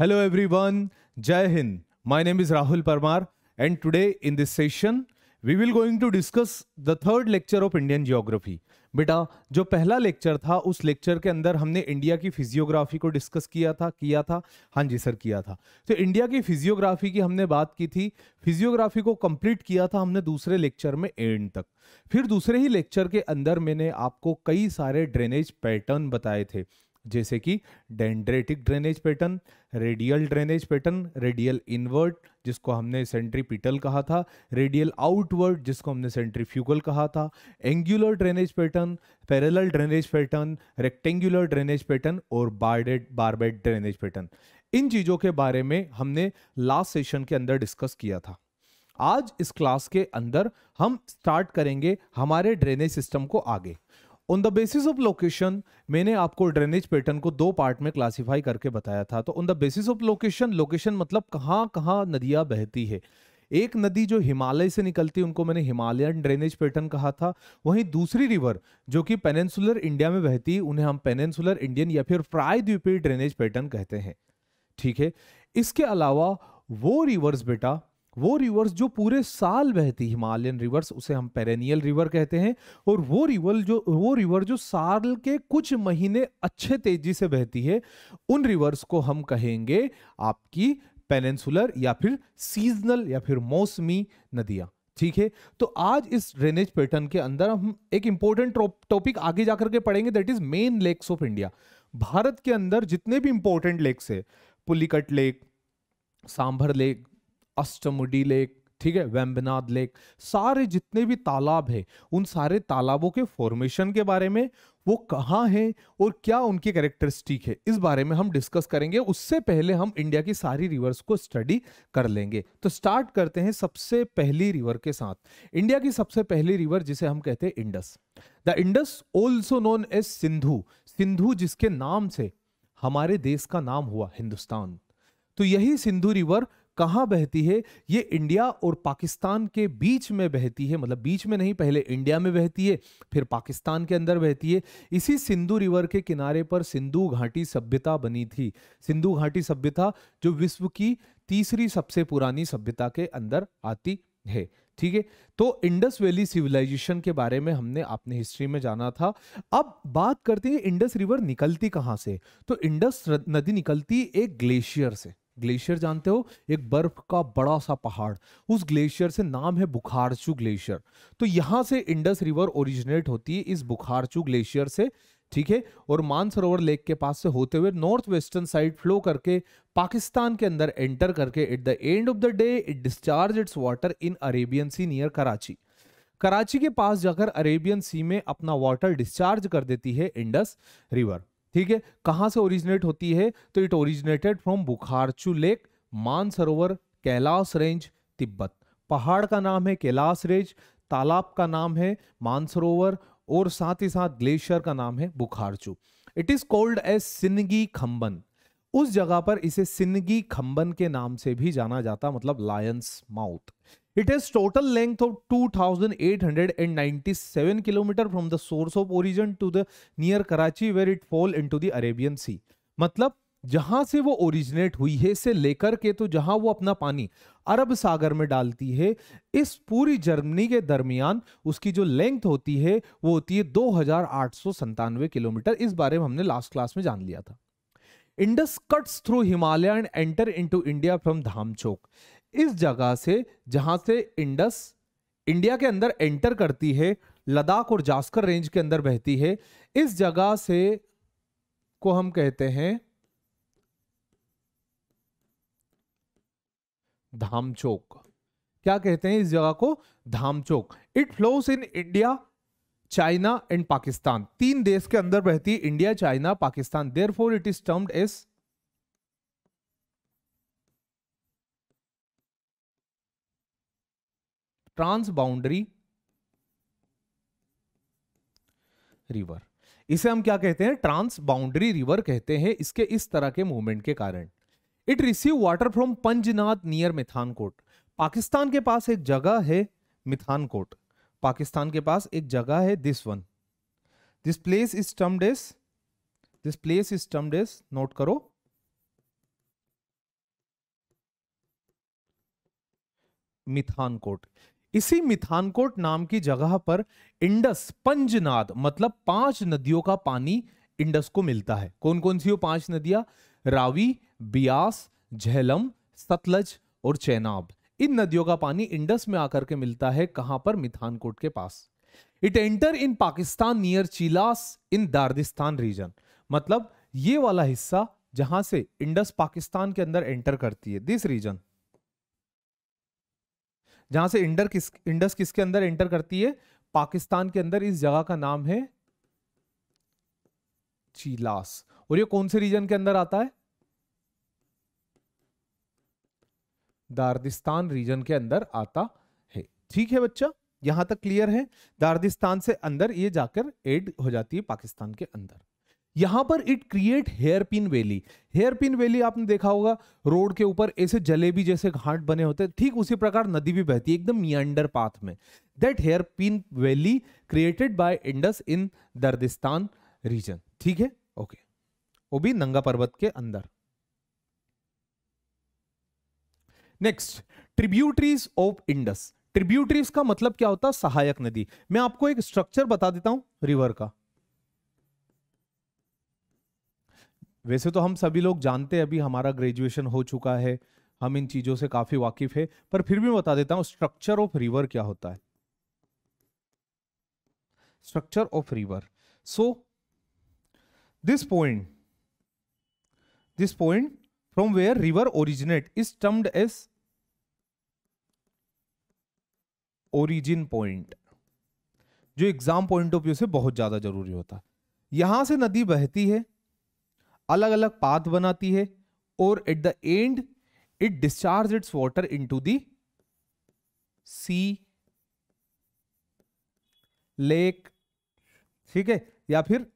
Hello everyone, Jai Hind. My name is Rahul Parmar and today in this session we will going to discuss the third lecture of Indian geography. बेटा जो पहला lecture था उस lecture के अंदर हमने India की physiography को डिस्कस किया था किया था हाँ जी सर किया था तो इंडिया की फिजियोग्राफी की हमने बात की थी फिजियोग्राफी को कंप्लीट किया था हमने दूसरे लेक्चर में एंड तक फिर दूसरे ही लेक्चर के अंदर मैंने आपको कई सारे ड्रेनेज पैटर्न बताए थे जैसे कि dendritic drainage pattern radial drainage pattern radial invert जिसको हमने सेंट्रीपिटल कहा था रेडियल आउटवर्ड जिसको हमने सेंट्रीफ्यूगल कहा था angular drainage pattern parallel drainage pattern rectangular drainage pattern और बारडेड बारबेड ड्रेनेज पैटर्न इन चीज़ों के बारे में हमने लास्ट सेशन के अंदर डिस्कस किया था आज इस क्लास के अंदर हम स्टार्ट करेंगे हमारे ड्रेनेज सिस्टम को आगे on the basis of location मैंने आपको ड्रेनेज पैटर्न को दो पार्ट में क्लासिफाई करके बताया था तो on the basis of location location मतलब कहाँ कहाँ नदियाँ बहती है एक नदी जो हिमालय से निकलती है उनको मैंने हिमालयन ड्रेनेज पैटर्न कहा था वहीं दूसरी रिवर जो कि पेनेंसुलर इंडिया में बहती उन्हें हम पेनेंसुलर इंडियन या फिर प्रायद्वीपीय ड्रेनेज पैटर्न कहते हैं ठीक है इसके अलावा वो रिवर्स बेटा वो रिवर्स जो पूरे साल बहती हिमालयन रिवर्स उसे हम पेरेनियल रिवर कहते हैं और वो रिवर जो वो रिवर जो साल के कुछ महीने अच्छे तेजी से बहती है उन रिवर्स को हम कहेंगे आपकी पेनेंसुलर या फिर सीजनल या फिर मौसमी नदियां ठीक है तो आज इस ड्रेनेज पैटर्न के अंदर हम एक इंपॉर्टेंट टॉपिक आगे जाकर के पढ़ेंगे that is main lakes of India भारत के अंदर जितने भी इंपॉर्टेंट लेक्स है Pulicat lake Sambhar lake Ashtamudi lake ठीक है वेम्बनाद लेक सारे जितने भी तालाब हैं उन सारे तालाबों के फॉर्मेशन के बारे में वो कहाँ हैं और क्या उनकी कैरेक्टरिस्टिक है इस बारे में हम डिस्कस करेंगे उससे पहले हम इंडिया की सारी रिवर्स को स्टडी कर लेंगे तो स्टार्ट करते हैं सबसे पहली रिवर के साथ इंडिया की सबसे पहली रिवर जिसे हम कहते हैं Indus the Indus also known as Sindhu Sindhu जिसके नाम से हमारे देश का नाम हुआ हिंदुस्तान तो यही सिंधु रिवर कहाँ बहती है ये इंडिया और पाकिस्तान के बीच में बहती है मतलब बीच में नहीं पहले इंडिया में बहती है फिर पाकिस्तान के अंदर बहती है इसी सिंधु रिवर के किनारे पर सिंधु घाटी सभ्यता बनी थी सिंधु घाटी सभ्यता जो विश्व की तीसरी सबसे पुरानी सभ्यता के अंदर आती है ठीक है तो इंडस वैली सिविलाइजेशन के बारे में हमने आपने हिस्ट्री में जाना था अब बात करते हैं इंडस रिवर निकलती कहां से तो इंडस नदी निकलती एक ग्लेशियर से ग्लेशियर जानते हो एक बर्फ का बड़ा सा पहाड़ उस ग्लेशियर से नाम है बुखारचू ग्लेशियर तो यहां से इंडस रिवर ओरिजिनेट होती है इस बुखारचू ग्लेशियर से ठीक है और मानसरोवर लेक के पास से होते हुए नॉर्थ वेस्टर्न साइड फ्लो करके पाकिस्तान के अंदर एंटर करके at the end of the day it discharge its water in Arabian sea near Karachi Karachi के पास जाकर अरेबियन सी में अपना वाटर डिस्चार्ज कर देती है इंडस रिवर ठीक है कहाँ से ओरिजिनेट होती है तो it originated from Bokharchu lake Mansarovar Kailash range Tibet पहाड़ का नाम है कैलाश रेंज तालाब का नाम है मानसरोवर और साथ ही साथ ग्लेशियर का नाम है Bokharchu it is called as Singi Khamban उस जगह पर इसे सिनगी खम्बन के नाम से भी जाना जाता मतलब lion's mouth It has total length of 2,897 km from the source of origin to the near Karachi where it fall into the Arabian sea मतलब जहां से वो ओरिजिनेट हुई है से लेकर के तो जहां वो अपना पानी अरब सागर में डालती है इस पूरी जर्मनी के दरमियान उसकी जो लेंथ होती है वो होती है दो किलोमीटर इस बारे में हमने लास्ट क्लास में जान लिया था Indus cuts through Himalaya and enter into India from Dham इस जगह से जहां से इंडस इंडिया के अंदर एंटर करती है लद्दाख और जास्कर रेंज के अंदर बहती है इस जगह से को हम कहते हैं धामचौक क्या कहते हैं इस जगह को Dhamchok it flows in India China and Pakistan तीन देश के अंदर बहती India China Pakistan therefore it is termed as boundary river इसे हम क्या कहते हैं ट्रांस बाउंड्री रिवर कहते हैं इसके इस तरह के मूवमेंट के कारण it receive water from Panjnad near Mithankot Pakistan के पास एक जगह है मिथानकोट पाकिस्तान के पास एक जगह है this one this place is termed this place is termed note करो मिथानकोट इसी मिथानकोट नाम की जगह पर इंडस पंजनाद मतलब पांच नदियों का पानी इंडस को मिलता है कौन कौन सी वो पांच नदियां रावी बियास झेलम सतलज और चेनाब इन नदियों का पानी इंडस में आकर के मिलता है कहां पर मिथानकोट के पास it enter in Pakistan near Chilas in Dardistan region मतलब ये वाला हिस्सा जहां से इंडस पाकिस्तान के अंदर एंटर करती है दिस रीजन जहाँ से इंडर किस इंडस किसके अंदर एंटर करती है पाकिस्तान के अंदर इस जगह का नाम है चिलास और ये कौन से रीजन के अंदर आता है दार्दिस्तान रीजन के अंदर आता है ठीक है बच्चा यहां तक क्लियर है दार्दिस्तान से अंदर ये जाकर एड हो जाती है पाकिस्तान के अंदर यहां पर it create hairpin valley hairpin valley आपने देखा होगा रोड के ऊपर ऐसे जलेबी जैसे घाट बने होते हैं ठीक उसी प्रकार नदी भी बहती है एकदम मियंडर पाथ में that hairpin valley created by Indus in Dardistan region ठीक है ओके वो भी नंगा पर्वत के अंदर next tributaries of Indus tributaries का मतलब क्या होता है सहायक नदी मैं आपको एक स्ट्रक्चर बता देता हूं रिवर का वैसे तो हम सभी लोग जानते हैं अभी हमारा ग्रेजुएशन हो चुका है हम इन चीज़ों से काफ़ी वाकिफ है पर फिर भी बता देता हूं स्ट्रक्चर ऑफ रिवर क्या होता है structure of river so this point this point from where river originate is termed as origin point जो एग्जाम पॉइंट ऑफ व्यू से बहुत ज़्यादा जरूरी होता है यहां से नदी बहती है अलग अलग पाथ बनाती है और at the end it discharge its water into the sea lake ठीक है या फिर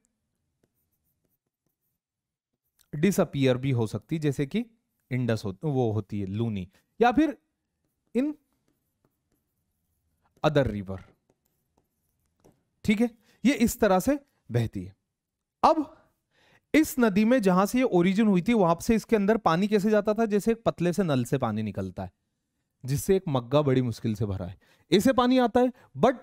डिसअपियर भी हो सकती जैसे कि इंडस हो, वो होती है लूनी या फिर इन अदर रिवर ठीक है ये इस तरह से बहती है अब इस नदी में जहां से ये ओरिजिन हुई थी वहां से इसके अंदर पानी कैसे जाता था जैसे एक पतले से नल से पानी निकलता है जिससे एक मग्गा बड़ी मुश्किल से भरा है ऐसे पानी आता है बट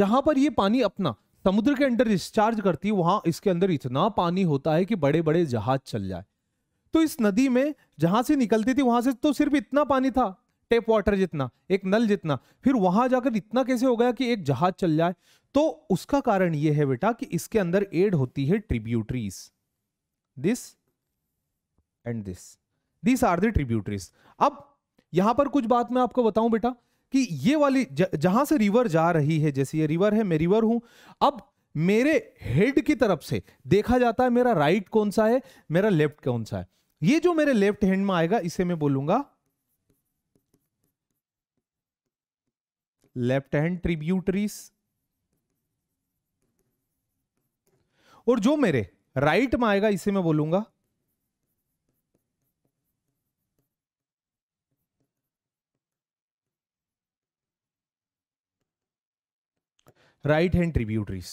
जहां पर ये पानी अपना समुद्र के अंदर डिस्चार्ज करती है वहां इसके अंदर इतना पानी होता है कि बड़े बड़े जहाज चल जाए तो इस नदी में जहां से निकलती थी वहां से तो सिर्फ इतना पानी था टेप वाटर जितना एक नल जितना फिर वहां जाकर इतना कैसे हो गया कि एक जहाज चल जाए तो उसका कारण यह है बेटा कि इसके अंदर एड होती है tributaries this and this this are the tributaries अब यहां पर कुछ बात मैं आपको बताऊं बेटा कि ये वाली ज, जहां से रिवर जा रही है जैसे ये रिवर है मैं रिवर हूं अब मेरे हेड की तरफ से देखा जाता है मेरा राइट right कौन सा है मेरा लेफ्ट कौन सा है ये जो मेरे लेफ्ट हैंड में आएगा इसे मैं बोलूंगा लेफ्ट हैंड ट्रिब्यूटरीज और जो मेरे राइट में आएगा इसे मैं बोलूंगा राइट हैंड ट्रिब्यूटरीज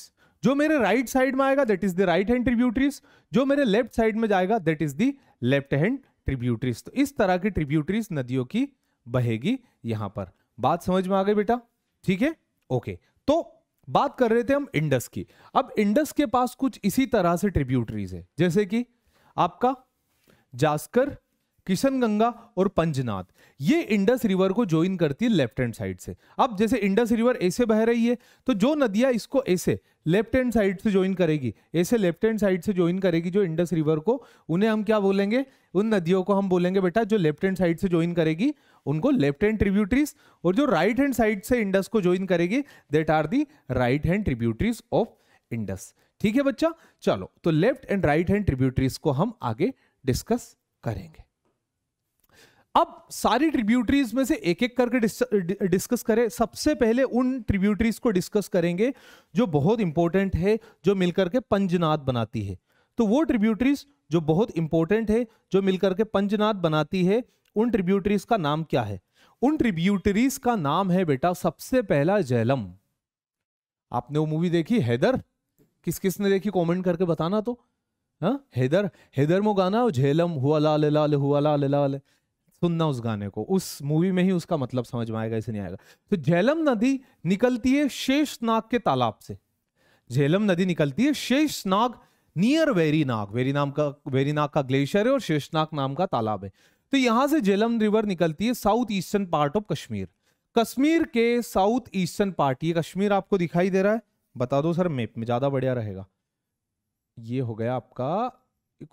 जो मेरे राइट right साइड में आएगा that is the right hand tributaries जो मेरे लेफ्ट साइड में जाएगा that is the left hand tributaries तो इस तरह की ट्रिब्यूटरीज नदियों की बहेगी यहां पर बात समझ में आ गई बेटा ठीक है ओके तो बात कर रहे थे हम इंडस की अब इंडस के पास कुछ इसी तरह से ट्रिब्यूटरीज है जैसे कि आपका जास्कर किशन गंगा और पंजनाथ ये इंडस रिवर को ज्वाइन करती है लेफ्ट हैंड साइड से अब जैसे इंडस रिवर ऐसे बह रही है तो जो नदियां इसको ऐसे लेफ्ट हैंड साइड से ज्वाइन करेगी ऐसे लेफ्ट हैंड साइड से ज्वाइन करेगी जो इंडस रिवर को उन्हें हम क्या बोलेंगे उन नदियों को हम बोलेंगे बेटा जो लेफ्ट हैंड साइड से ज्वाइन करेगी उनको लेफ्ट हैंड ट्रिब्यूटरीज और जो राइट हैंड साइड से इंडस को ज्वाइन करेगी that are the right hand tributaries of Indus ठीक है बच्चा चलो तो left and right hand tributaries को हम आगे डिस्कस करेंगे अब सारी ट्रिब्यूटरीज में से एक एक करके डिस्कस करें सबसे पहले उन ट्रिब्यूटरीज को डिस्कस करेंगे जो बहुत इंपॉर्टेंट है जो मिलकर के पंजनाद बनाती है तो वो ट्रिब्यूटरीज जो बहुत इंपॉर्टेंट है जो मिलकर के पंजनाद बनाती है उन ट्रिब्यूटरीज का नाम क्या है उन ट्रिब्यूटरीज का नाम है बेटा सबसे पहला जैलम आपने वो मूवी देखी हैदर किस किस ने देखी कॉमेंट करके बताना तो हाँ? हैदर हैदर मो गाना झेलम हुआ लाल लाल हुआ लाल लाल सुनना उस गाने को उस मूवी में ही उसका मतलब समझ में आएगा इसे नहीं आएगा तो झेलम नदी निकलती है शेष नाग के तालाब से झेलम नदी निकलती है शेष नाग नियर वेरी नाग वेरी नाम का वेरी नाग का ग्लेशियर है और शेषनाग नाम का तालाब है तो यहां से झेलम रिवर निकलती है south eastern part of Kashmir Kashmir के साउथ ईस्टर्न पार्ट ये कश्मीर आपको दिखाई दे रहा है बता दो सर मैप में ज्यादा बढ़िया रहेगा ये हो गया आपका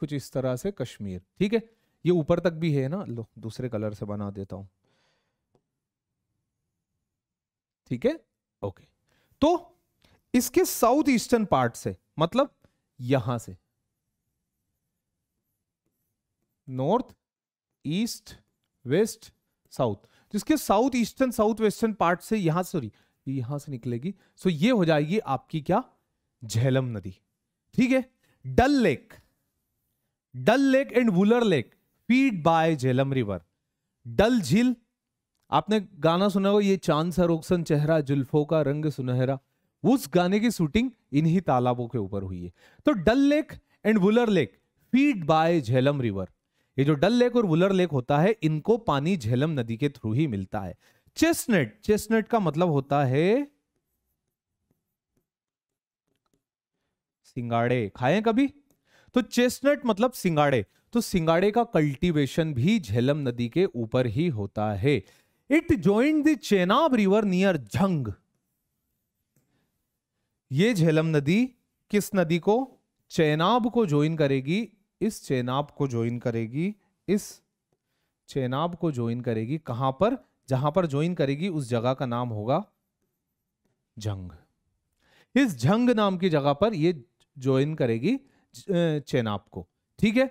कुछ इस तरह से कश्मीर ठीक है ये ऊपर तक भी है ना लो दूसरे कलर से बना देता हूं ठीक है ओके तो इसके साउथ ईस्टर्न पार्ट से मतलब यहां से नॉर्थ ईस्ट वेस्ट साउथ जिसके south eastern south western part से यहां सॉरी यहां से निकलेगी सो ये हो जाएगी आपकी क्या झेलम नदी ठीक है Dal lake Dal lake and Wular lake feed by Jhelum river Dal झील आपने गाना सुना हो ये चांद सा रोकसन चेहरा जुल्फों का रंग सुनहरा उस गाने की शूटिंग इन्हीं तालाबों के ऊपर हुई है तो Dal lake and Wular lake feed by Jhelum river ये जो डल लेक और वुलर लेक होता है इनको पानी झेलम नदी के थ्रू ही मिलता है चेस्टनट चेस्टनट का मतलब होता है सिंगाड़े खाए कभी तो चेस्टनट मतलब सिंगाड़े तो सिंगाड़े का कल्टीवेशन भी झेलम नदी के ऊपर ही होता है it join the Chenab river near Jhang ये झेलम नदी किस नदी को चेनाब को ज्वाइन करेगी इस चेनाब को ज्वाइन करेगी इस चेनाब को ज्वाइन करेगी कहां पर जहां पर ज्वाइन करेगी उस जगह का नाम होगा झंग इस झंग नाम की जगह पर ये ज्वाइन करेगी चेनाब को ठीक है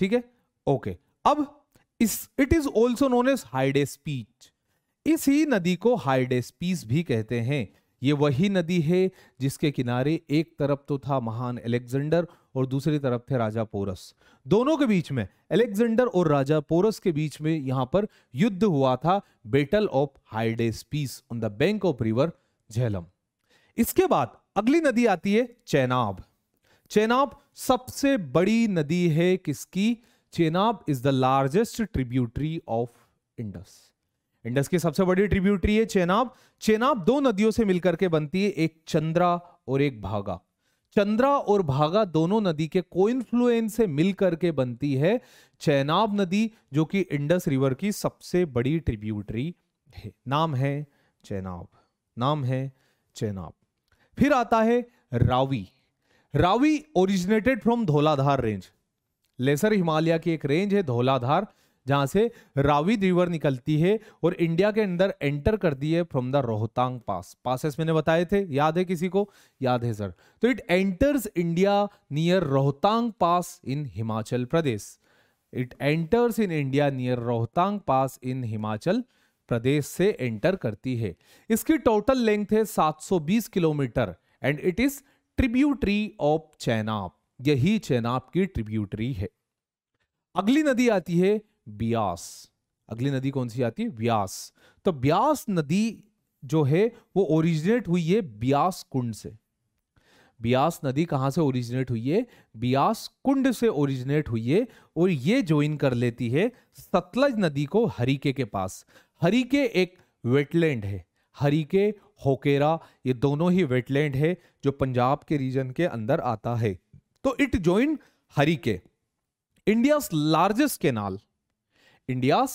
ठीक है ओके अब इस it is also known as Hydaspes इस ही नदी को हाइडे स्पीच भी कहते हैं ये वही नदी है जिसके किनारे एक तरफ तो था महान एलेक्जेंडर और दूसरी तरफ थे राजा पोरस दोनों के बीच में एलेक्जेंडर और राजा पोरस के बीच में यहां पर युद्ध हुआ था battle of Hydaspes on the bank of river Jhelum इसके बाद अगली नदी आती है चैनाब चेनाब सबसे बड़ी नदी है किसकी Chenab is the largest tributary of Indus Indus की सबसे बड़ी ट्रिब्यूटरी है चेनाब चेनाब दो नदियों से मिलकर के बनती है एक चंद्रा और एक भागा चंद्रा और भागा दोनों नदी के इन्फ्लुएंस से मिलकर के बनती है चेनाब नदी जो कि इंडस रिवर की सबसे बड़ी ट्रिब्यूटरी है नाम है चेनाब नाम है चेनाब फिर आता है Ravi Ravi originated from Dhauladhar range lesser Himalaya की एक रेंज है धौलाधार जहां से रावी रिवर निकलती है और इंडिया के अंदर एंटर करती है from the Rohtang pass passes मैंने बताए थे याद है किसी को याद है सर तो it enters India near Rohtang pass in Himachal Pradesh it enters in India near Rohtang pass in Himachal Pradesh से एंटर करती है इसकी टोटल लेंथ है 720 kilometre and it is tributary of Chenab यही चैनाब की ट्रिब्यूटरी है अगली नदी आती है ब्यास अगली नदी कौन सी आती है व्यास तो ब्यास नदी जो है वो ओरिजिनेट हुई है ब्यास कुंड से ब्यास नदी कहां से ओरिजिनेट हुई है ब्यास कुंड से ओरिजिनेट हुई है और ये ज्वाइन कर लेती है सतलज नदी को हरीके के पास हरीके एक वेटलैंड है हरीके होकेरा ये दोनों ही वेटलैंड है जो पंजाब के रीजन के अंदर आता है तो it join Harike India largest canal India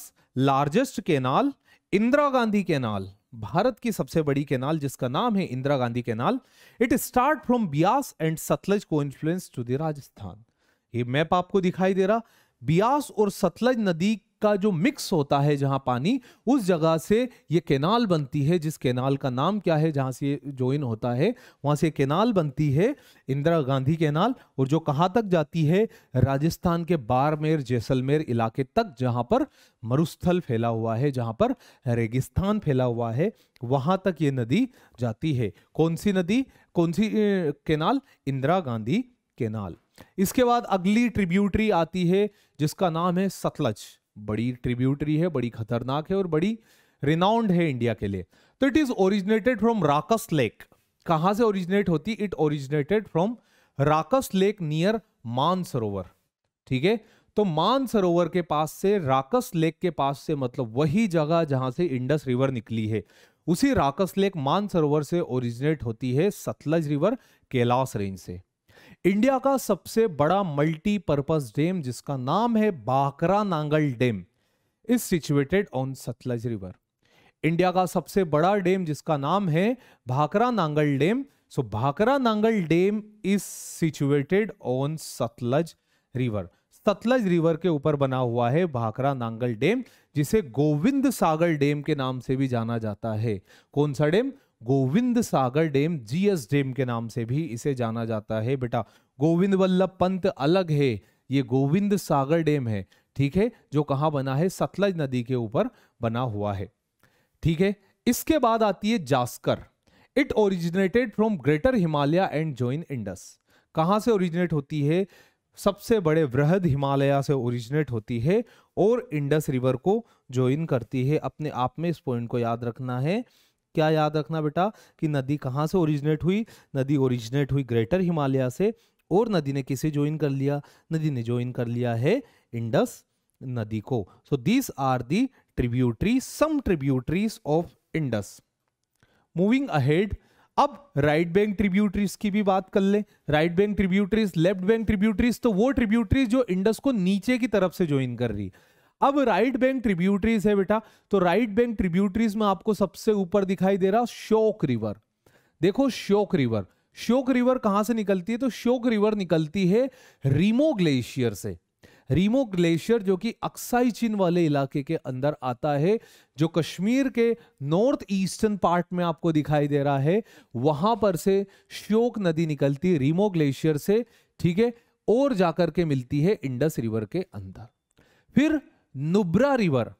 largest canal Indira Gandhi canal Bharat की सबसे बड़ी केनाल जिसका नाम है Indira Gandhi canal it start from Beas and Sutlej को इन्फ्लुएंस टू द राजस्थान ये मैप आपको दिखाई दे रहा बियास और सतलज नदी का जो मिक्स होता है जहाँ पानी उस जगह से ये केनाल बनती है जिस केनाल का नाम क्या है जहाँ से ज्वाइन होता है वहाँ से केनाल बनती है इंदिरा गांधी केनाल और जो कहाँ तक जाती है राजस्थान के बाड़मेर जैसलमेर इलाके तक जहाँ पर मरुस्थल फैला हुआ है जहाँ पर रेगिस्तान फैला हुआ है वहाँ तक ये नदी जाती है कौन सी नदी कौन सी केनाल इंदिरा गांधी केनाल इसके बाद अगली ट्रिब्यूटरी आती है जिसका नाम है सतलज बड़ी ट्रिब्यूटरी है बड़ी खतरनाक है और बड़ी रिनाउंड है इंडिया के लिए तो it is originated from Rakas lake कहा से ओरिजिनेट होती it originated from Rakas lake near Mansarovar ठीक है तो मानसरोवर के पास से राकस लेक के पास से मतलब वही जगह जहां से इंडस रिवर निकली है उसी राकस लेक मानसरोवर से ओरिजिनेट होती है सतलज रिवर कैलाश रेंज से इंडिया का सबसे बड़ा मल्टीपर्पज डैम जिसका नाम है Bhakra Nangal dam is situated on Sutlej river India का सबसे बड़ा डैम जिसका नाम है Bhakra Nangal dam so Bhakra Nangal dam is situated on Sutlej river Sutlej river के ऊपर बना हुआ है भाकरा नांगल डैम जिसे गोविंद सागर डैम के नाम से भी जाना जाता है कौन सा dam Govind Sagar dam GS dam के नाम से भी इसे जाना जाता है बेटा गोविंद वल्लभ पंत अलग है ये गोविंद सागर डैम है ठीक है जो कहाँ बना है सतलज नदी के ऊपर बना हुआ है ठीक है इसके बाद आती है Zanskar it originated from greater Himalaya and join Indus कहाँ से ओरिजिनेट होती है सबसे बड़े वृहद हिमालय से ओरिजिनेट होती है और इंडस रिवर को ज्वाइन करती है अपने आप में इस पॉइंट को याद रखना है क्या याद रखना बेटा कि नदी कहाँ से ओरिजिनेट हुई नदी ओरिजिनेट हुई ग्रेटर हिमालय से और नदी ने किसे ज्वाइन कर लिया नदी ने ज्वाइन कर लिया है इंडस नदी को so these are the tributary some tributaries of Indus moving ahead अब राइट बैंक ट्रिब्यूटरीज की भी बात कर ले right bank tributaries left bank tributaries तो वो ट्रिब्यूटरीज जो इंडस को नीचे की तरफ से ज्वाइन कर रही है अब राइट बैंक ट्रिब्यूटरीज है बेटा तो राइट बैंक ट्रिब्यूटरीज में आपको सबसे ऊपर दिखाई दे रहा शोक रिवर देखो शोक रिवर शोक रिवर कहां से निकलती है तो शोक रिवर निकलती है रिमो ग्लेशियर से रिमो ग्लेशियर जो कि अक्साई चिन वाले इलाके के अंदर आता है जो कश्मीर के नॉर्थ ईस्टर्न पार्ट में आपको दिखाई दे रहा है वहां पर से श्योक नदी निकलती है रीमो ग्लेशियर से ठीक है और जाकर के मिलती है इंडस रिवर के अंदर फिर नुब्रा रिवर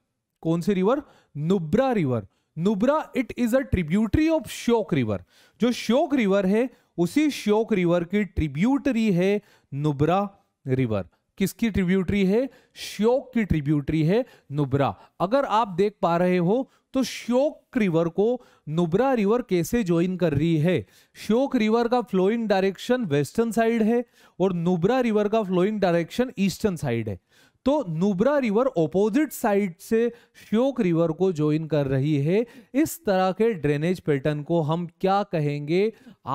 कौन सी river Nubra river Nubra it is a tributary of Shyok river जो श्योक रिवर है उसी श्योक रिवर की ट्रिब्यूटरी है नुब्रा रिवर किसकी ट्रिब्यूटरी है श्योक की ट्रिब्यूटरी है नुब्रा अगर आप देख पा रहे हो तो श्योक रिवर को नुब्रा रिवर कैसे ज्वाइन कर रही है श्योक रिवर का फ्लोइंग डायरेक्शन वेस्टर्न साइड है और नुब्रा रिवर का फ्लोइंग डायरेक्शन ईस्टर्न साइड है तो नुब्रा रिवर ऑपोजिट साइड से श्योक रिवर को ज्वाइन कर रही है इस तरह के ड्रेनेज पैटर्न को हम क्या कहेंगे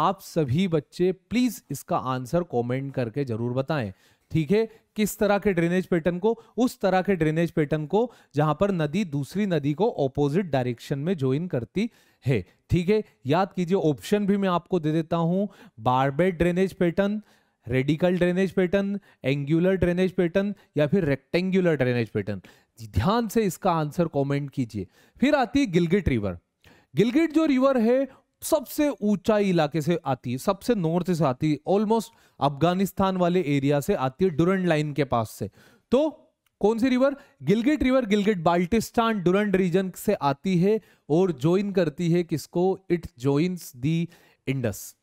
आप सभी बच्चे प्लीज इसका आंसर कमेंट करके जरूर बताएं ठीक है किस तरह के ड्रेनेज पैटर्न को उस तरह के ड्रेनेज पैटर्न को जहां पर नदी दूसरी नदी को ऑपोजिट डायरेक्शन में ज्वाइन करती है ठीक है याद कीजिए ऑप्शन भी मैं आपको दे देता हूं barbed drainage pattern radical drainage pattern angular drainage pattern या फिर रेक्टेंगुलर ड्रेनेज पैटर्न ध्यान से इसका आंसर कमेंट कीजिए फिर आती है गिलगिट रिवर गिलगिट जो रिवर है सबसे ऊंचाई इलाके से आती है सबसे नॉर्थ से आती है ऑलमोस्ट अफगानिस्तान वाले एरिया से आती है डुरंड लाइन के पास से तो कौन सी river Gilgit river Gilgit Baltistan Durand region से आती है और ज्वाइन करती है किसको इट ज्वाइंस दी इंडस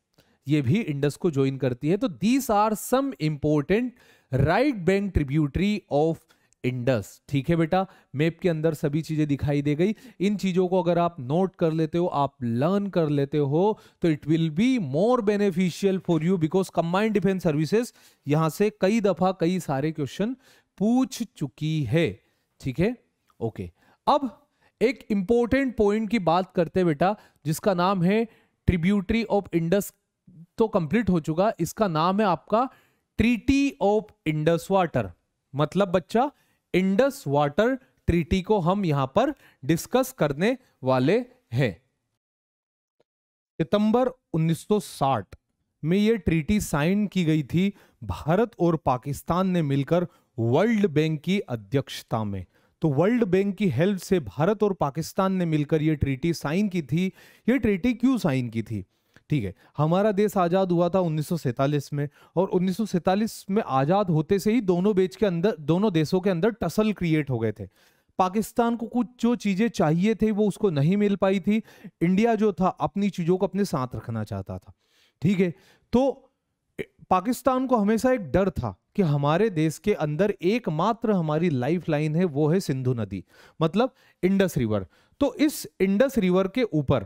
ये भी इंडस को ज्वाइन करती है तो these are some important right bank tributary of Indus ठीक है बेटा मैप के अंदर सभी चीजें दिखाई दे गई इन चीजों को अगर आप नोट कर लेते हो आप लर्न कर लेते हो तो it will be more beneficial for you because combined defence services यहां से कई दफा कई सारे क्वेश्चन पूछ चुकी है ठीक है ओके अब एक इंपॉर्टेंट पॉइंट की बात करते बेटा जिसका नाम है ट्रिब्यूटरी ऑफ इंडस तो कंप्लीट हो चुका इसका नाम है आपका ट्रीटी ऑफ इंडस वाटर मतलब बच्चा इंडस वाटर ट्रीटी को हम यहां पर डिस्कस करने वाले हैं सितंबर 1960 में यह ट्रीटी साइन की गई थी भारत और पाकिस्तान ने मिलकर वर्ल्ड बैंक की अध्यक्षता में तो वर्ल्ड बैंक की हेल्प से भारत और पाकिस्तान ने मिलकर यह ट्रीटी साइन की थी यह ट्रीटी क्यों साइन की थी ठीक है हमारा देश आज़ाद हुआ था उन्नीस में और उन्नीस में आज़ाद होते से ही दोनों बेच के अंदर दोनों देशों के अंदर टसल क्रिएट हो गए थे पाकिस्तान को कुछ जो चीज़ें चाहिए थी वो उसको नहीं मिल पाई थी इंडिया जो था अपनी चीज़ों को अपने साथ रखना चाहता था ठीक है तो पाकिस्तान को हमेशा एक डर था कि हमारे देश के अंदर एकमात्र हमारी लाइफ लाइन है वो है सिंधु नदी मतलब इंडस रिवर तो इस इंडस रिवर के ऊपर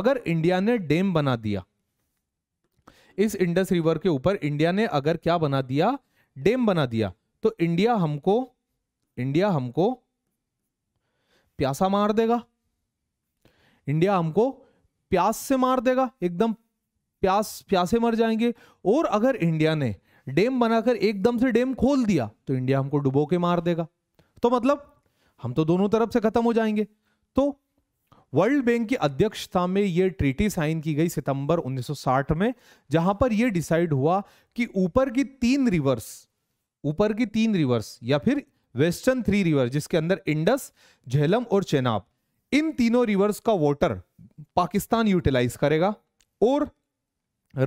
अगर इंडिया ने डैम बना दिया इस इंडस रिवर के ऊपर इंडिया ने अगर क्या बना दिया डैम बना दिया तो इंडिया हमको इंडिया हमको प्यासा मार देगा इंडिया हमको प्यास से मार देगा एकदम प्यास प्यासे मर जाएंगे और अगर इंडिया ने डैम बनाकर एकदम से डैम खोल दिया तो इंडिया हमको डुबो के मार देगा तो मतलब हम तो दोनों तरफ से खत्म हो जाएंगे तो वर्ल्ड बैंक की अध्यक्षता में ये ट्रीटी साइन की गई सितंबर 1960 में जहां पर यह डिसाइड हुआ कि ऊपर की तीन रिवर्स ऊपर की तीन रिवर्स या फिर वेस्टर्न थ्री रिवर्स जिसके अंदर इंडस झेलम और चेनाब इन तीनों रिवर्स का वाटर पाकिस्तान यूटिलाइज करेगा और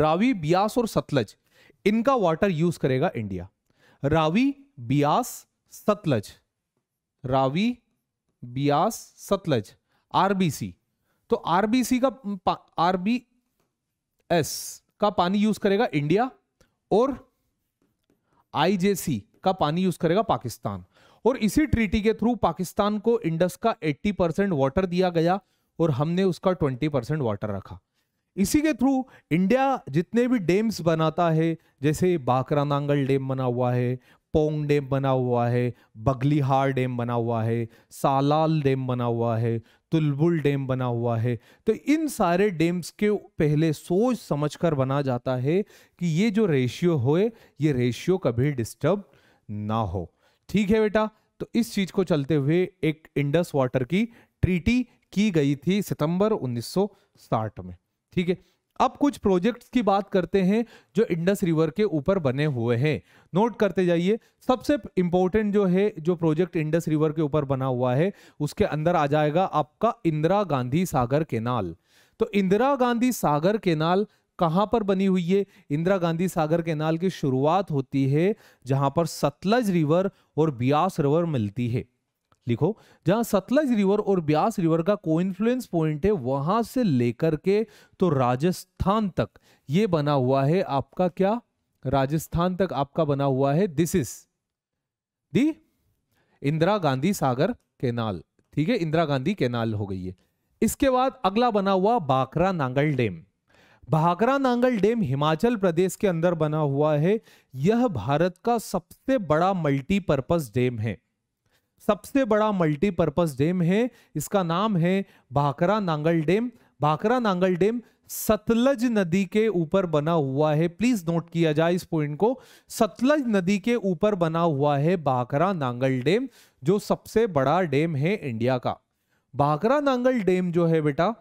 रावी ब्यास और सतलज इनका वाटर यूज करेगा इंडिया रावी ब्यास सतलज रावी ब्यास सतलज आरबीसी तो आरबीसी का एस का पानी यूज करेगा इंडिया और आईजेसी का पानी यूज करेगा पाकिस्तान और इसी ट्रीटी के थ्रू पाकिस्तान को इंडस का 80 परसेंट वाटर दिया गया और हमने उसका 20 परसेंट वाटर रखा इसी के थ्रू इंडिया जितने भी डेम्स बनाता है जैसे बाकरा नांगल डैम बना हुआ है पोंग डैम बना हुआ है बगलीहार डैम बना हुआ है सालाल डैम बना हुआ है तुलबुल डैम बना हुआ है तो इन सारे डैम्स के पहले सोच समझकर बना जाता है कि ये जो रेशियो होए ये रेशियो कभी डिस्टर्ब ना हो ठीक है बेटा तो इस चीज को चलते हुए एक इंडस वाटर की ट्रीटी की गई थी सितंबर 1960 में ठीक है अब कुछ प्रोजेक्ट्स की बात करते हैं जो इंडस रिवर के ऊपर बने हुए हैं नोट करते जाइए सबसे इंपॉर्टेंट जो है जो प्रोजेक्ट इंडस रिवर के ऊपर बना हुआ है उसके अंदर आ जाएगा आपका इंदिरा गांधी सागर केनाल तो इंदिरा गांधी सागर केनाल कहाँ पर बनी हुई है इंदिरा गांधी सागर केनाल की शुरुआत होती है जहां पर सतलज रिवर और ब्यास रिवर मिलती है लिखो जहां सतलज रिवर और ब्यास रिवर का कोइन्फ्लुएंस पॉइंट है वहां से लेकर के तो राजस्थान तक ये बना हुआ है आपका क्या राजस्थान तक आपका बना हुआ है this is the Indira Gandhi Sagar canal ठीक है इंदिरा गांधी केनाल हो गई है इसके बाद अगला बना हुआ बाकरा नांगल डैम भागरा नांगल डैम हिमाचल प्रदेश के अंदर बना हुआ है यह भारत का सबसे बड़ा मल्टीपर्पज डैम है सबसे बड़ा मल्टीपर्पज डैम है इसका नाम है भाकरा नांगल डैम भाकरा नांगल डैम सतलज नदी के ऊपर बना हुआ है प्लीज नोट किया जाए इस पॉइंट को सतलज नदी के ऊपर बना हुआ है भाकरा नांगल डैम जो सबसे बड़ा डैम है इंडिया का भाकरा नांगल डैम जो है बेटा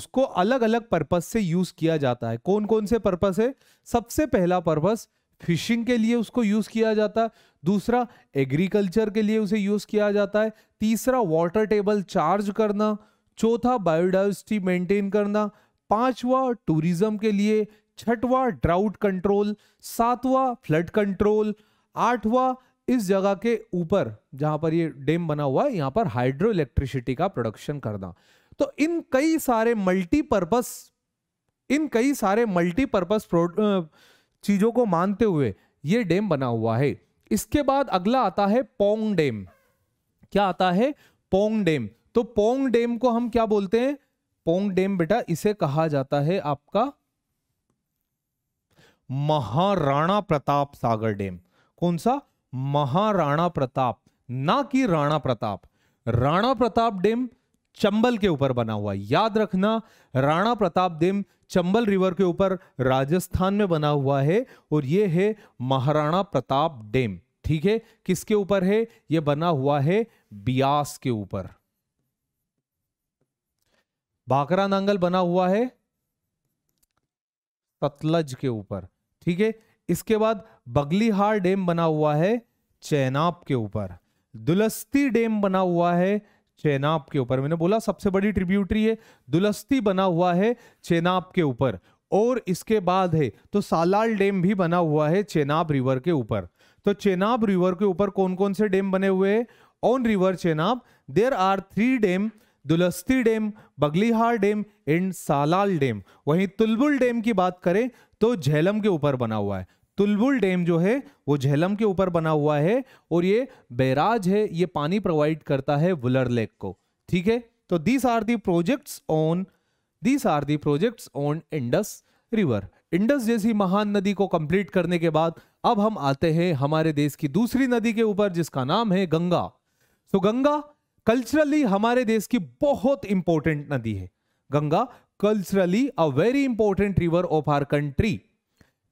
उसको अलग अलग पर्पज से यूज किया जाता है कौन कौन से पर्पज है सबसे पहला पर्पज फिशिंग के लिए उसको यूज किया जाता है दूसरा एग्रीकल्चर के लिए उसे यूज किया जाता है तीसरा वाटर टेबल चार्ज करना चौथा बायोडाइवर्सिटी मेंटेन करना पांचवा टूरिज्म के लिए छठवा ड्राउट कंट्रोल सातवा फ्लड कंट्रोल आठवा इस जगह के ऊपर जहां पर ये डैम बना हुआ है यहां पर हाइड्रो इलेक्ट्रिसिटी का प्रोडक्शन करना तो इन कई सारे मल्टीपर्पस इन कई सारे मल्टीपर्पस चीजों को मानते हुए ये डैम बना हुआ है इसके बाद अगला आता है पोंग डैम क्या आता है पोंग डैम तो पोंग डैम को हम क्या बोलते हैं पोंग डैम बेटा इसे कहा जाता है आपका महाराणा प्रताप सागर डैम कौन सा महाराणा प्रताप ना कि राणा प्रताप राणा प्रताप डैम चंबल के ऊपर बना हुआ याद रखना राणा प्रताप डैम चंबल रिवर के ऊपर राजस्थान में बना हुआ है और ये है महाराणा प्रताप डैम ठीक है किसके ऊपर है ये बना हुआ है बियास के ऊपर भाकरा नांगल बना हुआ है सतलज के ऊपर ठीक है इसके बाद बगलीहार डैम बना हुआ है चैनाब के ऊपर दुलस्ती डैम बना हुआ है चेनाब के ऊपर मैंने बोला सबसे बड़ी ट्रिब्यूटरी है दुलस्ती बना हुआ है चेनाब के ऊपर और इसके बाद है तो सालाल डैम भी बना हुआ है चेनाब रिवर के ऊपर तो चेनाब रिवर के ऊपर कौन कौन से डैम बने हुए हैं on river Chenab there are three dam Dulhasti dam Baglihar dam and Salal dam वहीं तुलबुल डैम की बात करें तो झेलम के ऊपर बना हुआ है तुलबुल डैम जो है वो झेलम के ऊपर बना हुआ है और ये बैराज है ये पानी प्रोवाइड करता है वुलर लेक को ठीक है तो these are the projects on these are the projects on Indus river Indus जैसी महान नदी को कंप्लीट करने के बाद अब हम आते हैं हमारे देश की दूसरी नदी के ऊपर जिसका नाम है Ganga so so, Ganga culturally हमारे देश की बहुत इंपॉर्टेंट नदी है Ganga culturally a very important river of our country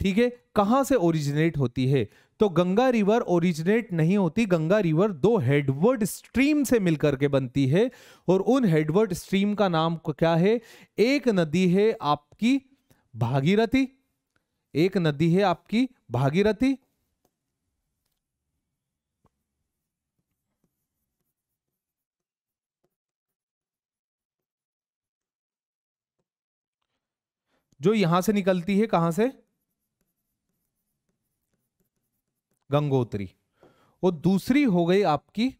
ठीक है कहाँ से ओरिजिनेट होती है तो गंगा रिवर ओरिजिनेट नहीं होती गंगा रिवर दो हेडवर्ड स्ट्रीम से मिलकर के बनती है और उन हेडवर्ड स्ट्रीम का नाम क्या है एक नदी है आपकी भागीरथी एक नदी है आपकी भागीरथी जो यहां से निकलती है कहां से गंगोत्री और दूसरी हो गई आपकी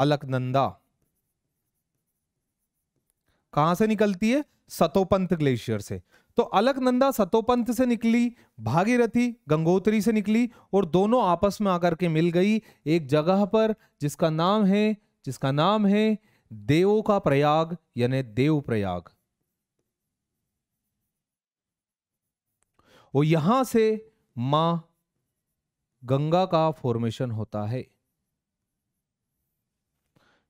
अलकनंदा कहां से निकलती है सतोपंथ ग्लेशियर से तो अलकनंदा सतोपंथ से निकली भागीरथी गंगोत्री से निकली और दोनों आपस में आकर के मिल गई एक जगह पर जिसका नाम है जिसका नाम है देवों का प्रयाग यानी देव प्रयाग और यहां से मां गंगा का फॉर्मेशन होता है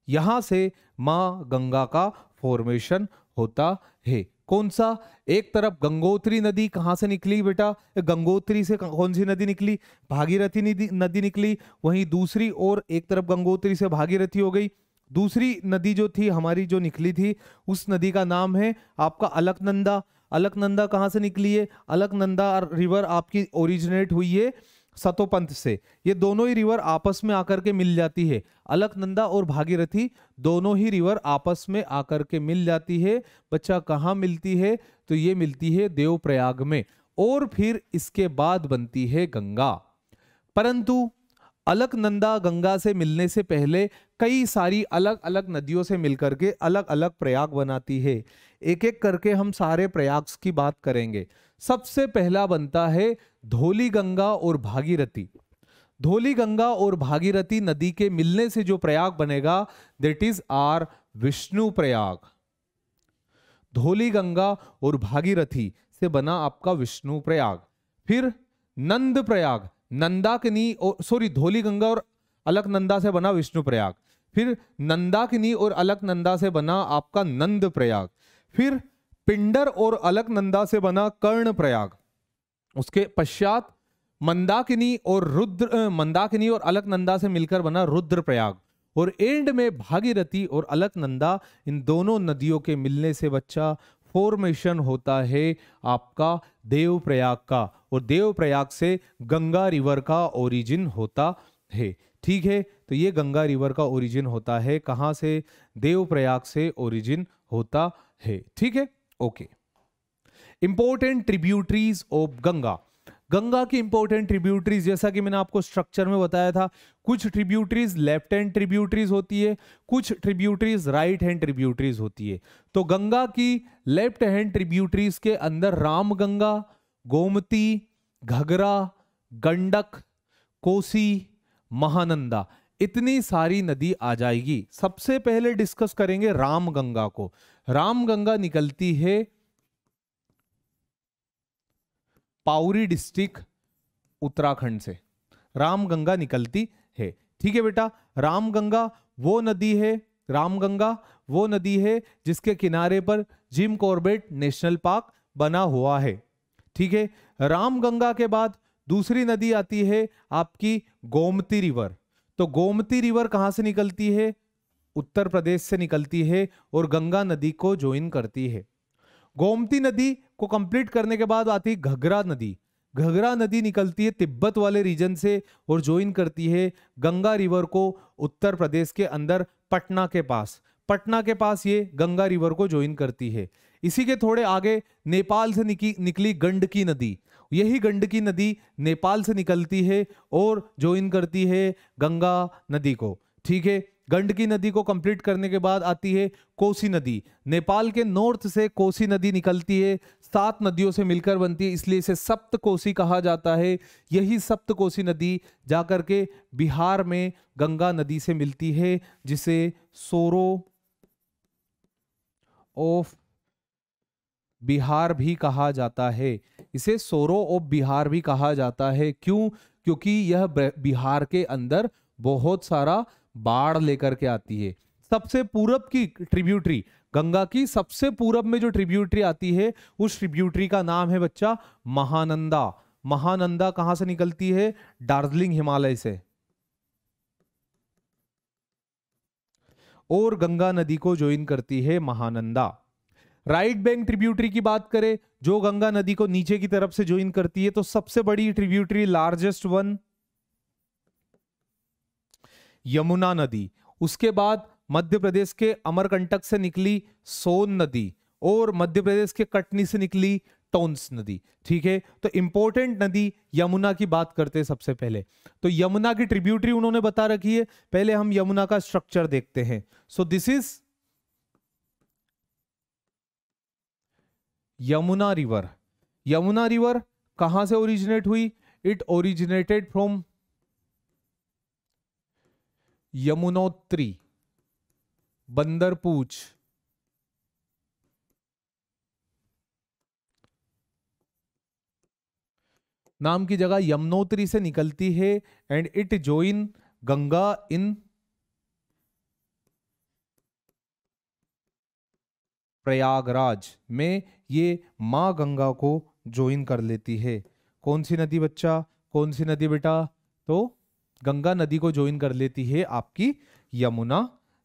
यहां से मां गंगा का फॉर्मेशन होता है कौन सा एक तरफ गंगोत्री नदी कहाँ से निकली बेटा गंगोत्री से कौन सी नदी निकली भागीरथी नदी निकली वहीं दूसरी और एक तरफ गंगोत्री से भागीरथी हो गई दूसरी नदी जो थी हमारी जो निकली थी उस नदी का नाम है आपका अलकनंदा अलकनंदा कहाँ से निकली है अलकनंदा रिवर आपकी ओरिजिनेट हुई है सतोपंथ से ये दोनों ही रिवर आपस में आकर के मिल जाती है अलकनंदा और भागीरथी दोनों ही रिवर आपस में आकर के मिल जाती है बच्चा कहाँ मिलती है तो ये मिलती है देवप्रयाग में और फिर इसके बाद बनती है गंगा परंतु अलकनंदा गंगा से मिलने से पहले कई सारी अलग अलग नदियों से मिलकर के अलग अलग प्रयाग बनाती है एक एक करके हम सारे प्रयाग की बात करेंगे सबसे पहला बनता है धोली गंगा और भागीरथी धोली गंगा और भागीरथी नदी के मिलने से जो प्रयाग बनेगा that is our Vishnu Prayag Dhauli Ganga और भागीरथी से बना आपका विष्णु प्रयाग फिर नंद प्रयाग नंदाकिनी और सॉरी धोली गंगा और नंदा से बना विष्णु प्रयाग फिर नंदाकिनी और नंदा से बना आपका नंद प्रयाग फिर पिंडर और अलकनंदा से बना कर्ण प्रयाग उसके पश्चात मंदाकिनी और रुद्र मंदाकिनी और अलकनंदा से मिलकर बना रुद्र प्रयाग और एंड में भागीरथी और अलकनंदा इन दोनों नदियों के मिलने से बच्चा फॉर्मेशन होता है आपका देव प्रयाग का और देव प्रयाग से गंगा रिवर का ओरिजिन होता है ठीक है तो ये गंगा रिवर का ओरिजिन होता है कहाँ से देव प्रयाग से ओरिजिन होता है ठीक है okay important tributaries of Ganga Ganga की इंपॉर्टेंट ट्रिब्यूटरीज जैसा कि मैंने आपको स्ट्रक्चर में बताया था कुछ ट्रिब्यूटरीज लेफ्ट हैंड ट्रिब्यूटरीज होती है कुछ ट्रिब्यूटरीज राइट हैंड ट्रिब्यूटरीज होती है तो गंगा की लेफ्ट हैंड ट्रिब्यूटरीज के अंदर रामगंगा गोमती घगरा गंडक कोसी महानंदा इतनी सारी नदी आ जाएगी सबसे पहले डिस्कस करेंगे रामगंगा को रामगंगा निकलती है पाउरी डिस्ट्रिक्ट उत्तराखंड से रामगंगा निकलती है ठीक है बेटा रामगंगा वो नदी है रामगंगा वो नदी है जिसके किनारे पर जिम कॉर्बेट नेशनल पार्क बना हुआ है ठीक है रामगंगा के बाद दूसरी नदी आती है आपकी गोमती रिवर तो गोमती रिवर कहां से निकलती है उत्तर प्रदेश से निकलती है और गंगा नदी को ज्वाइन करती है गोमती नदी को कंप्लीट करने के बाद आती है घघरा नदी घघरा नदी निकलती है तिब्बत वाले रीजन से और ज्वाइन करती है गंगा रिवर को उत्तर प्रदेश के अंदर पटना के पास पटना के पास ये गंगा रिवर को ज्वाइन करती है इसी के थोड़े आगे नेपाल से निकी निकली गंडकी नदी यही गंडकी नदी नेपाल से निकलती है और ज्वाइन करती है गंगा नदी को ठीक है गंडकी नदी को कंप्लीट करने के बाद आती है कोसी नदी नेपाल के नॉर्थ से कोसी नदी निकलती है सात नदियों से मिलकर बनती है इसलिए इसे सप्त कोसी कहा जाता है यही सप्त कोसी नदी जाकर के बिहार में गंगा नदी से मिलती है जिसे सोरो ऑफ बिहार भी कहा जाता है इसे सोरो ऑफ बिहार भी कहा जाता है क्यों क्योंकि यह बिहार के अंदर बहुत सारा बाढ़ लेकर के आती है सबसे पूरब की ट्रिब्यूटरी गंगा की सबसे पूरब में जो ट्रिब्यूटरी आती है उस ट्रिब्यूटरी का नाम है बच्चा महानंदा महानंदा कहां से निकलती है दार्जिलिंग हिमालय से और गंगा नदी को ज्वाइन करती है महानंदा राइट बैंक ट्रिब्यूटरी की बात करें जो गंगा नदी को नीचे की तरफ से ज्वाइन करती है तो सबसे बड़ी ट्रिब्यूटरी लार्जेस्ट वन यमुना नदी उसके बाद मध्य प्रदेश के अमरकंटक से निकली सोन नदी और मध्य प्रदेश के कटनी से निकली टोन्स नदी ठीक है तो इंपॉर्टेंट नदी यमुना की बात करते हैं सबसे पहले तो यमुना की ट्रिब्यूटरी उन्होंने बता रखी है पहले हम यमुना का स्ट्रक्चर देखते हैं so this is Yamuna river Yamuna river कहां से ओरिजिनेट हुई it originated from Yamunotri Bandarpunch नाम की जगह यमुनोत्री से निकलती है and it join Ganga in Prayagraj में ये माँ गंगा को ज्वाइन कर लेती है कौन सी नदी बच्चा कौन सी नदी बेटा तो गंगा नदी को ज्वाइन कर लेती है आपकी यमुना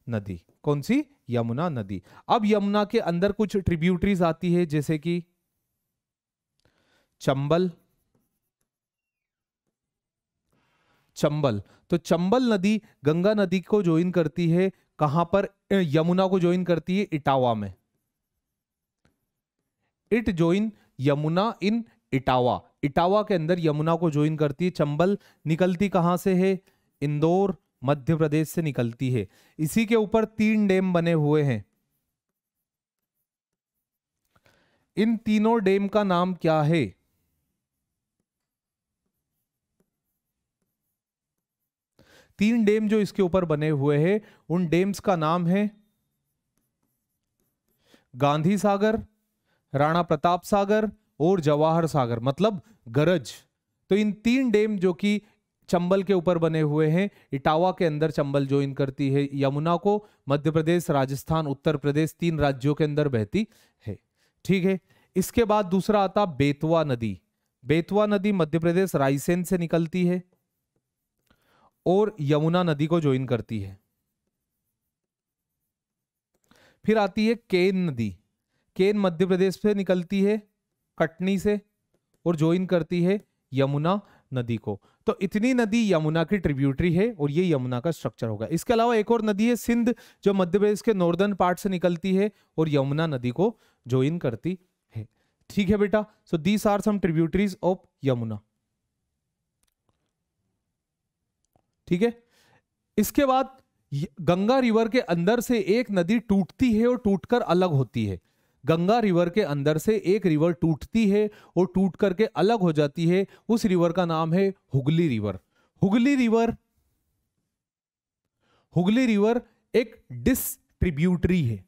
नदी कौन सी यमुना नदी अब यमुना के अंदर कुछ ट्रिब्यूटरीज आती है जैसे कि चंबल चंबल तो चंबल नदी गंगा नदी को ज्वाइन करती है कहां पर यमुना को ज्वाइन करती है इटावा में it join Yamuna in Etawah Etawah के अंदर यमुना को ज्वाइन करती है चंबल निकलती कहाँ से है इंदौर मध्य प्रदेश से निकलती है इसी के ऊपर तीन डैम बने हुए हैं इन तीनों डैम का नाम क्या है तीन डैम जो इसके ऊपर बने हुए हैं उन डैम्स का नाम है गांधी सागर राणा प्रताप सागर और जवाहर सागर मतलब गरज तो इन तीन डैम जो कि चंबल के ऊपर बने हुए हैं इटावा के अंदर चंबल ज्वाइन करती है यमुना को मध्य प्रदेश राजस्थान उत्तर प्रदेश तीन राज्यों के अंदर बहती है ठीक है इसके बाद दूसरा आता बेतवा नदी बेतवा नदी मध्य प्रदेश रायसेन से निकलती है और यमुना नदी को ज्वाइन करती है फिर आती है केन नदी केन मध्य प्रदेश से निकलती है कटनी से और ज्वाइन करती है यमुना नदी को तो इतनी नदी यमुना की ट्रिब्यूटरी है और ये यमुना का स्ट्रक्चर होगा इसके अलावा एक और नदी है सिंध जो मध्य प्रदेश के नॉर्दर्न पार्ट से निकलती है और यमुना नदी को ज्वाइन करती है ठीक है बेटा so these are some tributaries of Yamuna ठीक है इसके बाद गंगा रिवर के अंदर से एक नदी टूटती है और टूटकर अलग होती है गंगा रिवर के अंदर से एक रिवर टूटती है और टूट करके अलग हो जाती है उस रिवर का नाम है Hooghly river Hooghly river Hooghly river एक डिस्ट्रीब्यूटरी है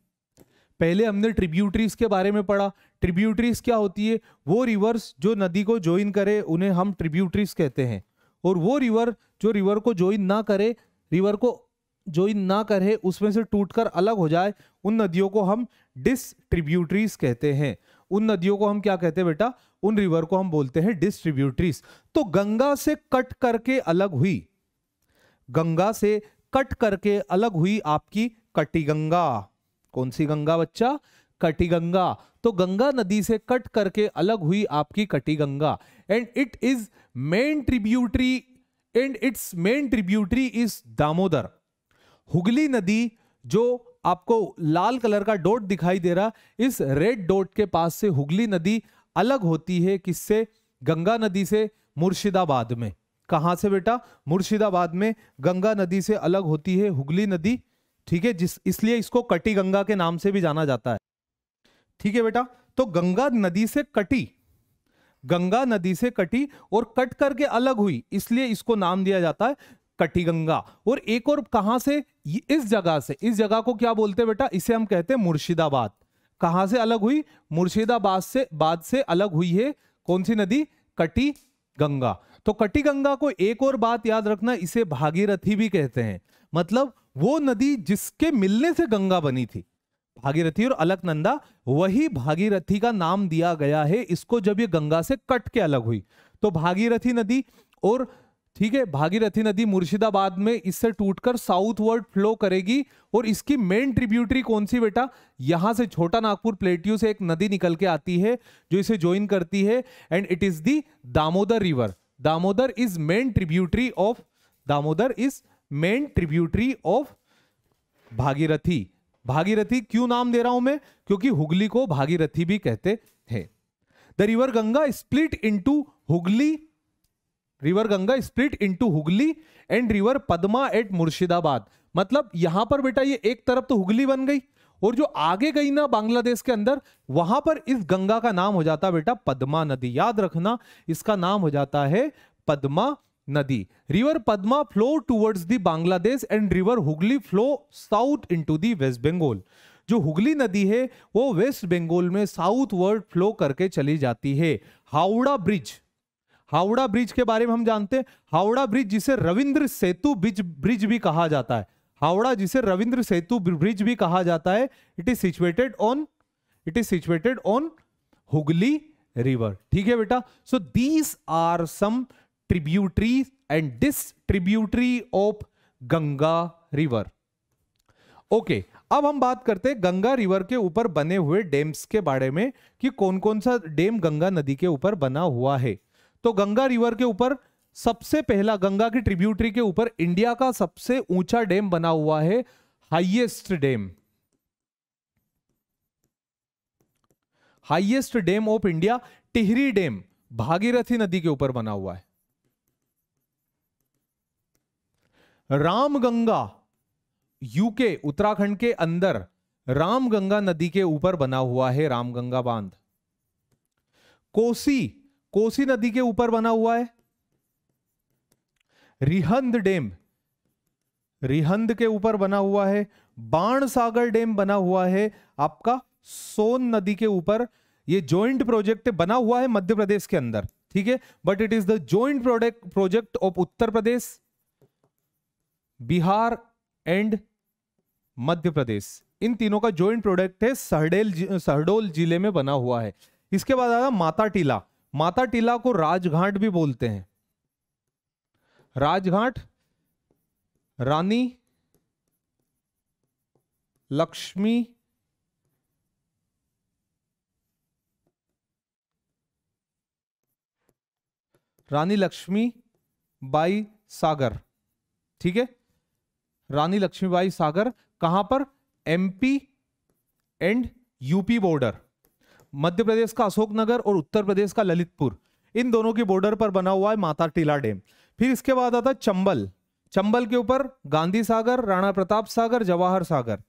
पहले हमने ट्रिब्यूटरीज के बारे में पढ़ा ट्रिब्यूटरीज क्या होती है वो रिवर्स जो नदी को ज्वाइन करे उन्हें हम ट्रिब्यूटरीज कहते हैं और वो रिवर जो रिवर को ज्वाइन ना करे रिवर को जो इन ना करे उसमें से टूटकर अलग हो जाए उन नदियों को हम डिस्ट्रीब्यूटरीज कहते हैं उन नदियों को हम क्या कहते हैं बेटा उन रिवर को हम बोलते हैं डिस्ट्रीब्यूटरीज तो गंगा से कट करके अलग हुई गंगा से कट करके अलग हुई आपकी कटी गंगा कौन सी गंगा बच्चा कटी गंगा तो गंगा नदी से कट करके अलग हुई आपकी कटी Ganga and it is main tributary and its main tributary is Damodar Hooghly नदी जो आपको लाल कलर का डॉट दिखाई दे रहा इस रेड डॉट के पास से हुगली नदी अलग होती है किससे गंगा नदी से मुर्शिदाबाद में कहाँ से बेटा मुर्शिदाबाद में गंगा नदी से अलग होती है हुगली नदी ठीक है जिस इसलिए इसको कटी गंगा के नाम से भी जाना जाता है ठीक है बेटा तो गंगा नदी से कटी गंगा नदी से कटी और कट करके अलग हुई इसलिए इसको नाम दिया जाता है कटिगंगा और एक और कहां से इस जगह से इस जगह को क्या बोलते हैं बेटा इसे हम कहते हैं मुर्शिदाबाद कहां से अलग हुई मुर्शिदाबाद से बाद से अलग हुई है कौन सी नदी कटी गंगा तो कटी गंगा को एक और बात याद रखना इसे भागीरथी भी कहते हैं मतलब वो नदी जिसके मिलने से गंगा बनी थी भागीरथी और अलकनंदा वही भागीरथी का नाम दिया गया है इसको जब ये गंगा से कट के अलग हुई तो भागीरथी नदी और ठीक है भागीरथी नदी मुर्शिदाबाद में इससे टूटकर साउथ वर्ड फ्लो करेगी और इसकी मेन ट्रिब्यूटरी कौन सी बेटा यहां से छोटा नागपुर प्लेटियों से एक नदी निकल के आती है जो इसे ज्वाइन करती है and it is the Damodar river Damodar is main tributary of Damodar is main tributary of Bhagirathi Bhagirathi क्यों नाम दे रहा हूं मैं क्योंकि हुगली को भागीरथी भी कहते हैं the river Ganga split into Hooghly river Ganga split into Hooghly and river Padma at Murshidabad मतलब यहां पर बेटा ये एक तरफ तो हुगली बन गई और जो आगे गई ना बांग्लादेश के अंदर वहां पर इस गंगा का नाम हो जाता बेटा पद्मा नदी याद रखना इसका नाम हो जाता है पद्मा नदी river Padma flow towards the Bangladesh and river Hooghly flow south into the West Bengal जो हुगली नदी है वो वेस्ट बंगाल में साउथ वर्ड फ्लो करके चली जाती है हावड़ा ब्रिज हावड़ा ब्रिज के बारे में हम जानते हैं हावड़ा ब्रिज जिसे रविंद्र सेतु ब्रिज ब्रिज भी कहा जाता है हावड़ा जिसे रविंद्र सेतु ब्रिज भी कहा जाता है it is situated on it is situated on Hooghly river ठीक है बेटा so these are some tributary and this tributary of Ganga river okay अब हम बात करते हैं गंगा रिवर के ऊपर बने हुए डैम्स के बारे में कि कौन कौन सा डैम गंगा नदी के ऊपर बना हुआ है तो गंगा रिवर के ऊपर सबसे पहला गंगा की ट्रिब्यूटरी के ऊपर इंडिया का सबसे ऊंचा डैम बना हुआ है highest dam highest dam of India Tehri dam Bhagirathi नदी के ऊपर बना हुआ है रामगंगा यूके उत्तराखंड के अंदर रामगंगा नदी के ऊपर बना हुआ है रामगंगा बांध कोसी कोसी नदी के ऊपर बना हुआ है रिहंद डैम रिहंद के ऊपर बना हुआ है बाण सागर डैम बना हुआ है आपका सोन नदी के ऊपर ये जॉइंट प्रोजेक्ट बना हुआ है मध्य प्रदेश के अंदर ठीक है but it is the joint product project of Uttar Pradesh Bihar and Madhya Pradesh इन तीनों का जॉइंट प्रोडक्ट है सहडेल सहडोल जिले में बना हुआ है इसके बाद आया माता टीला माता टीला को राजघाट भी बोलते हैं राजघाट रानी लक्ष्मी रानी लक्ष्मी बाई सागर ठीक है रानी लक्ष्मी बाई सागर कहां पर MP and UP border Madhya Pradesh का अशोकनगर और उत्तर प्रदेश का ललितपुर इन दोनों के बॉर्डर पर बना हुआ है माता टीला डैम फिर इसके बाद आता है चंबल चंबल के ऊपर गांधी सागर राणा प्रताप सागर जवाहर सागर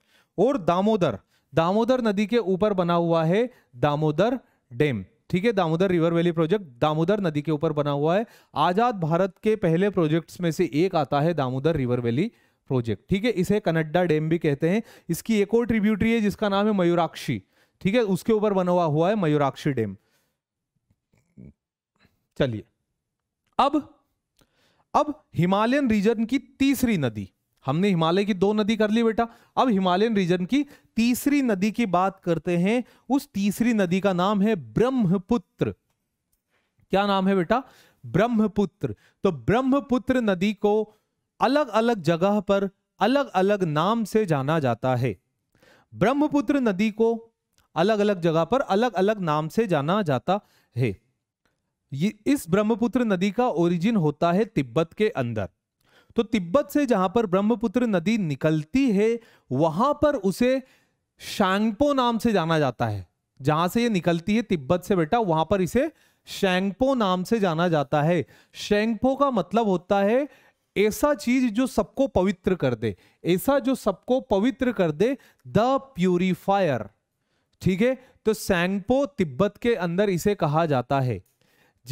और दामोदर दामोदर नदी के ऊपर बना हुआ है दामोदर डैम ठीक है Damodar river valley project Damodar नदी के ऊपर बना हुआ है आजाद भारत के पहले प्रोजेक्ट्स में से एक आता है दामोदर रिवर वैली प्रोजेक्ट ठीक है इसे कनड्डा डैम भी कहते हैं इसकी एक और ट्रिब्यूटरी है जिसका नाम है मयूराक्षी ठीक है उसके ऊपर बना हुआ हुआ है मयूराक्षी डैम चलिए अब अब हिमालयन रीजन की तीसरी नदी हमने हिमालय की दो नदी कर ली बेटा अब हिमालयन रीजन की तीसरी नदी की बात करते हैं उस तीसरी नदी का नाम है ब्रह्मपुत्र क्या नाम है बेटा ब्रह्मपुत्र तो ब्रह्मपुत्र नदी को अलग अलग जगह पर अलग अलग नाम से जाना जाता है ब्रह्मपुत्र नदी को अलग अलग जगह पर अलग अलग नाम से जाना जाता है ये इस ब्रह्मपुत्र नदी का ओरिजिन होता है तिब्बत के अंदर तो तिब्बत से जहां पर ब्रह्मपुत्र नदी निकलती है वहां पर उसे शैंगपो नाम से जाना जाता है जहां से ये निकलती है तिब्बत से बेटा वहां पर इसे शैंगपो नाम से जाना जाता है शेंगपो का मतलब होता है ऐसा चीज जो सबको पवित्र कर दे ऐसा जो सबको पवित्र कर दे द प्यूरिफायर ठीक है तो सैंगपो तिब्बत के अंदर इसे कहा जाता है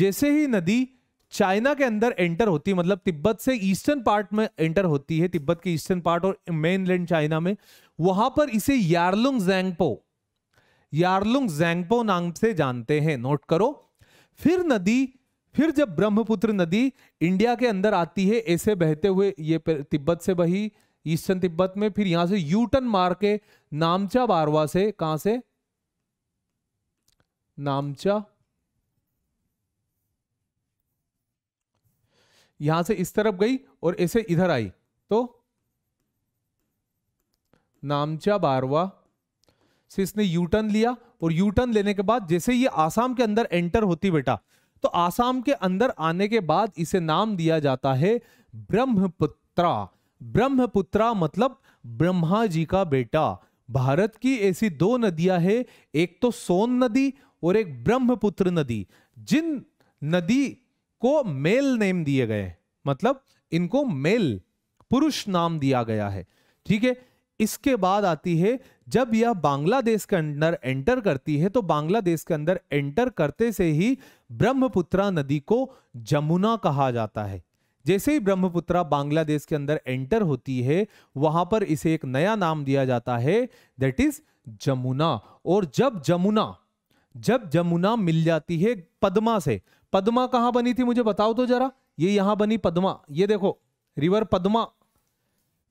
जैसे ही नदी चाइना के अंदर एंटर होती है मतलब तिब्बत से ईस्टर्न पार्ट में एंटर होती है तिब्बत के ईस्टर्न पार्ट और मेनलैंड चाइना में वहां पर इसे यारलुंग जैंगपो यारलुंग जैंगपो नाम से जानते हैं नोट करो फिर नदी फिर जब ब्रह्मपुत्र नदी इंडिया के अंदर आती है ऐसे बहते हुए ये तिब्बत से बही ईस्टर्न तिब्बत में फिर यहां से यूटन मार के नामचा बारवा से कहां से नामचा यहां से इस तरफ गई और ऐसे इधर आई तो नामचा बारवा से इसने यूटर्न लिया और यूटर्न लेने के बाद जैसे ये आसाम के अंदर एंटर होती बेटा तो आसाम के अंदर आने के बाद इसे नाम दिया जाता है ब्रह्मपुत्रा ब्रह्मपुत्रा मतलब ब्रह्मा जी का बेटा भारत की ऐसी दो नदियां हैं एक तो सोन नदी और एक ब्रह्मपुत्र नदी जिन नदी को मेल नेम दिए गए मतलब इनको मेल पुरुष नाम दिया गया है ठीक है इसके बाद आती है जब यह बांग्लादेश के अंदर एंटर करती है तो बांग्लादेश के अंदर एंटर करते से ही ब्रह्मपुत्रा नदी को जमुना कहा जाता है जैसे ही ब्रह्मपुत्रा बांग्लादेश के अंदर एंटर होती है वहां पर इसे एक नया नाम दिया जाता है दैट इज जमुना और जब जमुना जब जमुना मिल जाती है पद्मा से पद्मा कहां बनी थी मुझे बताओ तो जरा ये यहां बनी पद्मा ये देखो रिवर पद्मा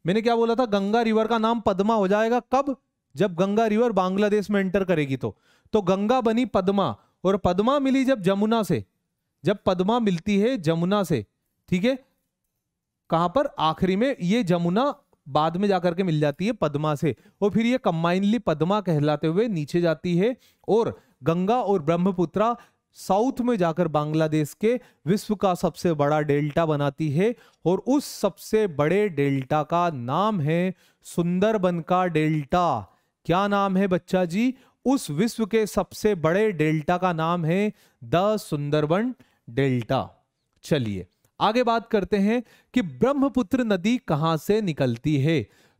मैंने क्या बोला था गंगा रिवर का नाम पद्मा हो जाएगा कब जब गंगा रिवर बांग्लादेश में एंटर करेगी तो तो गंगा बनी पद्मा और पद्मा मिली जब जमुना से जब पद्मा मिलती है जमुना से ठीक है कहां पर आखिरी में ये जमुना बाद में जाकर के मिल जाती है पद्मा से और फिर ये कंबाइनली पद्मा कहलाते हुए नीचे जाती है और गंगा और ब्रह्मपुत्र साउथ में जाकर बांग्लादेश के विश्व का सबसे बड़ा डेल्टा बनाती है और उस सबसे बड़े डेल्टा का नाम है सुंदरबन का डेल्टा क्या नाम है बच्चा जी उस विश्व के सबसे बड़े डेल्टा का नाम है द सुंदरबन डेल्टा चलिए आगे बात करते हैं कि ब्रह्मपुत्र नदी कहां से निकलती है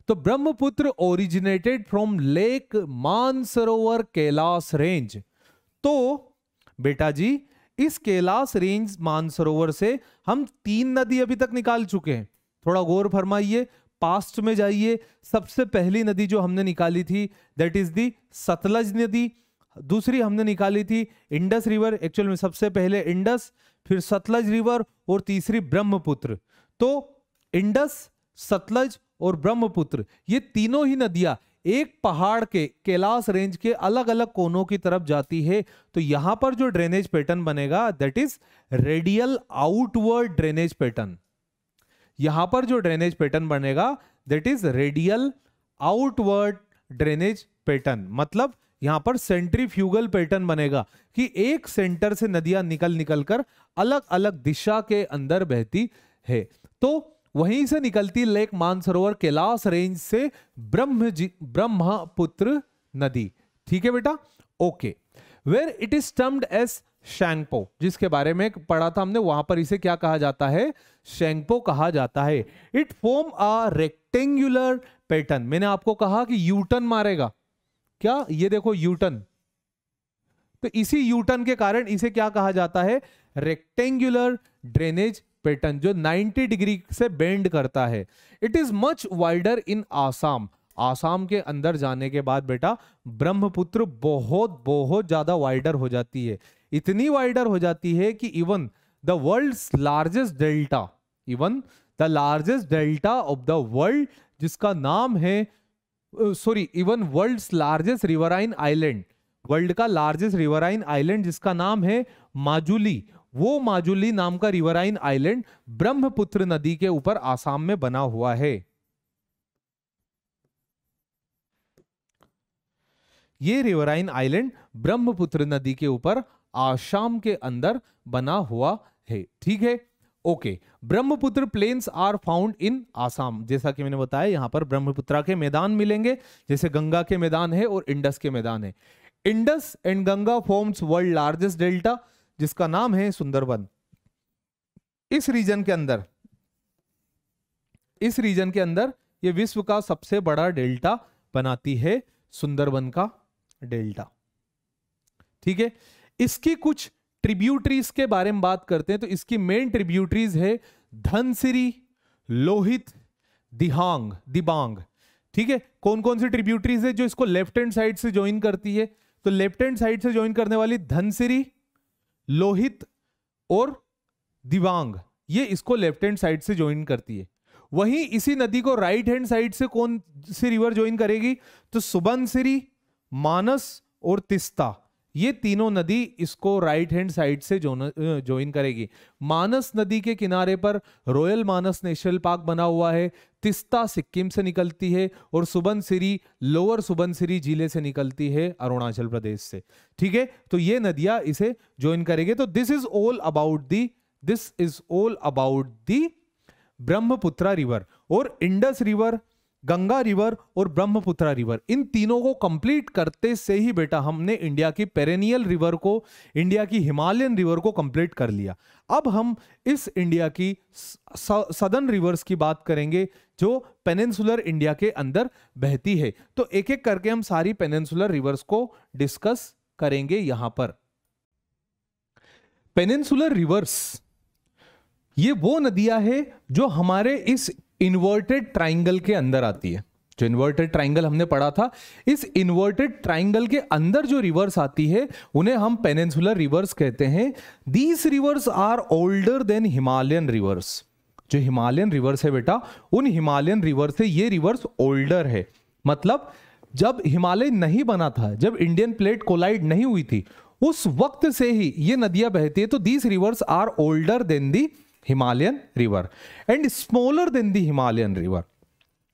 तो Brahmaputra originated from lake Mansarovar Kailash range तो बेटा जी इस कैलाश रेंज मानसरोवर से हम तीन नदी अभी तक निकाल चुके हैं थोड़ा गौर फरमाइए पास्ट में जाइए सबसे पहली नदी जो हमने निकाली थी दैट इज दी सतलज नदी दूसरी हमने निकाली थी इंडस रिवर एक्चुअल में सबसे पहले इंडस फिर सतलज रिवर और तीसरी ब्रह्मपुत्र तो इंडस सतलज और ब्रह्मपुत्र ये तीनों ही नदियां एक पहाड़ के कैलाश रेंज के अलग अलग कोनों की तरफ जाती है तो यहां पर जो ड्रेनेज पैटर्न बनेगा that is radial outward drainage pattern यहां पर जो ड्रेनेज पैटर्न बनेगा that is radial outward drainage pattern मतलब यहां पर सेंट्रीफ्यूगल पैटर्न बनेगा कि एक सेंटर से नदियां निकल निकल कर अलग अलग दिशा के अंदर बहती है तो वहीं से निकलती लेक मानसरोवर कैलाश रेंज से ब्रह्म ब्रह्मपुत्र नदी ठीक है बेटा okay where it is termed as Tsangpo जिसके बारे में पढ़ा था हमने वहां पर इसे क्या कहा जाता है शैंगपो कहा जाता है it form a rectangular pattern मैंने आपको कहा कि यूटन मारेगा क्या ये देखो यूटन तो इसी यूटन के कारण इसे क्या कहा जाता है रेक्टेंगुलर ड्रेनेज पैटर्न जो 90 डिग्री से बेंड करता है it is much wider in Assam Assam के अंदर जाने के बाद बेटा ब्रह्मपुत्र बहुत बहुत ज्यादा वाइडर हो जाती है इतनी वाइडर हो जाती है कि even the world largest delta even the largest delta of the world जिसका नाम है sorry even world largest riverine island world का लार्जेस्ट रिवराइन आइलैंड जिसका नाम है माजुली वो माजुली नाम का रिवराइन आइलैंड ब्रह्मपुत्र नदी के ऊपर आसाम में बना हुआ है ये रिवराइन आइलैंड ब्रह्मपुत्र नदी के ऊपर आसाम के अंदर बना हुआ है ठीक है okay Brahmaputra plains are found in Assam जैसा कि मैंने बताया यहां पर ब्रह्मपुत्रा के मैदान मिलेंगे जैसे गंगा के मैदान है और इंडस के मैदान है Indus and Ganga forms world largest delta जिसका नाम है सुंदरवन इस रीजन के अंदर इस रीजन के अंदर यह विश्व का सबसे बड़ा डेल्टा बनाती है सुंदरबन का डेल्टा ठीक है इसकी कुछ ट्रिब्यूटरीज के बारे में बात करते हैं तो इसकी मेन ट्रिब्यूटरीज है धनसिरी लोहित दिहांग दिबांग ठीक है कौन कौन सी ट्रिब्यूटरीज है जो इसको लेफ्ट हैंड साइड से ज्वाइन करती है तो लेफ्ट हैंड साइड से ज्वाइन करने वाली धनसिरी लोहित और दिवांग ये इसको लेफ्ट हैंड साइड से ज्वाइन करती है वहीं इसी नदी को राइट हैंड साइड से कौन सी रिवर ज्वाइन करेगी तो सुबनसिरी मानस और तिस्ता ये तीनों नदी इसको राइट हैंड साइड से ज्वाइन करेगी मानस नदी के किनारे पर रॉयल मानस नेशनल पार्क बना हुआ है तिस्ता सिक्किम से निकलती है और सुबनसिरी लोअर सुबनसिरी जिले से निकलती है अरुणाचल प्रदेश से ठीक है तो ये नदियां इसे ज्वाइन करेंगे तो this is all about the this is all about the Brahmaputra river और इंडस रिवर गंगा रिवर और ब्रह्मपुत्रा रिवर इन तीनों को कंप्लीट करते से ही बेटा हमने इंडिया की पेरेनियल रिवर को इंडिया की हिमालयन रिवर को कंप्लीट कर लिया अब हम इस इंडिया की सदन रिवर्स की बात करेंगे जो पेनेंसुलर इंडिया के अंदर बहती है तो एक एक करके हम सारी पेनेंसुलर रिवर्स को डिस्कस करेंगे यहां पर पेनेंसुलर रिवर्स ये वो नदियां है जो हमारे इस इन्वर्टेड ट्राइंगल के अंदर आती है जो इन्वर्टेड ट्राइंगल हमने पढ़ा था इस इन्वर्टेड ट्राइंगल के अंदर जो रिवर्स आती है उन्हें हम पेनेंसुलर रिवर्स कहते हैं these rivers are older than Himalayan rivers जो हिमालयन रिवर्स है बेटा उन हिमालयन रिवर्स से ये रिवर्स ओल्डर है मतलब जब हिमालय नहीं बना था जब इंडियन प्लेट कोलाइड नहीं हुई थी उस वक्त से ही ये नदियां बहती है तो these rivers are older than the Himalayan river and smaller than the Himalayan river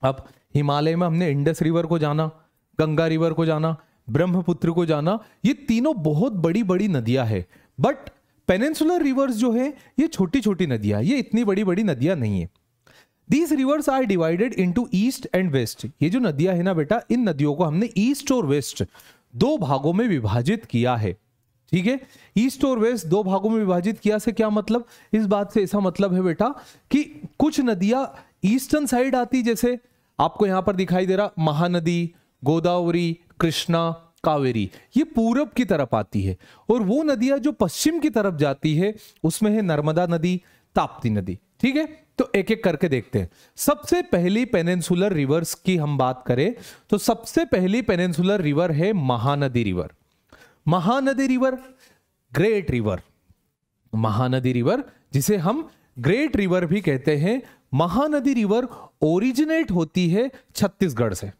अब हिमालय में हमने इंडस रिवर को जाना गंगा रिवर को जाना ब्रह्मपुत्र को जाना ये तीनों बहुत बड़ी बड़ी नदियां है बट पेनेंसुलर रिवर्स जो है ये छोटी छोटी नदियां ये इतनी बड़ी बड़ी नदियां नहीं है these rivers are divided into east and west ये जो नदियां है ना बेटा इन नदियों को हमने ईस्ट और वेस्ट दो भागों में विभाजित किया है ठीक है ईस्ट और वेस्ट दो भागों में विभाजित किया से क्या मतलब इस बात से ऐसा मतलब है बेटा कि कुछ नदियां ईस्टर्न साइड आती जैसे आपको यहां पर दिखाई दे रहा महानदी गोदावरी कृष्णा कावेरी ये पूरब की तरफ आती है और वो नदियां जो पश्चिम की तरफ जाती है उसमें है नर्मदा नदी ताप्ती नदी ठीक है तो एक एक करके देखते हैं सबसे पहली पेनेंसुलर रिवर्स की हम बात करें तो सबसे पहली पेनेंसुलर रिवर है Mahanadi river Mahanadi river great river Mahanadi river जिसे हम ग्रेट रिवर भी कहते हैं महानदी रिवर ओरिजिनेट होती है छत्तीसगढ़ से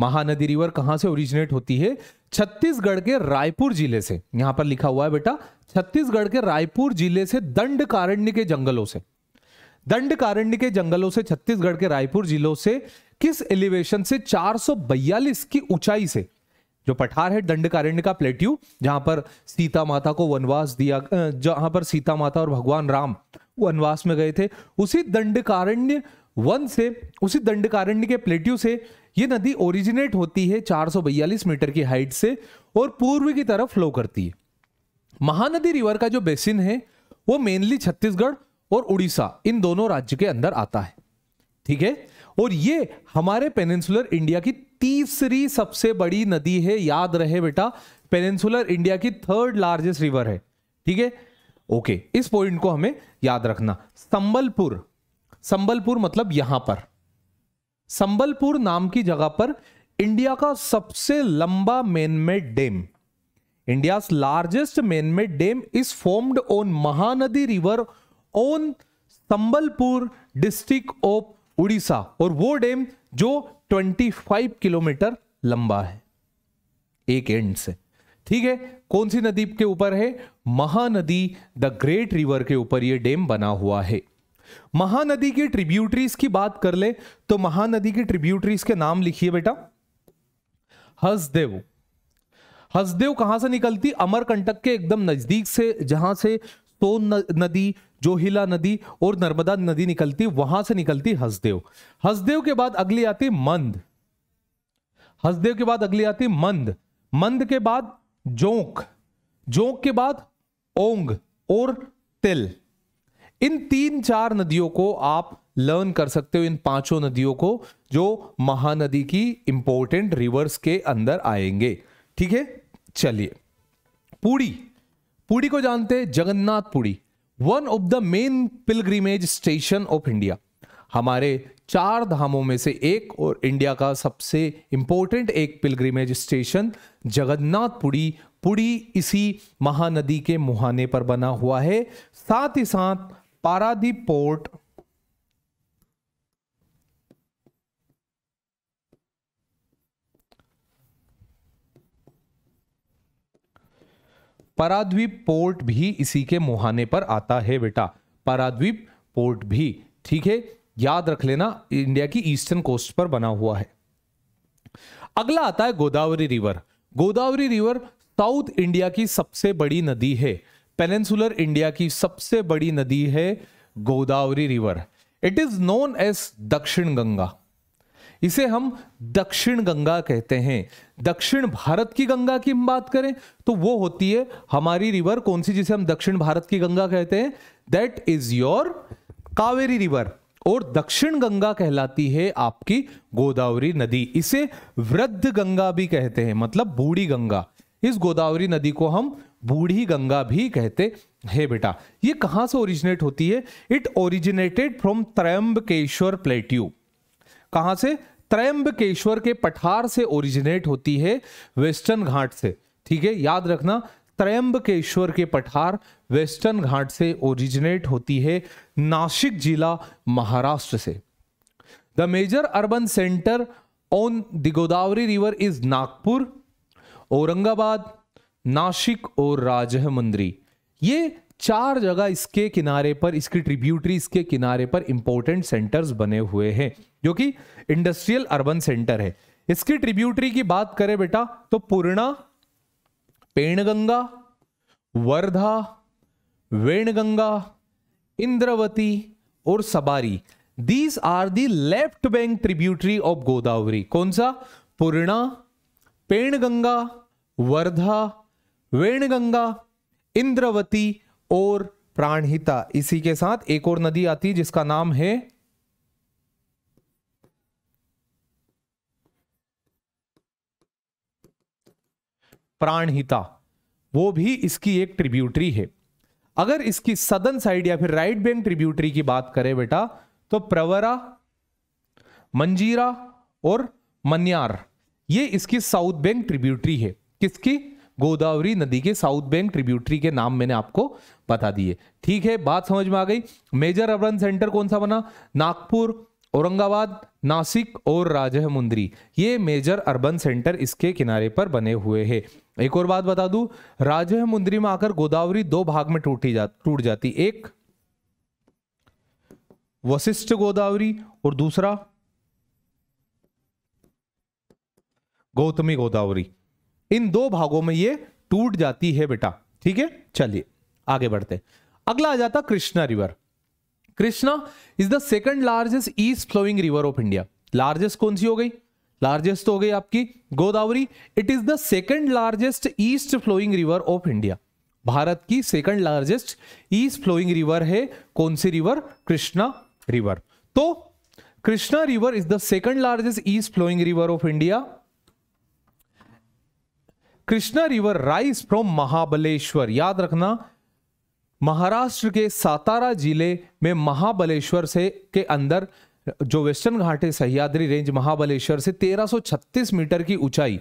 महानदी रिवर कहां से ओरिजिनेट होती है छत्तीसगढ़ के रायपुर जिले से यहां पर लिखा हुआ है बेटा छत्तीसगढ़ के रायपुर जिले से दंड कारण्य के जंगलों से दंड कारण्य के जंगलों से छत्तीसगढ़ के रायपुर जिलों से किस एलिवेशन से चार की ऊंचाई से जो पठार है दंडकारण्य का प्लेट्यू जहां पर सीता माता को वनवास दिया जहां पर सीता माता और भगवान राम वनवास में गए थे उसी दंडकारण्य वन से उसी दंडकारण्य के प्लेट्यू से ये नदी ओरिजिनेट होती है 442 मीटर की हाइट से और पूर्व की तरफ फ्लो करती है महानदी रिवर का जो बेसिन है वो मेनली छत्तीसगढ़ और उड़ीसा इन दोनों राज्य के अंदर आता है ठीक है और ये हमारे पेनिनसुलर इंडिया की तीसरी सबसे बड़ी नदी है याद रहे बेटा पेनेंसुलर इंडिया की थर्ड लार्जेस्ट रिवर है ठीक है ओके इस पॉइंट को हमें याद रखना संबलपुर संबलपुर मतलब यहां पर संबलपुर नाम की जगह पर इंडिया का सबसे लंबा manmade dam India largest manmade dam is formed on Mahanadi river on Sambalpur district of Orissa और वो डैम जो 25 किलोमीटर लंबा है एक एंड से ठीक है कौन सी नदी के ऊपर है महानदी द ग्रेट रिवर के ऊपर यह डैम बना हुआ है महानदी की ट्रिब्यूटरीज की बात कर ले तो महानदी की ट्रिब्यूटरीज के नाम लिखिए बेटा हसदेव हसदेव कहां से निकलती अमरकंटक के एकदम नजदीक से जहां से सोन नदी जोहिला नदी और नर्मदा नदी निकलती वहां से निकलती हसदेव हसदेव के बाद अगली आती मंद हसदेव के बाद अगली आती मंद मंद के बाद जोंक जोंक के बाद ओंग और तिल इन तीन चार नदियों को आप लर्न कर सकते हो इन पांचों नदियों को जो महानदी की इंपॉर्टेंट रिवर्स के अंदर आएंगे ठीक है चलिए पूड़ी पूड़ी को जानते हैं Jagannath Puri one of the main pilgrimage station of India हमारे चार धामों में से एक और इंडिया का सबसे इंपॉर्टेंट एक पिलग्रीमेज स्टेशन जगन्नाथपुरी पुरी इसी महानदी के मुहाने पर बना हुआ है साथ ही साथ पारादीप पोर्ट पराद्वीप पोर्ट भी इसी के मुहाने पर आता है बेटा पराद्वीप पोर्ट भी ठीक है याद रख लेना इंडिया की ईस्टर्न कोस्ट पर बना हुआ है अगला आता है Godavari river Godavari river south India की सबसे बड़ी नदी है पेनेंसुलर इंडिया की सबसे बड़ी नदी है Godavari river it is known as Dakshin Ganga इसे हम दक्षिण गंगा कहते हैं दक्षिण भारत की गंगा की हम बात करें तो वो होती है हमारी रिवर कौन सी जिसे हम दक्षिण भारत की गंगा कहते हैं that is your Kaveri river और दक्षिण गंगा कहलाती है आपकी गोदावरी नदी इसे वृद्ध गंगा भी कहते हैं मतलब बूढ़ी गंगा इस गोदावरी नदी को हम बूढ़ी गंगा भी कहते हैं बेटा ये कहाँ से ओरिजिनेट होती है it originated from Trimbakeshwar plateau कहाँ से त्रयंबकेश्वर के पठार से ओरिजिनेट होती है वेस्टर्न घाट से ठीक है याद रखना त्रयंबकेश्वर के पठार वेस्टर्न घाट से ओरिजिनेट होती है नासिक जिला महाराष्ट्र से the major urban centre on the Godavari river is Nagpur Aurangabad Nashik और राजहमंद्री ये चार जगह इसके किनारे पर इसकी ट्रिब्यूटरी इसके किनारे पर इंपॉर्टेंट सेंटर्स बने हुए हैं जो कि इंडस्ट्रियल अर्बन सेंटर है इसकी ट्रिब्यूटरी की बात करें बेटा तो पूर्णा पेणगंगा वर्धा वेणगंगा इंद्रवती और Sabari these are the left bank tributary of Godavari कौन सा पूर्णा पेणगंगा वर्धा वेणगंगा इंद्रवती और प्राणहिता इसी के साथ एक और नदी आती है जिसका नाम है प्राणहिता वो भी इसकी एक ट्रिब्यूटरी है अगर इसकी सदन साइड या फिर राइट बैंक ट्रिब्यूटरी की बात करें बेटा तो प्रवरा मंजीरा और मन्यार ये इसकी साउथ बैंक ट्रिब्यूटरी है किसकी गोदावरी नदी के साउथ बैंक ट्रिब्यूटरी के नाम मैंने आपको बता दिए ठीक है बात समझ में आ गई मेजर अर्बन सेंटर कौन सा बना नागपुर औरंगाबाद नासिक और राजहमुंद्री ये मेजर अर्बन सेंटर इसके किनारे पर बने हुए हैं एक और बात बता दूं राजहमुंद्री में आकर गोदावरी दो भाग में टूटी जा टूट जाती एक वशिष्ठ गोदावरी और दूसरा गौतमी गोदावरी इन दो भागों में ये टूट जाती है बेटा ठीक है चलिए आगे बढ़ते अगला आ जाता Krishna river Krishna is the second largest east flowing river of India largest कौन सी हो गई लार्जेस्ट हो गई आपकी Godavari it is the second largest east flowing river of India Bharat की second largest east flowing river है कौन सी रिवर कृष्णा रिवर तो Krishna river is the second largest east flowing river of India Krishna river rise from Mahabaleshwar याद रखना महाराष्ट्र के सातारा जिले में महाबलेश्वर से के अंदर जो वेस्टर्न घाट है सहयाद्री रेंज महाबलेश्वर से 1336 मीटर की ऊंचाई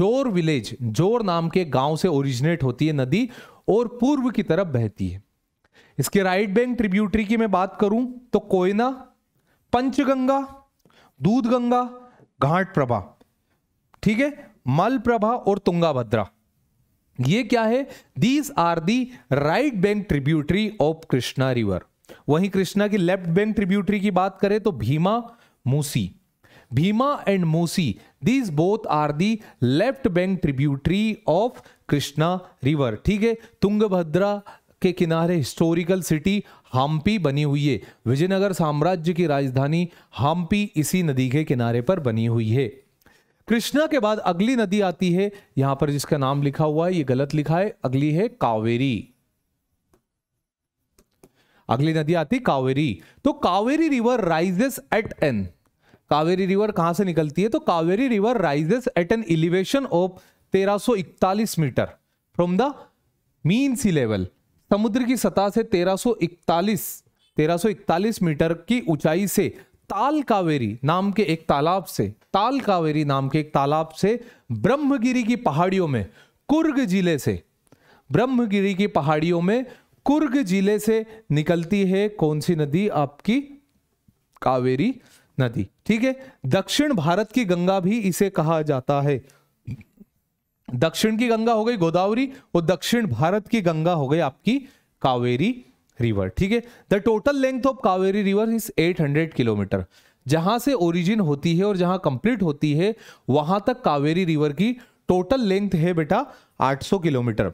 जोर विलेज जोर नाम के गांव से ओरिजिनेट होती है नदी और पूर्व की तरफ बहती है इसके राइट बैंक ट्रिब्यूटरी की मैं बात करूं तो कोयना पंचगंगा दूधगंगा घाट प्रभा ठीक है मलप्रभा और तुंगाभद्रा ये क्या है these are the right bank tributary of Krishna river वहीं कृष्णा की लेफ्ट बैंक ट्रिब्यूटरी की बात करें तो Bhima Musi Bhima and Musi these both are the left bank tributary of Krishna river ठीक है तुंगभद्रा के किनारे हिस्टोरिकल सिटी हम्पी बनी हुई है विजयनगर साम्राज्य की राजधानी हम्पी इसी नदी के किनारे पर बनी हुई है कृष्णा के बाद अगली नदी आती है यहां पर जिसका नाम लिखा हुआ है ये गलत लिखा है अगली है कावेरी अगली नदी आती कावेरी तो Kaveri river rises at an Kaveri river कहां से निकलती है तो Kaveri river rises at an elevation of 1341 metre from the mean sea level समुद्र की सतह से 1341 1341 मीटर की ऊंचाई से ताल कावेरी नाम के एक तालाब से ताल कावेरी नाम के एक तालाब से ब्रह्मगिरी की पहाड़ियों में कुर्ग जिले से ब्रह्मगिरी की पहाड़ियों में कुर्ग जिले से निकलती है कौन सी नदी आपकी कावेरी नदी ठीक है दक्षिण भारत की गंगा भी इसे कहा जाता है दक्षिण की गंगा हो गई गोदावरी और दक्षिण भारत की गंगा हो गई आपकी कावेरी रिवर ठीक है the total length of Kaveri river is 800 kilometre जहां से ओरिजिन होती है और जहां कंप्लीट होती है वहां तक कावेरी रिवर की टोटल लेंथ है बेटा 800 किलोमीटर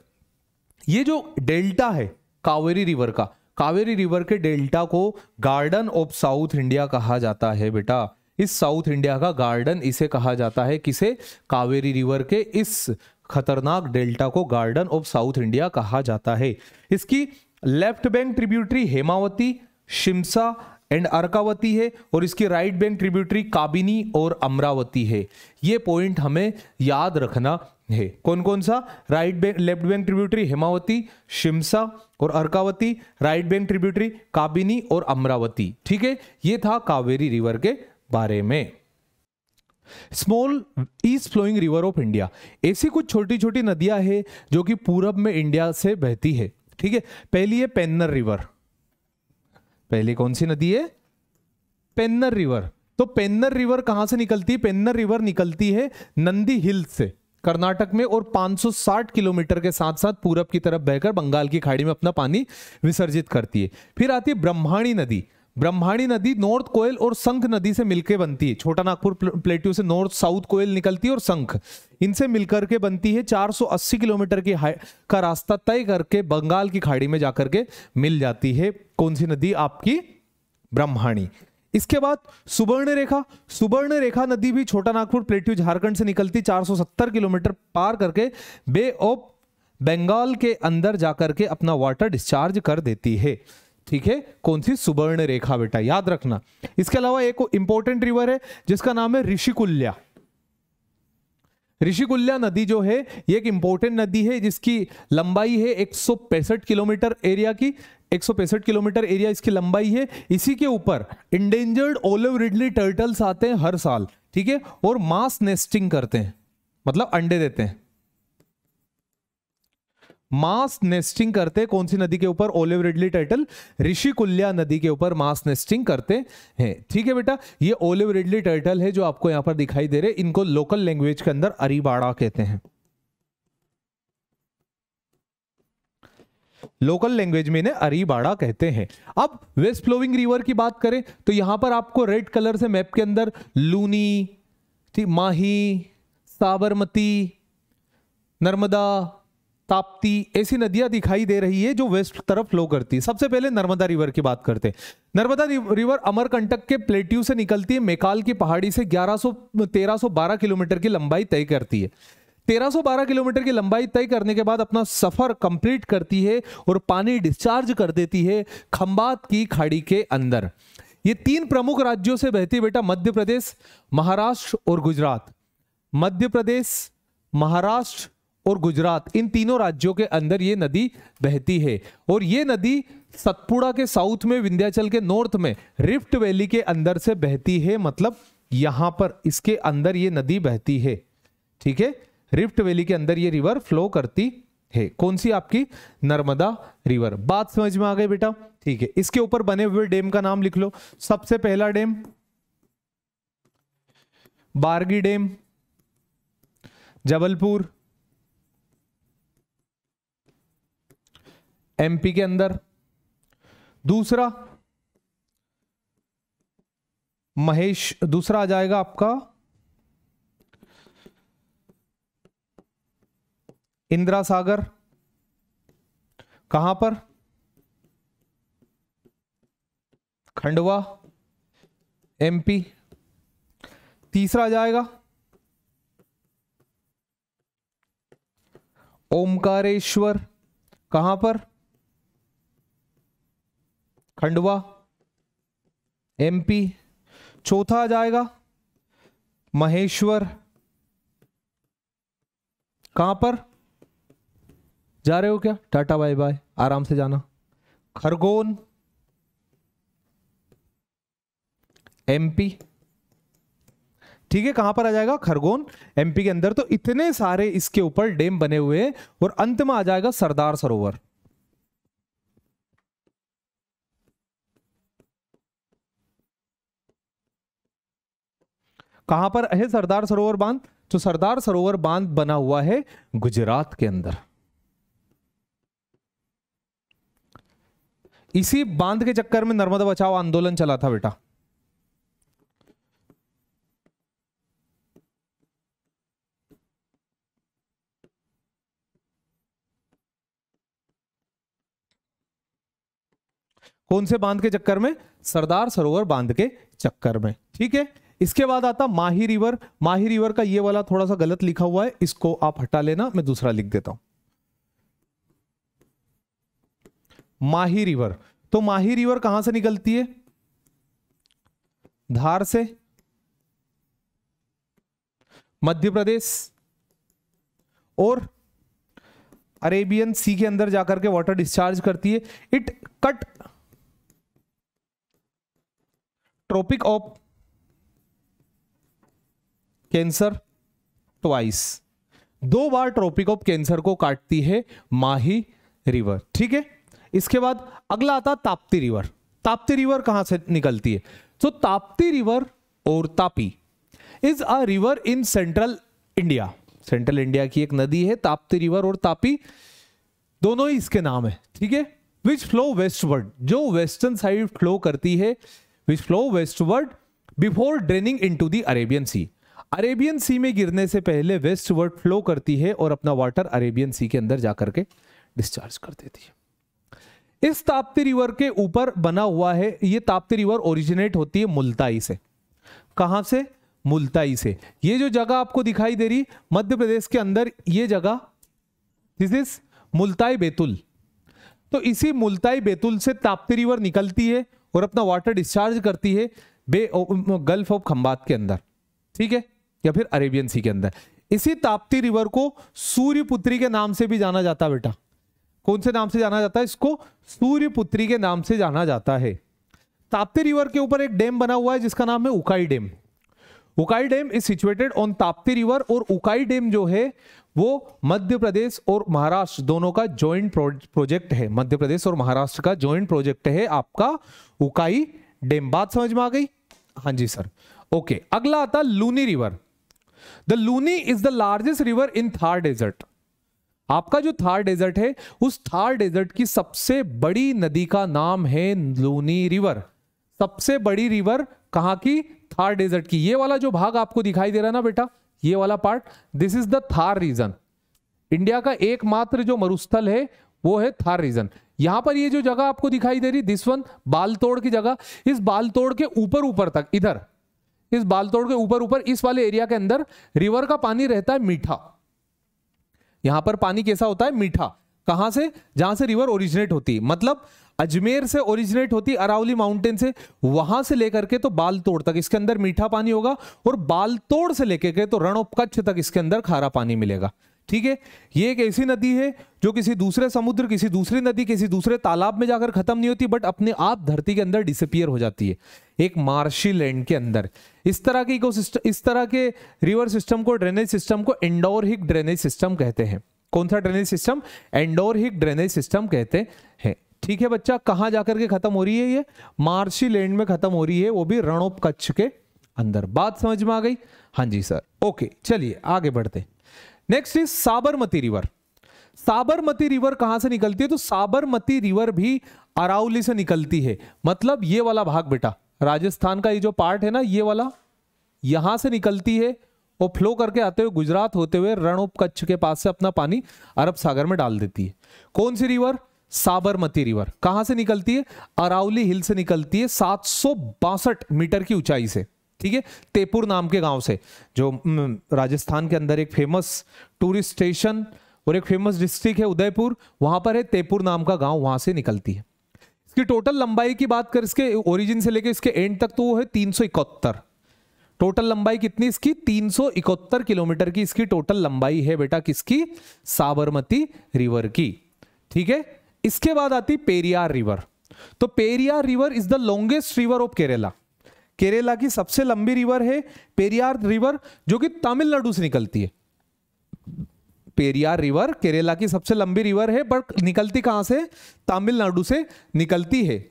ये जो डेल्टा है कावेरी रिवर का कावेरी रिवर के डेल्टा को गार्डन ऑफ साउथ इंडिया कहा जाता है बेटा इस साउथ इंडिया का गार्डन इसे कहा जाता है किसे कावेरी रिवर के इस खतरनाक डेल्टा को गार्डन ऑफ साउथ इंडिया कहा जाता है इसकी left bank tributary Hemavati Shimsha and Arkavati है और इसकी राइट बैंक ट्रिब्यूटरी काबिनी और अमरावती है ये पॉइंट हमें याद रखना है कौन कौन सा right bank left bank tributary Hemavati Shimsha और Arkavati right bank tributary Kabini और अमरावती ठीक है ये था कावेरी रिवर के बारे में small east flowing river of India ऐसी कुछ छोटी छोटी नदियां हैं जो कि पूरब में इंडिया से बहती है ठीक है पहली है पेन्नर रिवर पहली कौन सी नदी है पेन्नर रिवर तो पेन्नर रिवर कहां से निकलती है पेन्नर रिवर निकलती है नंदी हिल्स से कर्नाटक में और 560 किलोमीटर के साथ साथ पूरब की तरफ बहकर बंगाल की खाड़ी में अपना पानी विसर्जित करती है फिर आती है ब्रह्माणी नदी ब्रह्माणी नदी नॉर्थ कोयल और संख नदी से मिलकर बनती है छोटा नागपुर प्लेट्यू से नॉर्थ साउथ कोयल निकलती है और संख इनसे मिलकर के बनती है 480 किलोमीटर की का रास्ता तय करके बंगाल की खाड़ी में जाकर के मिल जाती है कौन सी नदी आपकी ब्रह्माणी इसके बाद सुबर्ण रेखा सुबर्ण रेखा नदी भी छोटा नागपुर प्लेट्यू झारखंड से निकलती चार किलोमीटर पार करके बे ऑफ बंगाल के अंदर जाकर के अपना वाटर डिस्चार्ज कर देती है ठीक है कौन सी सुवर्ण रेखा बेटा याद रखना इसके अलावा एक इंपॉर्टेंट रिवर है जिसका नाम है ऋषिकुल्या ऋषिकुल्या नदी जो है ये एक इंपॉर्टेंट नदी है जिसकी लंबाई है एक किलोमीटर एरिया की एक किलोमीटर एरिया इसकी लंबाई है इसी के ऊपर इंडेंजर्ड ओलिव रिडली टर्टल्स आते हैं हर साल ठीक है और मास नेस्टिंग करते हैं मतलब अंडे देते हैं मास नेस्टिंग करते कौन सी नदी के ऊपर olive ridley turtle Rishikulya नदी के ऊपर मास नेस्टिंग करते हैं ठीक है बेटा ये ओलिव रिडली टर्टल है जो आपको यहां पर दिखाई दे रहे इनको लोकल लैंग्वेज के अंदर अरीबाड़ा कहते हैं लोकल लैंग्वेज में इन्हें अरीबाड़ा कहते हैं अब वेस्ट फ्लोविंग रिवर की बात करें तो यहां पर आपको रेड कलर से मैप के अंदर लूनी माही साबरमती नर्मदा ताप्ती ऐसी नदियां दिखाई दे रही है जो वेस्ट तरफ फ्लो करती है सबसे पहले नर्मदा रिवर की बात करते हैं नर्मदा रिवर अमरकंटक के प्लेट्यू से निकलती है मेकाल की पहाड़ी से 1100 1312 किलोमीटर की लंबाई तय करती है 1312 किलोमीटर की लंबाई तय करने के बाद अपना सफर कंप्लीट करती है और पानी डिस्चार्ज कर देती है खंबात की खाड़ी के अंदर ये तीन प्रमुख राज्यों से बहती बेटा मध्य प्रदेश महाराष्ट्र और गुजरात मध्य प्रदेश महाराष्ट्र और गुजरात इन तीनों राज्यों के अंदर ये नदी बहती है और ये नदी सतपुड़ा के साउथ में विंध्याचल के नॉर्थ में रिफ्ट वैली के अंदर से बहती है मतलब यहां पर इसके अंदर ये नदी बहती है ठीक है रिफ्ट वैली के अंदर ये रिवर फ्लो करती है कौन सी आपकी नर्मदा रिवर बात समझ में आ गई बेटा ठीक है इसके ऊपर बने हुए डैम का नाम लिख लो सबसे पहला dam Bargi dam Jabalpur MP के अंदर दूसरा महेश दूसरा आ जाएगा आपका इंदिरा सागर कहां पर खंडवा एमपी तीसरा आ जाएगा ओमकारेश्वर कहां पर खंडवा एमपी चौथा आ जाएगा महेश्वर कहां पर जा रहे हो क्या टाटा बाय बाय आराम से जाना खरगोन एमपी ठीक है कहां पर आ जाएगा खरगोन एमपी के अंदर तो इतने सारे इसके ऊपर डैम बने हुए हैं और अंत में आ जाएगा सरदार सरोवर कहां पर है सरदार सरोवर बांध तो सरदार सरोवर बांध बना हुआ है गुजरात के अंदर इसी बांध के चक्कर में नर्मदा बचाओ आंदोलन चला था बेटा कौन से बांध के चक्कर में सरदार सरोवर बांध के चक्कर में ठीक है इसके बाद आता माही रिवर माही रिवर का ये वाला थोड़ा सा गलत लिखा हुआ है इसको आप हटा लेना मैं दूसरा लिख देता हूं माही रिवर तो माही रिवर कहां से निकलती है धार से मध्य प्रदेश और अरेबियन सी के अंदर जाकर के वाटर डिस्चार्ज करती है it cut tropic of cancer twice दो बार ट्रॉपिक ऑफ कैंसर को काटती है माही रिवर ठीक है इसके बाद अगला आता ताप्ती रिवर ताप्ती रिवर कहां से निकलती है तो ताप्ती रिवर और Tapi is a river in central India central India की एक नदी है ताप्ती रिवर और तापी दोनों ही इसके नाम है ठीक है विच फ्लो वेस्टवर्ड जो वेस्टर्न साइड फ्लो करती है which flow westward before draining into the Arabian sea Arabian sea में गिरने से पहले वेस्ट वर्ड फ्लो करती है और अपना वाटर अरेबियन सी के अंदर जाकर के डिस्चार्ज कर देती है इस ताप्ती रिवर के ऊपर बना हुआ है ये ताप्ती रिवर ओरिजिनेट होती है मुल्ताई से कहां से मुल्ताई से ये जो जगह आपको दिखाई दे रही मध्य प्रदेश के अंदर ये जगह दिस इज मुल्ताई बेतुल तो इसी मुल्ताई बेतुल से ताप्ती रिवर निकलती है और अपना वाटर डिस्चार्ज करती है बे गल्फ ऑफ खंबात के अंदर ठीक है या फिर अरेबियन सी के अंदर इसी ताप्ती रिवर को सूर्यपुत्री के नाम से भी जाना जाता है बेटा कौन से नाम से जाना जाता है इसको सूर्यपुत्री के नाम से जाना जाता है ताप्ती रिवर के ऊपर एक डैम बना हुआ है जिसका नाम है Ukai dam Ukai dam is situated on Tapti river और उकाई डैम जो है वो मध्य प्रदेश और महाराष्ट्र दोनों का ज्वाइंट प्रोजेक्ट है मध्य प्रदेश और महाराष्ट्र का ज्वाइंट प्रोजेक्ट है आपका उकाई डैम बात समझ में आ गई हाँ जी सर ओके अगला आता Luni river the Luni is the largest river in Thar desert आपका जो थार डेजर्ट है उस थार डेजर्ट की सबसे बड़ी नदी का नाम है लूनी रिवर सबसे बड़ी रिवर कहां की थार डेजर्ट की ये वाला जो भाग आपको दिखाई दे रहा है ना बेटा ये वाला part this is the Thar region India का एकमात्र जो मरुस्थल है वो है थार रीजन यहां पर ये जो जगह आपको दिखाई दे रही दिस वन बालतोड़ की जगह इस बालतोड़ के ऊपर ऊपर तक इधर इस बालतोड़ के ऊपर ऊपर इस वाले एरिया के अंदर रिवर का पानी रहता है मीठा यहां पर पानी कैसा होता है मीठा कहां से जहां से रिवर ओरिजिनेट होती है मतलब अजमेर से ओरिजिनेट होती अरावली माउंटेन से वहां से लेकर के तो बालतोड़ तक इसके अंदर मीठा पानी होगा और बालतोड़ से लेकर के तो रणोपक्ष तक इसके अंदर खारा पानी मिलेगा ठीक है ये एक ऐसी नदी है जो किसी दूसरे समुद्र किसी दूसरी नदी किसी दूसरे तालाब में जाकर खत्म नहीं होती बट अपने आप धरती के अंदर डिसअपियर हो जाती है एक मार्शी लैंड के अंदर इस तरह के इको इस तरह के रिवर सिस्टम को ड्रेनेज सिस्टम को इंडोर हिक ड्रेनेज सिस्टम कहते हैं कौन सा drainage system endorheic drainage system कहते हैं ठीक है बच्चा कहाँ जाकर के खत्म हो रही है ये मार्शी लैंड में खत्म हो रही है वो भी रणोप कच्छ के अंदर बात समझ में आ गई हाँ जी सर ओके चलिए आगे बढ़ते हैं next is Sabarmati river Sabarmati river कहां से निकलती है तो साबरमती रिवर भी अरावली से निकलती है मतलब ये वाला भाग बेटा राजस्थान का ये जो पार्ट है ना ये वाला यहां से निकलती है वो फ्लो करके आते हुए गुजरात होते हुए रण उप कच्छ के पास से अपना पानी अरब सागर में डाल देती है कौन सी रिवर साबरमती रिवर कहां से निकलती है अरावली हिल से निकलती है सात मीटर की ऊंचाई से ठीक है तेपुर नाम के गांव से जो हम्म, राजस्थान के अंदर एक फेमस टूरिस्ट स्टेशन और एक फेमस डिस्ट्रिक्ट है उदयपुर वहां पर है तेपुर नाम का गांव वहां से निकलती है इसकी टोटल लंबाई की बात कर इसके ओरिजिन से लेकर इसके एंड तक तो वो है तीन टोटल लंबाई कितनी इसकी तीन किलोमीटर की इसकी टोटल लंबाई है बेटा किसकी साबरमती रिवर की ठीक है इसके बाद आती पेरियार रिवर तो Periyar river is the longest river of Kerala Kerala की सबसे लंबी रिवर है पेरियार रिवर जो कि तमिलनाडु से निकलती है पेरियार रिवर केरला की सबसे लंबी रिवर है बट निकलती कहां से तमिलनाडु से निकलती है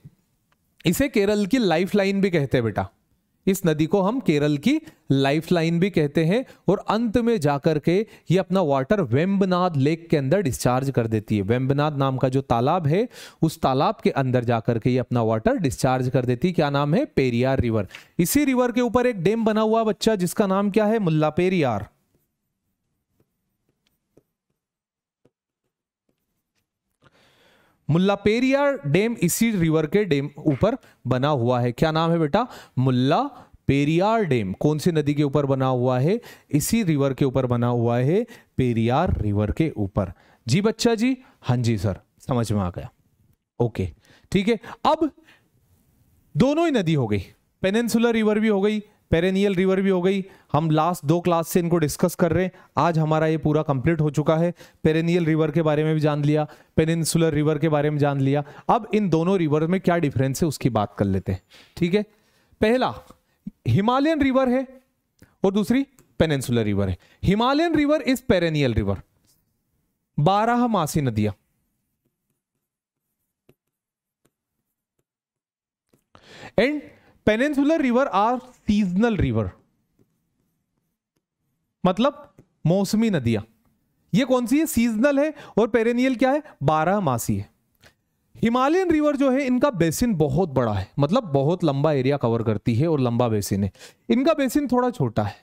इसे केरल की लाइफलाइन भी कहते हैं बेटा इस नदी को हम केरल की लाइफलाइन भी कहते हैं और अंत में जाकर के ये अपना वाटर वेम्बनाद लेक के अंदर डिस्चार्ज कर देती है वेम्बनाद नाम का जो तालाब है उस तालाब के अंदर जाकर के ये अपना वाटर डिस्चार्ज कर देती है क्या नाम है पेरियार रिवर इसी रिवर के ऊपर एक डैम बना हुआ बच्चा जिसका नाम क्या है मुल्ला पेरियार मुल्ला पेरियार डैम इसी रिवर के डैम ऊपर बना हुआ है क्या नाम है बेटा मुल्ला पेरियार डैम कौन सी नदी के ऊपर बना हुआ है इसी रिवर के ऊपर बना हुआ है पेरियार रिवर के ऊपर जी बच्चा जी हाँ जी सर समझ में आ गया ओके ठीक है अब दोनों ही नदी हो गई पेनेंसुलर रिवर भी हो गई पेरेनियल रिवर भी हो गई हम लास्ट दो क्लास से इनको डिस्कस कर रहे हैं आज हमारा ये पूरा कंप्लीट हो चुका है पेरेनियल रिवर के बारे में भी जान लिया पेनिनसुलर रिवर के बारे में जान लिया अब इन दोनों रिवर में क्या डिफरेंस है उसकी बात कर लेते हैं ठीक है पहला हिमालयन रिवर है और दूसरी पेनेंसुलर रिवर है Himalayan river is perennial river बारह मासी नदियां and peninsular river are seasonal river मतलब मौसमी नदियां ये कौन सी है सीजनल है और पेरेनियल क्या है बारह मासी है हिमालयन रिवर जो है इनका बेसिन बहुत बड़ा है मतलब बहुत लंबा एरिया कवर करती है और लंबा बेसिन है इनका बेसिन थोड़ा छोटा है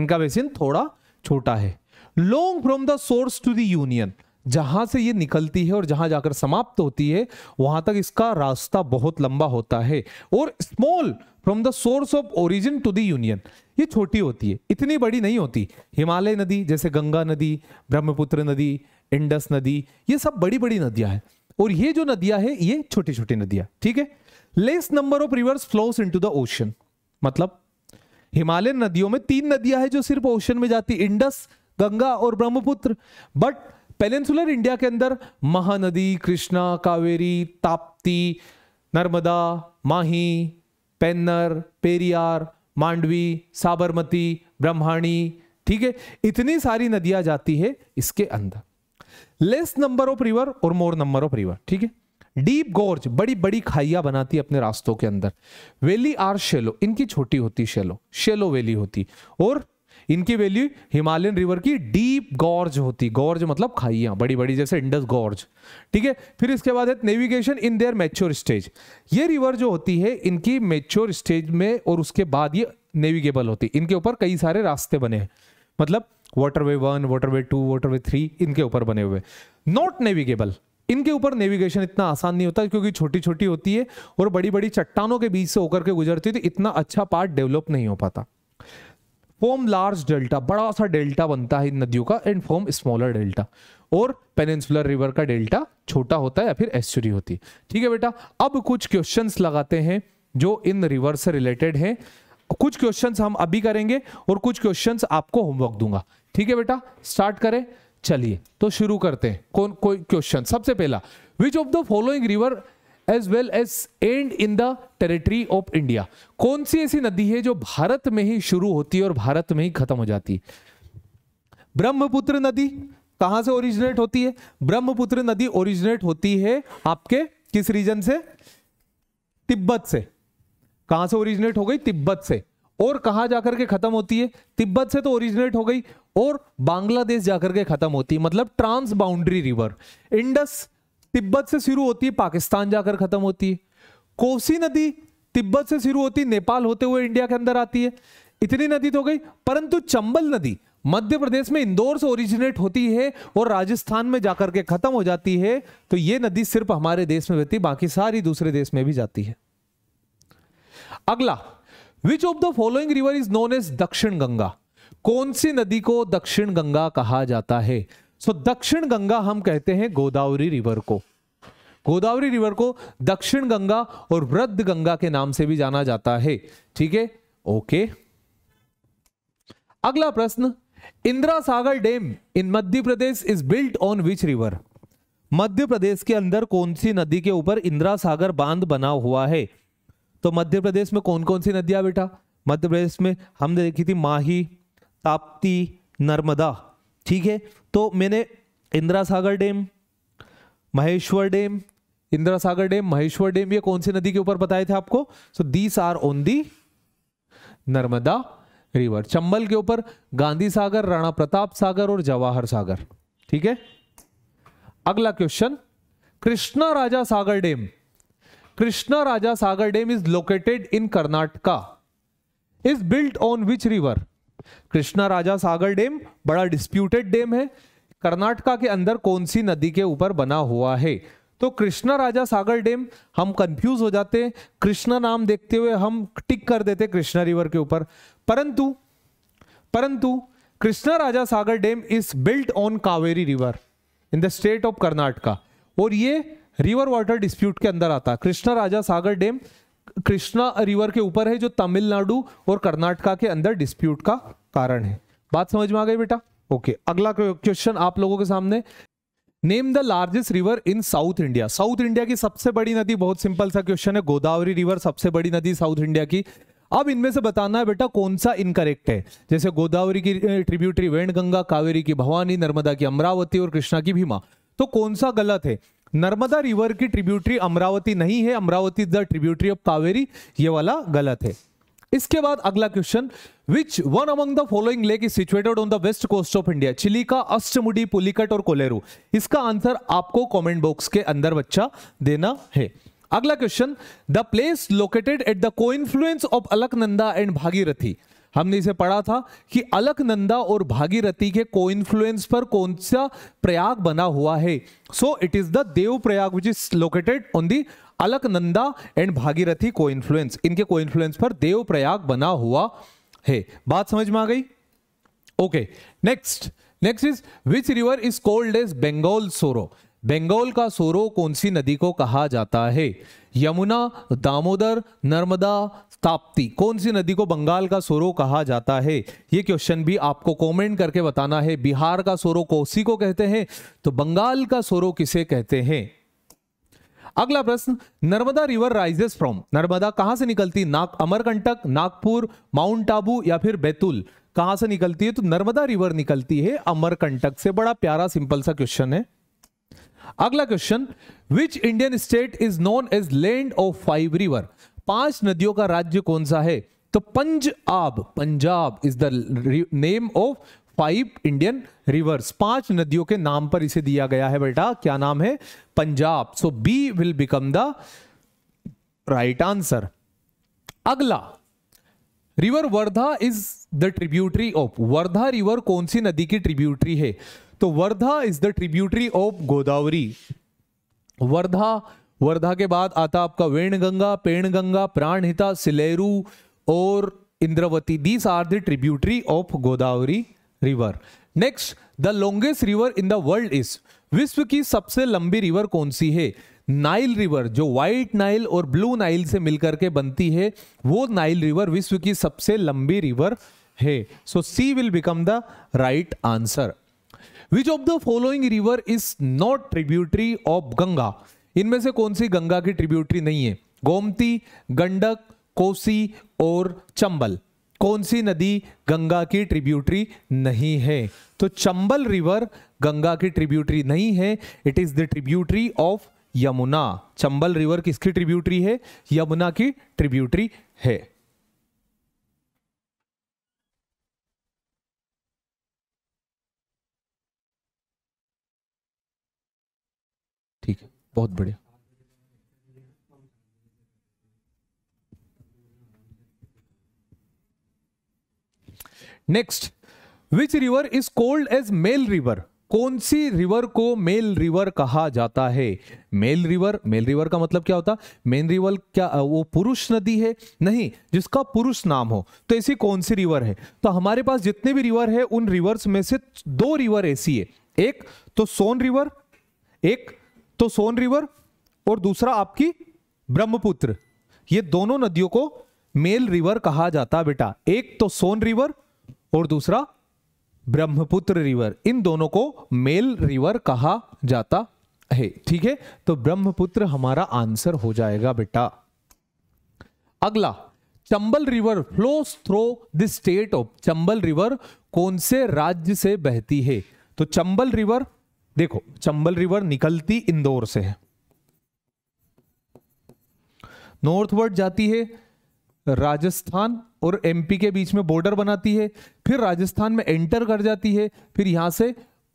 इनका बेसिन थोड़ा छोटा है long from the source to the union जहां से ये निकलती है और जहां जाकर समाप्त होती है वहां तक इसका रास्ता बहुत लंबा होता है और small from the source of origin to the union ये छोटी होती है इतनी बड़ी नहीं होती हिमालय नदी जैसे गंगा नदी ब्रह्मपुत्र नदी इंडस नदी ये सब बड़ी बड़ी नदियां हैं और ये जो नदियां है ये छोटी छोटी नदियां ठीक है less number of rivers flows to the ocean मतलब हिमालयन नदियों में तीन नदियां हैं जो सिर्फ ओशन में जाती इंडस गंगा और ब्रह्मपुत्र बट पेनेंसुलर इंडिया के अंदर महानदी कृष्णा कावेरी ताप्ती नर्मदा माही पेन्नर पेरियार मांडवी साबरमती ब्रह्माणी ठीक है इतनी सारी नदियां जाती है इसके अंदर लेस नंबर ऑफ रिवर और मोर नंबर ऑफ रिवर ठीक है डीप गोर्ज बड़ी बड़ी खाइया बनाती है अपने रास्तों के अंदर वैली आर शेलो इनकी छोटी होती शेलो शेलो वैली होती और इनकी वैल्यू हिमालयन रिवर की डीप गॉर्ज होती गॉर्ज मतलब खाइया बड़ी बड़ी जैसे इंडस गॉर्ज ठीक है फिर इसके बाद है navigation in their mature stage ये रिवर जो होती है इनकी मेच्योर स्टेज में और उसके बाद ये नेविगेबल होती इनके ऊपर कई सारे रास्ते बने हैं मतलब waterway one waterway two waterway three इनके ऊपर बने हुए नॉट नेविगेबल इनके ऊपर नेविगेशन इतना आसान नहीं होता क्योंकि छोटी छोटी होती है और बड़ी बड़ी चट्टानों के बीच से होकर के गुजरती है तो इतना अच्छा पार्ट डेवलप नहीं हो पाता फॉर्म लार्ज डेल्टा बड़ा सा डेल्टा बनता है इन नदियों का एंड फॉर्म स्मॉलर डेल्टा और पेनिनसुलर रिवर का डेल्टा छोटा होता है या फिर एस्चुरी होती है ठीक है बेटा अब कुछ क्वेश्चंस लगाते हैं जो इन रिवर से रिलेटेड हैं कुछ क्वेश्चंस हम अभी करेंगे और कुछ क्वेश्चंस आपको होमवर्क दूंगा ठीक है बेटा स्टार्ट करें चलिए तो शुरू करते हैं कौन कोई क्वेश्चन सबसे पहला which of the following river as well as end in the territory of India कौन सी ऐसी नदी है जो भारत में ही शुरू होती है और भारत में ही खत्म हो जाती है ब्रह्मपुत्र नदी कहां से ओरिजिनेट होती है ब्रह्मपुत्र नदी ओरिजिनेट होती है आपके किस रीजन से तिब्बत से कहां से ओरिजिनेट हो गई तिब्बत से और कहा जाकर के खत्म होती है तिब्बत से तो ओरिजिनेट हो गई और बांग्लादेश जाकर के खत्म होती है मतलब trans boundary river Indus Tibet से शुरू होती है पाकिस्तान जाकर खत्म होती है कोसी नदी तिब्बत से शुरू होती नेपाल होते हुए इंडिया के अंदर आती है इतनी नदी तो गई परंतु चंबल नदी मध्य प्रदेश में इंदौर से ओरिजिनेट होती है और राजस्थान में जाकर के खत्म हो जाती है तो यह नदी सिर्फ हमारे देश में बहती बाकी सारी दूसरे देश में भी जाती है अगला which of the following river is known as Dakshin Ganga कौन सी नदी को दक्षिण गंगा कहा जाता है सो दक्षिण गंगा हम कहते हैं गोदावरी रिवर को गोदावरी रिवर को दक्षिण गंगा और वृद्ध गंगा के नाम से भी जाना जाता है ठीक है ओके अगला प्रश्न Indira Sagar dam in Madhya Pradesh is built on which river Madhya Pradesh के अंदर कौन सी नदी के ऊपर इंदिरा सागर बांध बना हुआ है तो मध्य प्रदेश में कौन कौन सी नदियां बेटा मध्य प्रदेश में हमने देखी थी माही ताप्ती नर्मदा ठीक है तो मैंने Indira Sagar dam Maheshwar dam Indira Sagar dam Maheshwar dam ये कौन सी नदी के ऊपर बताए थे आपको so these are on the Narmada river Chambal के ऊपर गांधी सागर राणा प्रताप सागर और जवाहर सागर ठीक है अगला question Krishna Raja Sagar dam Krishna Raja Sagar dam is located in Karnataka is built on which river Krishna Raja Sagar dam बड़ा डिस्प्यूटेड डैम है कर्नाटका के अंदर कौन सी नदी के ऊपर बना हुआ है तो कृष्णा राजा सागर डैम हम कंफ्यूज हो जाते हैं कृष्णा नाम देखते हुए हम टिक कर देते कृष्णा रिवर के ऊपर परंतु परंतु Krishna Raja Sagar dam is built on Kaveri river in the state of Karnataka और ये रिवर वाटर डिस्प्यूट के अंदर आता है कृष्णा राजा सागर डैम कृष्णा रिवर के ऊपर है जो तमिलनाडु और कर्नाटका के अंदर डिस्प्यूट का कारण है बात समझ में आ गई बेटा ओके अगला क्वेश्चन आप लोगों के सामने name the largest river in south India south India की सबसे बड़ी नदी बहुत सिंपल सा क्वेश्चन है गोदावरी रिवर सबसे बड़ी नदी साउथ इंडिया की अब इनमें से बताना है बेटा कौन सा इनकरेक्ट है जैसे गोदावरी की ट्रिब्यूटरी वेणगंगा कावेरी की भवानी नर्मदा की अमरावती और कृष्णा की भीमा तो कौन सा गलत है नर्मदा रिवर की ट्रिब्यूटरी अमरावती नहीं है Amaravati the tributary of Kaveri ये वाला गलत है इसके बाद अगला question which one among the following lake is situated on the west coast of India चिली का अष्टमुडी पुलिकट और कोलेरू इसका आंसर आपको कमेंट बॉक्स के अंदर बच्चा देना है अगला question the place located at the confluence of Alaknanda and Bhagirathi हमने इसे पढ़ा था कि अलकनंदा और भागीरथी के को इन्फ्लुएंस पर कौन सा प्रयाग बना हुआ है so it is the Devprayag which is located on the Alaknanda and Bhagirathi confluence इनके को इन्फ्लुएंस पर देव प्रयाग बना हुआ है बात समझ में आ गई okay next next is which river is called as Bengal sorrow Bengal का सोरो कौन सी नदी को कहा जाता है यमुना दामोदर नर्मदा ताप्ती कौन सी नदी को बंगाल का सोरो कहा जाता है ये क्वेश्चन भी आपको कमेंट करके बताना है बिहार का सोरो कोसी को कहते हैं तो बंगाल का सोरो किसे कहते हैं अगला प्रश्न Narmada river rises from Narmada कहां से निकलती नाग अमरकंटक नागपुर माउंट आबू या फिर बैतूल कहां से निकलती है तो नर्मदा रिवर निकलती है अमरकंटक से बड़ा प्यारा सिंपल सा क्वेश्चन है अगला question which Indian state is known as land of five river पांच नदियों का राज्य कौन सा है तो Punjab Punjab is the name of five Indian rivers पांच नदियों के नाम पर इसे दिया गया है बेटा क्या नाम है Punjab so B will become the right answer अगला river Wardha is the tributary of Wardha river कौन सी नदी की ट्रिब्यूटरी है तो Wardha is the tributary of Godavari Wardha Wardha के बाद आता आपका वेण गंगा पेण गंगा प्राणहिता सिलेरू और Indravati these are the tributary of Godavari river next the longest river in the world is विश्व की सबसे लंबी रिवर कौन सी है नाइल रिवर जो व्हाइट नाइल और ब्लू नाइल से मिलकर के बनती है वो नाइल रिवर विश्व की सबसे लंबी रिवर है so C will become the right answer which of the following river is not tributary of Ganga इनमें से कौन सी गंगा की ट्रिब्यूटरी नहीं है गोमती गंडक कोसी और चंबल कौन सी नदी गंगा की ट्रिब्यूटरी नहीं है तो चंबल रिवर गंगा की ट्रिब्यूटरी नहीं है it is the tributary of Yamuna Chambal river किसकी ट्रिब्यूटरी है यमुना की ट्रिब्यूटरी है बहुत बढ़िया next which river is called as male river कौन सी रिवर को मेल रिवर कहा जाता है मेल रिवर मेल रिवर का मतलब क्या होता मेन रिवर क्या वो पुरुष नदी है नहीं जिसका पुरुष नाम हो तो ऐसी कौन सी रिवर है तो हमारे पास जितने भी रिवर है उन रिवर्स में से दो रिवर ऐसी है एक तो सोन रिवर एक तो सोन रिवर और दूसरा आपकी ब्रह्मपुत्र ये दोनों नदियों को मेल रिवर कहा जाता बेटा एक तो सोन रिवर और दूसरा ब्रह्मपुत्र रिवर इन दोनों को मेल रिवर कहा जाता है ठीक है तो ब्रह्मपुत्र हमारा आंसर हो जाएगा बेटा अगला Chambal river flows through the state of Chambal river कौन से राज्य से बहती है तो चंबल रिवर देखो चंबल रिवर निकलती इंदौर से है नॉर्थवर्ड जाती है राजस्थान और एमपी के बीच में बॉर्डर बनाती है फिर राजस्थान में एंटर कर जाती है फिर यहां से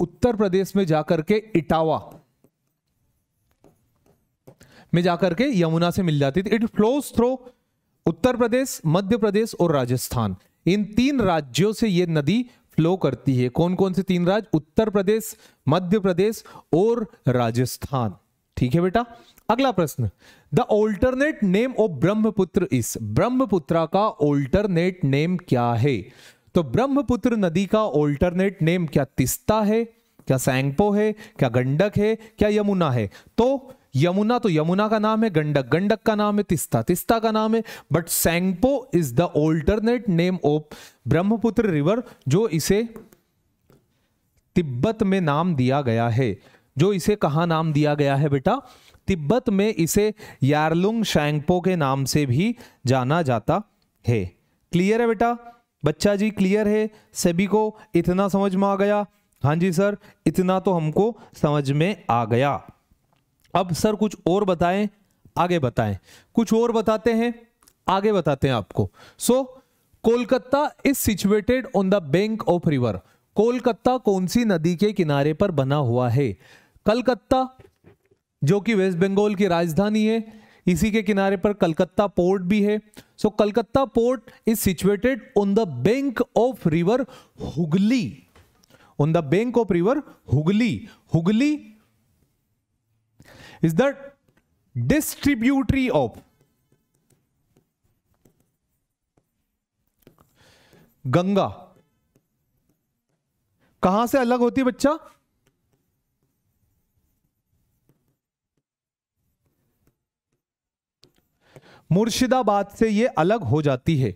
उत्तर प्रदेश में जाकर के इटावा में जाकर के यमुना से मिल जाती थी it flows through Uttar Pradesh Madhya Pradesh और राजस्थान इन तीन राज्यों से यह नदी फ्लो करती है कौन कौन से तीन राज्य उत्तर प्रदेश मध्य प्रदेश और राजस्थान ठीक है बेटा अगला प्रश्न the alternate name of Brahmaputra इस ब्रह्मपुत्रा का ऑल्टरनेट नेम क्या है तो ब्रह्मपुत्र नदी का ऑल्टरनेट नेम क्या तिस्ता है क्या सैंगपो है क्या गंडक है क्या यमुना है तो यमुना तो यमुना का नाम है गंडक गंडक का नाम है तिस्ता तिस्ता का नाम है but Tsangpo is the alternate name of Brahmaputra river जो इसे तिब्बत में नाम दिया गया है जो इसे कहाँ नाम दिया गया है बेटा तिब्बत में इसे यारलुंग शैंगपो के नाम से भी जाना जाता है क्लियर है बेटा बच्चा जी क्लियर है सभी को इतना समझ में आ गया हाँ जी सर इतना तो हमको समझ में आ गया अब सर कुछ और बताएं आगे बताएं कुछ और बताते हैं आगे बताते हैं आपको so Kolkata is situated on the bank of river Kolkata कौन सी नदी के किनारे पर बना हुआ है कलकत्ता जो कि वेस्ट बंगाल की राजधानी है इसी के किनारे पर कलकत्ता पोर्ट भी है so so, Calcutta port is situated on the bank of river Hooghly on the bank of river Hooghly Hooghly is the distributary of Ganga कहां से अलग होती है बच्चा मुर्शिदाबाद से ये अलग हो जाती है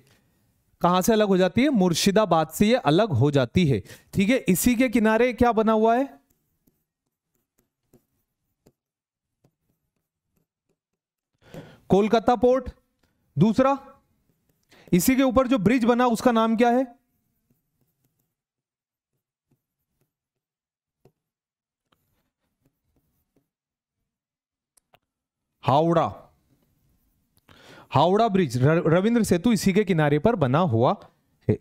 कहां से अलग हो जाती है मुर्शिदाबाद से ये अलग हो जाती है ठीक है इसी के किनारे क्या बना हुआ है कोलकाता पोर्ट दूसरा इसी के ऊपर जो ब्रिज बना उसका नाम क्या है हावड़ा हावड़ा ब्रिज रविंद्र सेतु इसी के किनारे पर बना हुआ है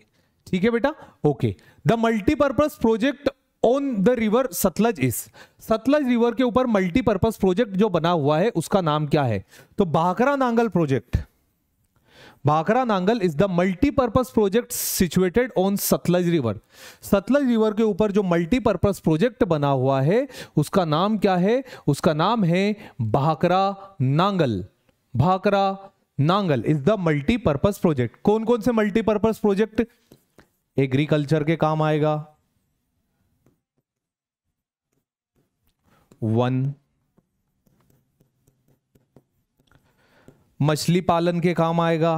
ठीक है बेटा okay the multipurpose project on the river Sutlej इस सतलज रिवर के ऊपर मल्टीपर्पज प्रोजेक्ट जो बना हुआ है उसका नाम क्या है तो Bhakra Nangal project Bhakra Nangal is the multipurpose project situated on Sutlej river Sutlej river के ऊपर जो मल्टीपर्पज प्रोजेक्ट बना हुआ है उसका नाम क्या है उसका नाम है Bhakra Nangal Bhakra Nangal is the multipurpose project कौन कौन से मल्टीपर्पज प्रोजेक्ट एग्रीकल्चर के काम आएगा वन मछली पालन के काम आएगा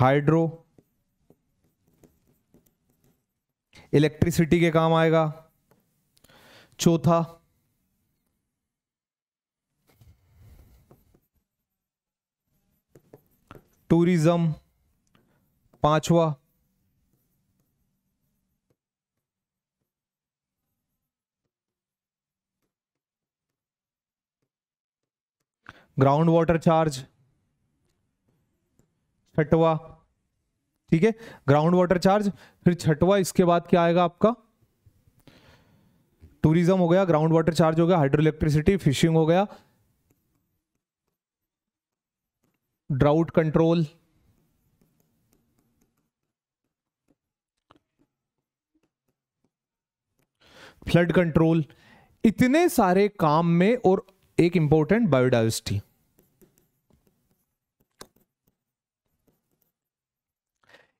हाइड्रो इलेक्ट्रिसिटी के काम आएगा चौथा टूरिज्म पांचवा ग्राउंड वाटर चार्ज छठवा ठीक है ग्राउंड वाटर चार्ज फिर छठवा इसके बाद क्या आएगा आपका टूरिज्म हो गया ग्राउंड वाटर चार्ज हो गया हाइड्रो इलेक्ट्रिसिटी फिशिंग हो गया ड्राउट कंट्रोल फ्लड कंट्रोल इतने सारे काम में और एक इंपॉर्टेंट बायोडाइवर्सिटी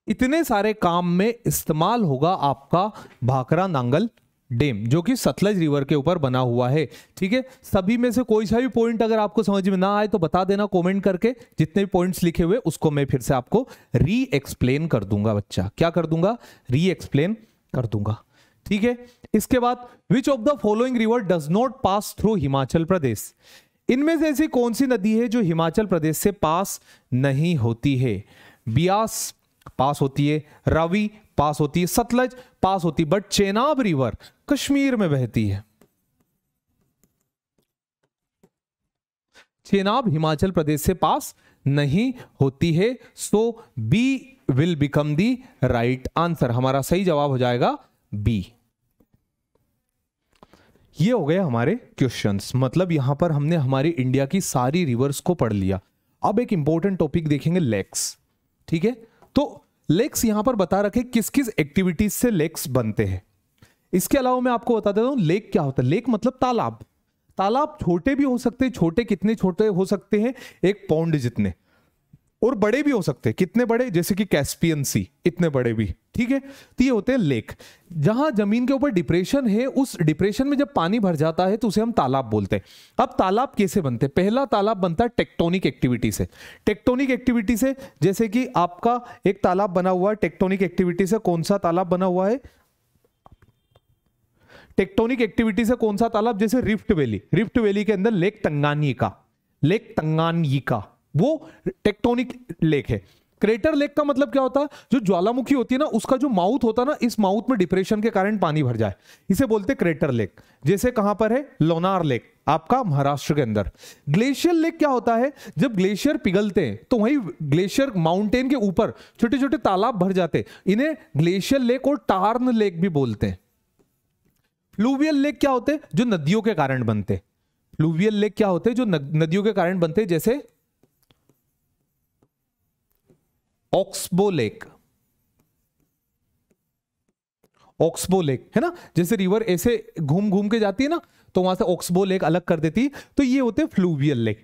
इतने सारे काम में इस्तेमाल होगा आपका भाकरा नांगल डेम जो कि सतलज रिवर के ऊपर बना हुआ है ठीक है सभी में से कोई सा भी पॉइंट अगर आपको समझ में ना आए तो बता देना कमेंट करके जितने भी पॉइंट्स लिखे हुए उसको मैं फिर से आपको री एक्सप्लेन कर दूंगा बच्चा क्या कर दूंगा री एक्सप्लेन कर दूंगा ठीक है इसके बाद which of the following river does not pass through Himachal Pradesh इनमें से ऐसी कौन सी नदी है जो हिमाचल प्रदेश से पास नहीं होती है ब्यास पास होती है रवि पास होती है सतलज पास होती है बट चेनाब रिवर कश्मीर में बहती है चेनाब हिमाचल प्रदेश से पास नहीं होती है so B will become the right answer हमारा सही जवाब हो जाएगा बी ये हो गया हमारे क्वेश्चंस मतलब यहां पर हमने हमारी इंडिया की सारी रिवर्स को पढ़ लिया अब एक इंपॉर्टेंट टॉपिक देखेंगे लेक्स ठीक है तो लेक्स यहां पर बता रखे किस किस एक्टिविटीज से लेक्स बनते हैं इसके अलावा मैं आपको बता देता हूं लेक क्या होता है लेक मतलब तालाब तालाब छोटे भी हो सकते हैं छोटे कितने छोटे हो सकते हैं एक पौंड जितने और बड़े भी हो सकते हैं कितने बड़े जैसे कि कैस्पियन सी इतने बड़े भी ठीक है तो ये होते हैं लेक जहां जमीन के ऊपर डिप्रेशन है उस डिप्रेशन में जब पानी भर जाता है तो उसे हम तालाब बोलते हैं अब तालाब कैसे बनते हैं पहला तालाब बनता है टेक्टोनिक एक्टिविटी से टेक्टोनिक एक्टिविटी से जैसे कि आपका एक तालाब बना हुआ है टेक्टोनिक एक्टिविटी से कौन सा तालाब बना हुआ है टेक्टोनिक एक्टिविटी से कौन सा तालाब जैसे रिफ्ट वैली रिफ्ट वैली के अंदर लेक तंगानिका लेक तंगानिका वो टेक्टोनिक लेक है क्रेटर लेक का मतलब क्या होता है जो ज्वालामुखी होती है ना उसका जो माउथ होता है ना इस माउथ में डिप्रेशन के कारण पानी भर जाए इसे बोलते क्रेटर लेक जैसे कहां पर है लोनार लेक आपका महाराष्ट्र के अंदर ग्लेशियर लेक क्या होता है जब ग्लेशियर पिघलते हैं तो वही ग्लेशियर माउंटेन के ऊपर छोटे छोटे तालाब भर जाते इन्हें ग्लेशियर लेक और टार्न लेक भी बोलते हैं फ्लूवियल लेक क्या होते हैं जो नदियों के कारण बनते फ्लूवियल लेक क्या होते हैं जो नदियों के कारण बनते हैं जैसे ऑक्सबो लेक ऑक्सबो लेक है ना जैसे रिवर ऐसे घूम घूम के जाती है ना तो वहां से ऑक्सबो लेक अलग कर देती तो ये होते फ्लूवियल लेक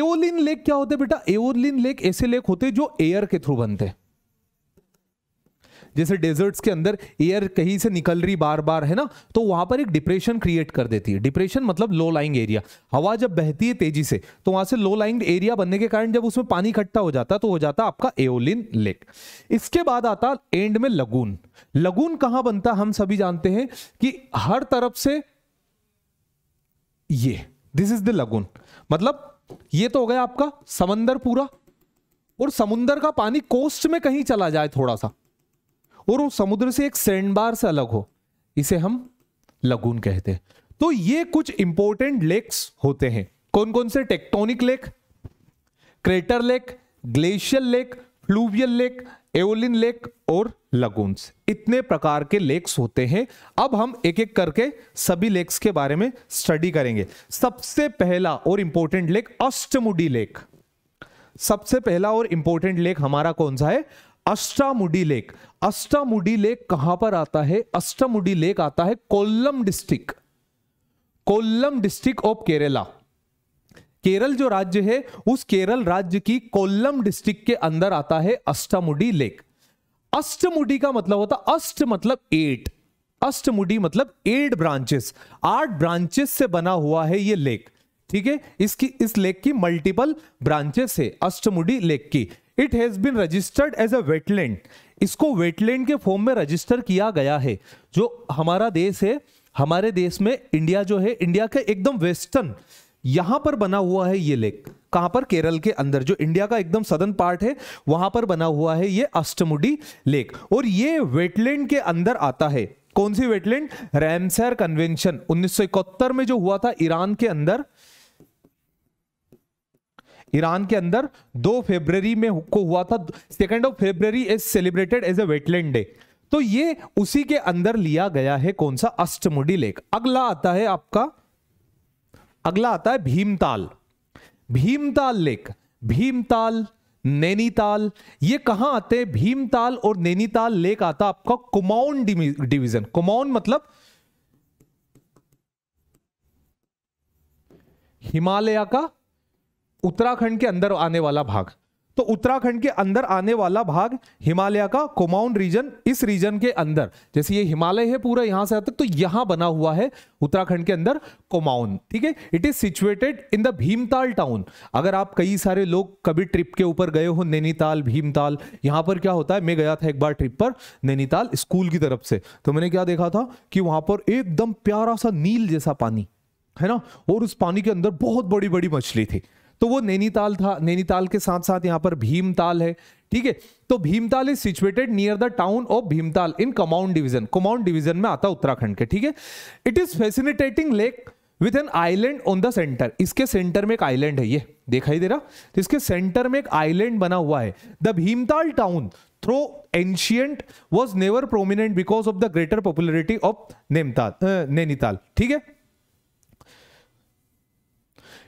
एओलिन लेक क्या होते बेटा एओलिन लेक ऐसे लेक होते जो एयर के थ्रू बनते हैं जैसे डेजर्ट्स के अंदर एयर कहीं से निकल रही बार बार है ना तो वहां पर एक डिप्रेशन क्रिएट कर देती है डिप्रेशन मतलब लो लाइंग एरिया हवा जब बहती है तेजी से तो वहां से लो लाइंग एरिया बनने के कारण जब उसमें पानी इकट्ठा हो जाता तो हो जाता आपका एओलिन लेक इसके बाद आता एंड में लगून लगून कहां बनता हम सभी जानते हैं कि हर तरफ से ये दिस इज द लगून मतलब ये तो हो गया आपका समंदर पूरा और समुंदर का पानी कोस्ट में कहीं चला जाए थोड़ा सा और वो समुद्र से एक सैंडबार से अलग हो इसे हम लगून कहते हैं तो ये कुछ इंपॉर्टेंट लेक्स होते हैं कौन कौन से tectonic lake crater lake glacier lake fluvial lake aeolian lake और लगून्स इतने प्रकार के लेक्स होते हैं अब हम एक एक करके सभी लेक्स के बारे में स्टडी करेंगे सबसे पहला और इंपॉर्टेंट लेक अष्टमुडी लेक सबसे पहला और इंपॉर्टेंट लेक हमारा कौन सा है अष्टामुडी लेक अष्टामुडी लेक कहां पर आता है अष्टामुडी लेक आता है Kollam district Kollam district of Kerala Kerala जो राज्य है उस केरल राज्य की कोल्लम डिस्ट्रिक्ट के अंदर आता है अष्टामुडी लेक अष्टमुडी का मतलब होता अष्ट मतलब एट अष्टमुडी मतलब एट ब्रांचेस आठ ब्रांचेस से बना हुआ है ये लेक ठीक है इसकी इस लेक की मल्टीपल ब्रांचेस है अष्टमुडी लेक की it has been registered as a wetland इसको वेटलैंड के फॉर्म में रजिस्टर किया गया है जो हमारा देश है हमारे देश में इंडिया जो है इंडिया के एकदम वेस्टर्न यहां पर बना हुआ है ये लेक कहां पर केरल के अंदर जो इंडिया का एकदम सदन पार्ट है वहां पर बना हुआ है ये अष्टमुडी लेक और ये वेटलैंड के अंदर आता है कौन सी वेटलैंड रैमसर कन्वेंशन उन्नीस में जो हुआ था ईरान के अंदर ईरान के अंदर दो फेब्रवरी में को हुआ था second of February is celebrated as a wetland day तो ये उसी के अंदर लिया गया है कौन सा अष्टमुडी लेक अगला आता है आपका अगला आता है भीमताल भीमताल लेक भीमताल नैनीताल ये कहां आते हैं भीमताल और नैनीताल लेक आता आपका कुमाऊन डिवीजन कुमाऊन मतलब हिमालय का उत्तराखंड के अंदर आने वाला भाग तो उत्तराखंड के अंदर आने वाला भाग हिमालय का कोमाउंड रीजन इस रीजन के अंदर जैसे ये हिमालय है पूरा यहां से तक तो यहां बना हुआ है उत्तराखंड के अंदर कोमाउन ठीक है it is situated in the Bhimtal town अगर आप कई सारे लोग कभी ट्रिप के ऊपर गए हो नैनीताल भीमताल यहां पर क्या होता है मैं गया था एक बार ट्रिप पर नैनीताल स्कूल की तरफ से तो मैंने क्या देखा था कि वहां पर एकदम प्यारा सा नील जैसा पानी है ना और उस पानी के अंदर बहुत बड़ी बड़ी मछली थी तो वो नैनीताल था नैनीताल के साथ साथ यहाँ पर भीमताल है ठीक है तो Bhimtal is situated near the town of Bhimtal in Kumaon division Kumaon division में आता उत्तराखंड के ठीक है it is facilitating lake with an island on the center इसके सेंटर में एक आइलैंड है ये दिखाई दे रहा तो इसके सेंटर में एक आइलैंड बना हुआ है the Bhimtal town though ancient was never prominent because of the greater popularity of Nainital Nainital ठीक है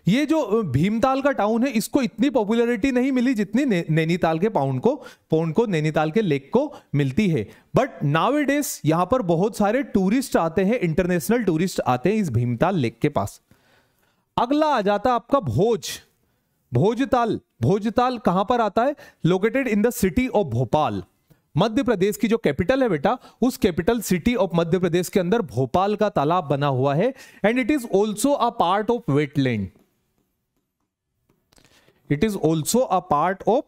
ये जो भीमताल का टाउन है इसको इतनी पॉपुलैरिटी नहीं मिली जितनी नैनीताल के पाउंड को पौंड को नैनीताल के लेक को मिलती है बट नावे डेज यहाँ पर बहुत सारे टूरिस्ट आते हैं इंटरनेशनल टूरिस्ट आते हैं इस भीमताल लेक के पास अगला आ जाता है आपका भोज भोजताल भोजताल कहां पर आता है located in the city of Bhopal Madhya Pradesh की जो कैपिटल है बेटा उस capital city of Madhya Pradesh के अंदर भोपाल का तालाब बना हुआ है and it is also a part of wetland it is also a part of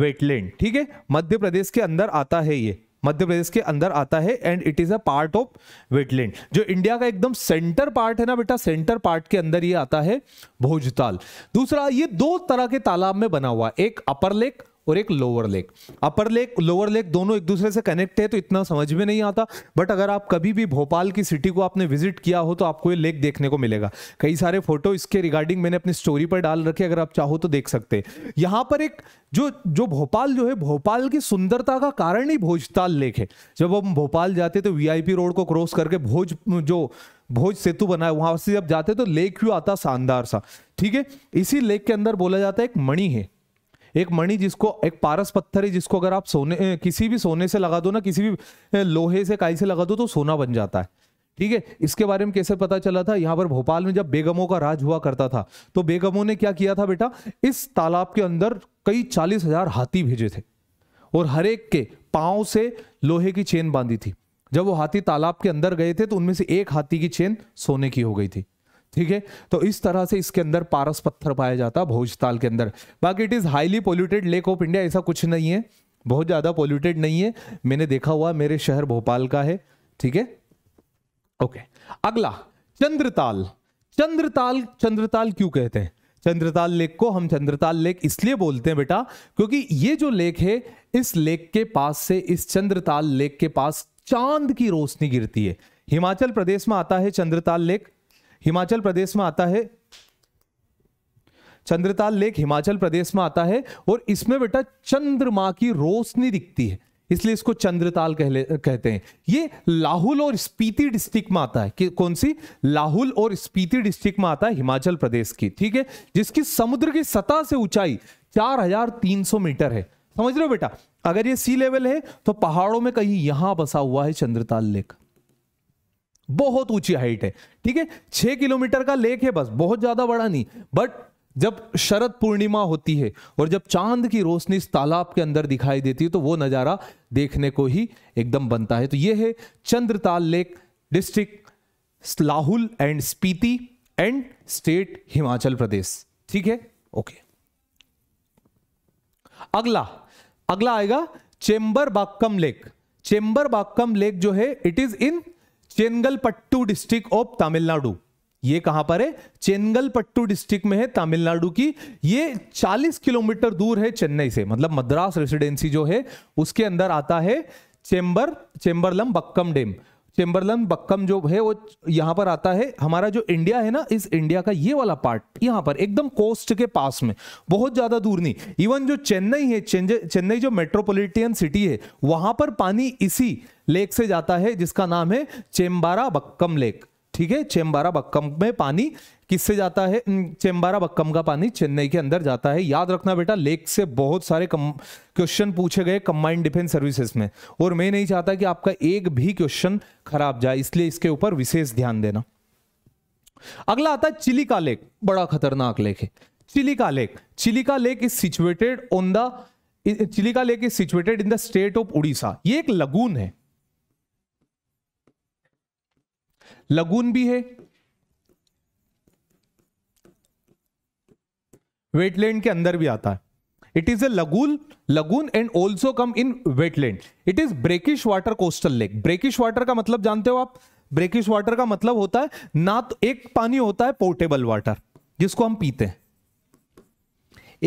wetland ठीक है मध्य प्रदेश के अंदर आता है ये मध्य प्रदेश के अंदर आता है and it is a part of wetland जो इंडिया का एकदम सेंटर पार्ट है ना बेटा सेंटर पार्ट के अंदर ये आता है भोजताल दूसरा ये दो तरह के तालाब में बना हुआ एक अपर लेक और एक lower lake upper lake lower lake दोनों एक दूसरे से कनेक्ट है तो इतना समझ में नहीं आता बट अगर आप कभी भी भोपाल की सिटी को आपने विजिट किया हो तो आपको ये लेक देखने को मिलेगा कई सारे फोटो इसके रिगार्डिंग मैंने अपनी स्टोरी पर डाल रखे अगर आप चाहो तो देख सकते हैं यहाँ पर एक जो जो भोपाल जो है भोपाल की सुंदरता का कारण ही भोजताल लेक है जब हम भोपाल जाते तो वीआईपी रोड को क्रॉस करके भोज जो भोज सेतु बना है वहां से जब जाते तो लेक व्यू आता शानदार सा ठीक है इसी लेक के अंदर बोला जाता है एक मणि है एक मणि जिसको एक पारस पत्थर है जिसको अगर आप सोने किसी भी सोने से लगा दो ना किसी भी लोहे से काई से लगा दो तो सोना बन जाता है ठीक है इसके बारे में कैसे पता चला था यहाँ पर भोपाल में जब बेगमों का राज हुआ करता था तो बेगमों ने क्या किया था बेटा इस तालाब के अंदर कई चालीस हजार हाथी भेजे थे और हर एक के पाँव से लोहे की चेन बांधी थी जब वो हाथी तालाब के अंदर गए थे तो उनमें से एक हाथी की चेन सोने की हो गई थी ठीक है तो इस तरह से इसके अंदर पारस पत्थर पाया जाता है भोजताल के अंदर बाकी it is highly polluted lake of India ऐसा कुछ नहीं है बहुत ज्यादा पोल्यूटेड नहीं है मैंने देखा हुआ मेरे शहर भोपाल का है ठीक है ओके अगला चंद्रताल चंद्रताल चंद्रताल क्यों कहते हैं चंद्रताल लेक को हम चंद्रताल लेक इसलिए बोलते हैं बेटा क्योंकि ये जो लेक है इस लेक के पास से इस चंद्रताल लेक के पास चांद की रोशनी गिरती है हिमाचल प्रदेश में आता है चंद्रताल लेक हिमाचल प्रदेश में आता है चंद्रताल लेक हिमाचल प्रदेश में आता है और इसमें बेटा चंद्रमा की रोशनी दिखती है इसलिए इसको चंद्रताल कहले कहते हैं ये लाहुल और स्पीति डिस्ट्रिक्ट में आता है कि कौन सी लाहुल और स्पीति डिस्ट्रिक्ट में आता है हिमाचल प्रदेश की ठीक है जिसकी समुद्र की सतह से ऊंचाई 4,300 मीटर है समझ रहे हो बेटा अगर ये सी लेवल है तो पहाड़ों में कहीं यहां बसा हुआ है चंद्रताल लेक बहुत ऊंची हाइट है ठीक है छह किलोमीटर का लेक है बस बहुत ज्यादा बड़ा नहीं बट जब शरद पूर्णिमा होती है और जब चांद की रोशनी इस तालाब के अंदर दिखाई देती है तो वो नज़ारा देखने को ही एकदम बनता है तो ये है Chandratal lake district Lahaul and Spiti and state Himachal Pradesh ठीक है ओके अगला अगला आएगा Chembarambakkam lake Chembarambakkam lake जो है it is in Chengalpattu district of Tamil Nadu ये कहां पर है चेंगलपट्टू डिस्ट्रिक्ट में है तमिलनाडु की ये 40 किलोमीटर दूर है चेन्नई से मतलब मद्रास रेसिडेंसी जो है उसके अंदर आता है चेंबर चेंबरलम बक्कम डैम टिम्बरलन बक्कम जो है वो यहाँ पर आता है हमारा जो इंडिया है ना इस इंडिया का ये वाला पार्ट यहाँ पर एकदम कोस्ट के पास में बहुत ज़्यादा दूर नहीं इवन जो चेन्नई है चेन्नई जो मेट्रोपोलिटियन सिटी है वहां पर पानी इसी लेक से जाता है जिसका नाम है चेम्बारा बक्कम लेक ठीक है चेम्बारा बक्कम में पानी किससे जाता है चेम्बारा बक्कम का पानी चेन्नई के अंदर जाता है याद रखना बेटा लेक से बहुत सारे क्वेश्चन पूछे गए कंबाइंड डिफेंस सर्विसेज में और मैं नहीं चाहता कि आपका एक भी क्वेश्चन खराब जाए इसलिए इसके ऊपर विशेष ध्यान देना अगला आता है चिलिका लेक बड़ा खतरनाक लेक है Chilika lake Chilika lake is situated on the Chilika lake is situated in the state of Orissa ये एक लगून है लगून भी है वेटलैंड के अंदर भी आता है it is a lagoon lagoon and also come in wetland it is brackish water coastal lake brackish water का मतलब जानते हो आप ब्रेकिश वाटर का मतलब होता है ना तो एक पानी होता है पोर्टेबल वाटर जिसको हम पीते हैं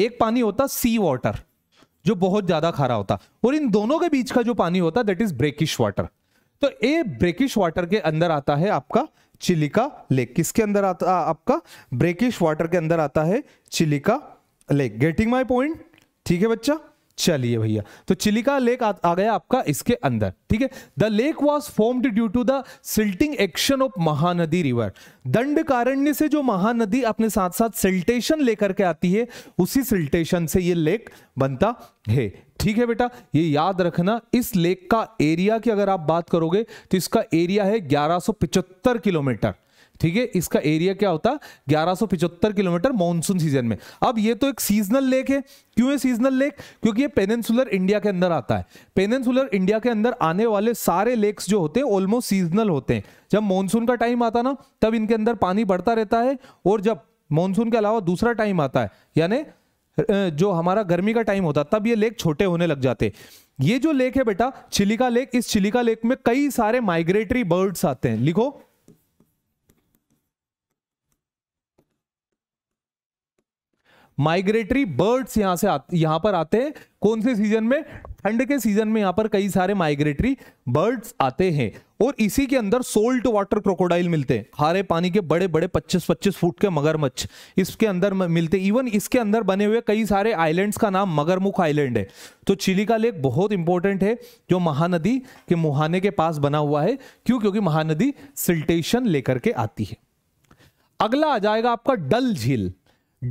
एक पानी होता सी वाटर जो बहुत ज्यादा खारा होता और इन दोनों के बीच का जो पानी होता है दैट इज ब्रेकिश वाटर तो ए ब्रेकिश वाटर के अंदर आता है आपका चिलिका लेक किसके अंदर आता आ, आपका ब्रेकिश वाटर के अंदर आता है Chilika lake getting my point ठीक है बच्चा चलिए भैया तो चिलिका लेक आ, आ गया आपका इसके अंदर ठीक है the lake was formed due to the silting action of Mahanadi river Dandakaranya से जो महानदी अपने साथ साथ सिल्टेशन लेकर के आती है उसी सिल्टेशन से ये लेक बनता है ठीक है बेटा ये याद रखना इस लेक का एरिया की अगर आप बात करोगे तो इसका एरिया है 1175 किलोमीटर ठीक है इसका एरिया क्या होता है 1175 किलोमीटर मॉनसून सीजन में अब ये तो एक सीजनल लेक है क्यों है सीजनल लेक क्योंकि ये पेनेंसुलर इंडिया के अंदर आता है पेनेंसुलर इंडिया के अंदर आने वाले सारे लेक्स जो होते हैं ऑलमोस्ट सीजनल होते हैं जब मॉनसून का टाइम आता ना तब इनके अंदर पानी बढ़ता रहता है और जब मानसून के अलावा दूसरा टाइम आता है यानी जो हमारा गर्मी का टाइम होता तब ये लेक छोटे होने लग जाते ये जो लेक है बेटा चिलिका लेक इस चिलिका लेक में कई सारे माइग्रेटरी बर्ड्स आते हैं लिखो माइग्रेटरी बर्ड्स यहाँ से यहां पर आते हैं कौन से सीजन में ठंड के सीजन में यहां पर कई सारे माइग्रेटरी बर्ड्स आते हैं और इसी के अंदर सोल्ट वाटर क्रोकोडाइल मिलते हैं खारे पानी के बड़े बड़े 25-25 फुट के मगरमच्छ इसके अंदर मिलते इवन इसके अंदर बने हुए कई सारे आइलैंड्स का नाम मगरमुख आइलैंड है तो चिली का लेक बहुत इंपॉर्टेंट है जो महानदी के मुहाने के पास बना हुआ है क्यों क्योंकि महानदी सिल्टेशन लेकर के आती है अगला आ जाएगा आपका डल झील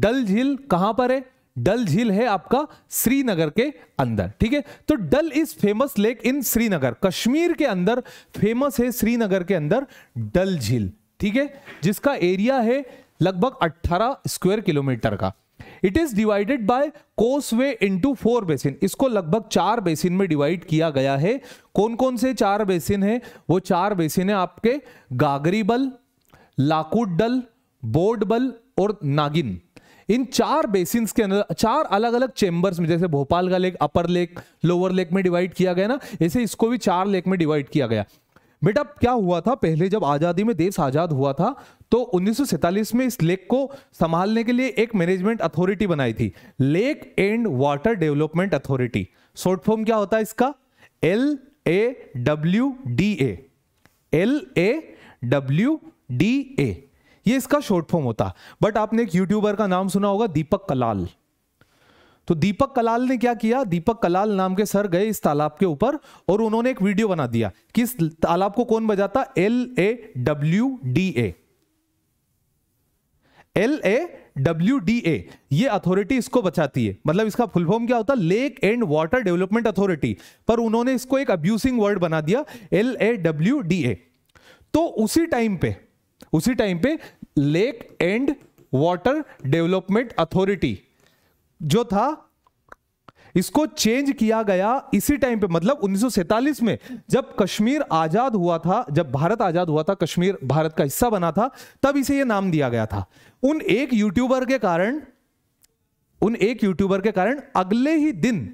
डल झील कहां पर है डल झील है आपका श्रीनगर के अंदर ठीक है तो Dal is famous lake in Srinagar Kashmir के अंदर फेमस है श्रीनगर के अंदर डल झील ठीक है जिसका एरिया है लगभग 18 स्क्वायर किलोमीटर का it is divided by causeway into four basin इसको लगभग चार बेसिन में डिवाइड किया गया है कौन कौन से चार बेसिन है वो चार बेसिन है आपके गागरीबल लाकूट डल बोडबल और नागिन इन चार बेसिन के अंदर चार अलग अलग चेंबर्स में जैसे भोपाल का lake upper lake lower lake में डिवाइड किया गया ना ऐसे इसको भी चार लेक में डिवाइड किया गया बेटा क्या हुआ था पहले जब आज़ादी में देश आज़ाद हुआ था तो उन्नीस में इस लेक को संभालने के लिए एक मैनेजमेंट अथॉरिटी बनाई थी lake and water development authority short form क्या होता है इसका L A W D A L A W D A ये इसका शॉर्ट फॉर्म होता बट आपने एक यूट्यूबर का नाम सुना होगा दीपक कलाल तो दीपक कलाल ने क्या किया दीपक कलाल नाम के सर गए इस तालाब के ऊपर और उन्होंने एक वीडियो बना दिया कि इस तालाब को कौन बजाता L A W D A L A W D A ये अथॉरिटी इसको बचाती है मतलब इसका फुल फॉर्म क्या होता है lake and water development authority पर उन्होंने इसको एक अब्यूसिंग वर्ड बना दिया L A W D A तो उसी टाइम पे उसी टाइम पे lake and water development authority जो था इसको चेंज किया गया इसी टाइम पे मतलब उन्नीस में जब कश्मीर आजाद हुआ था जब भारत आजाद हुआ था कश्मीर भारत का हिस्सा बना था तब इसे यह नाम दिया गया था उन एक यूट्यूबर के कारण उन एक यूट्यूबर के कारण अगले ही दिन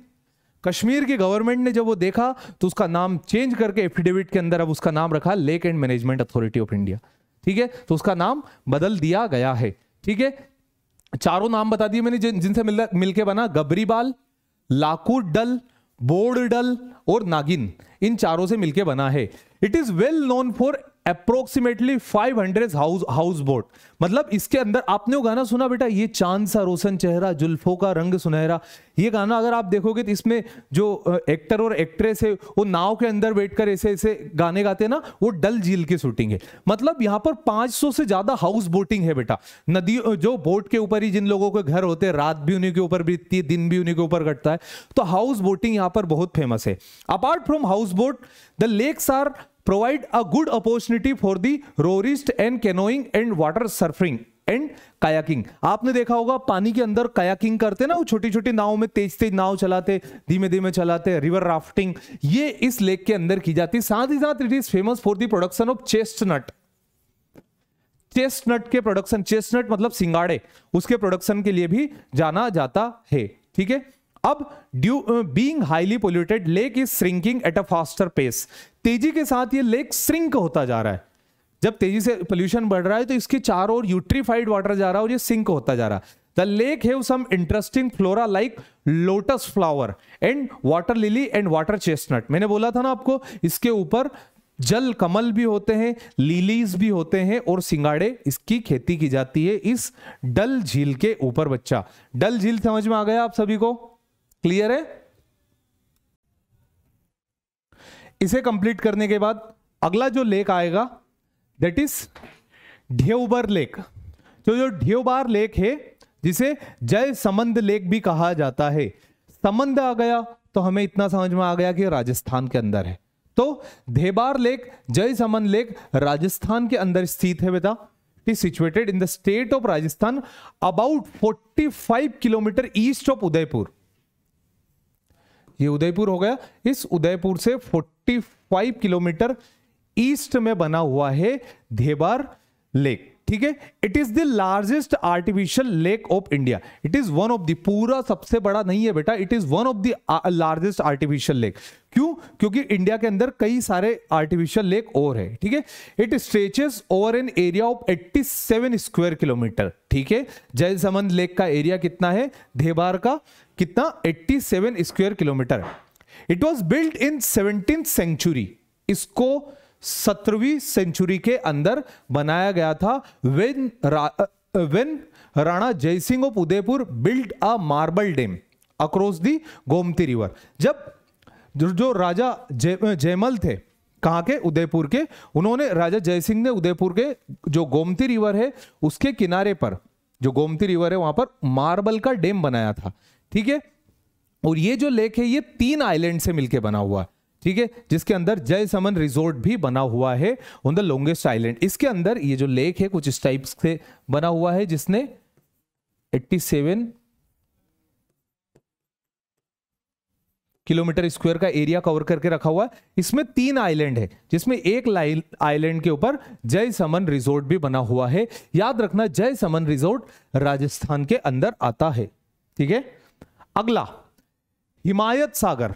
कश्मीर की गवर्नमेंट ने जब वो देखा तो उसका नाम चेंज करके एफिडेविट के अंदर अब उसका नाम रखा lake and management authority of India ठीक है तो उसका नाम बदल दिया गया है ठीक है चारों नाम बता दिए मैंने जिनसे मिल, मिलके बना गबरीबाल लाकूट डल बोर्ड डल और नागिन इन चारों से मिलके बना है it is well known for approximately five hundred house house boat मतलब इसके अंदर आपने वो गाना सुना बेटा ये चांद सा रोशन चेहरा जुल्फों का रंग सुनहरा ये गाना अगर आप देखोगे तो इसमें जो एक्टर और एक्ट्रेस है वो नाव के अंदर बैठकर ऐसे ऐसे गाने गाते हैं ना वो डल झील की शूटिंग है मतलब यहाँ पर 500 से ज्यादा हाउस बोटिंग है बेटा नदी जो बोट के ऊपर ही जिन लोगों के घर होते हैं रात भी उन्हीं के ऊपर बीतती है दिन भी उन्हीं के ऊपर कटता है तो हाउस बोटिंग यहाँ पर बहुत फेमस है apart from house boat the lakes are provide a good opportunity for the tourist and canoeing and water surfing and kayaking आपने देखा होगा पानी के अंदर कायाकिंग करते ना वो छोटी छोटी नाव में तेज तेज नाव चलाते धीमे धीमे चलाते रिवर राफ्टिंग ये इस लेक के अंदर की जाती साथ ही साथ it is famous for the production of chestnut chestnut के प्रोडक्शन चेस्टनट मतलब सिंगाड़े उसके प्रोडक्शन के लिए भी जाना जाता है ठीक है अब due being highly polluted lake is shrinking at a faster pace तेजी के साथ ये लेक श्रिंक होता जा रहा है जब तेजी से पोल्यूशन बढ़ रहा है तो इसके चारों ओर यूट्रीफाइड वाटर जा रहा है और ये सिंक होता जा रहा है lake lake have some interesting flora like lotus and water water lily and water मैंने बोला था ना आपको इसके ऊपर जल कमल भी होते हैं लिलीज भी होते हैं और सिंगाड़े इसकी खेती की जाती है इस डल झील के ऊपर बच्चा डल झील समझ में आ गया आप सभी को क्लियर है इसे कंप्लीट करने के बाद अगला जो लेक आएगा दैट इज ढेवबर लेक तो जो ढेवबार लेक है जिसे जय समंद लेक भी कहा जाता है समंद आ गया तो हमें इतना समझ में आ गया कि राजस्थान के अंदर है तो धेबार लेक जय समंद लेक राजस्थान के अंदर स्थित है बेटा it is situated in the state of Rajasthan about 45 kilometre east of Udaipur ये उदयपुर हो गया इस उदयपुर से 45 किलोमीटर ईस्ट में बना हुआ है धेबार लेक ठीक है it is the largest artificial lake of India it is one of the पूरा सबसे बड़ा नहीं है बेटा it is one of the largest artificial lake क्यों क्योंकि इंडिया के अंदर कई सारे आर्टिफिशियल लेक और है ठीक है it stretches over an area of 87 square kilometre ठीक है जय समंद लेक का एरिया कितना है धेबार का कितना 87 square kilometre it was built in seventeen century इसको सत्रहवीं सेंचुरी के अंदर बनाया गया था वेन रा, when Rana Jai Singh of Udaipur build a marble dam across the Gomti river जब जो राजा जे, uh, जयमल थे कहाँ के उदयपुर के उन्होंने राजा जयसिंह ने उदयपुर के जो गोमती रिवर है उसके किनारे पर जो गोमती रिवर है वहां पर मार्बल का डैम बनाया था ठीक है और ये जो लेक है ये तीन आइलैंड से मिलके बना हुआ है ठीक है जिसके अंदर जय समन रिजोर्ट भी बना हुआ है ऑन द लॉन्गेस्ट आइलैंड इसके अंदर ये जो लेक है कुछ इस टाइप से बना हुआ है जिसने 87 किलोमीटर स्क्वायर का एरिया कवर करके रखा हुआ है इसमें तीन आइलैंड है जिसमें एक आइलैंड के ऊपर जय समन रिजोर्ट भी बना हुआ है याद रखना जय समन रिजोर्ट राजस्थान के अंदर आता है ठीक है अगला हिमायत सागर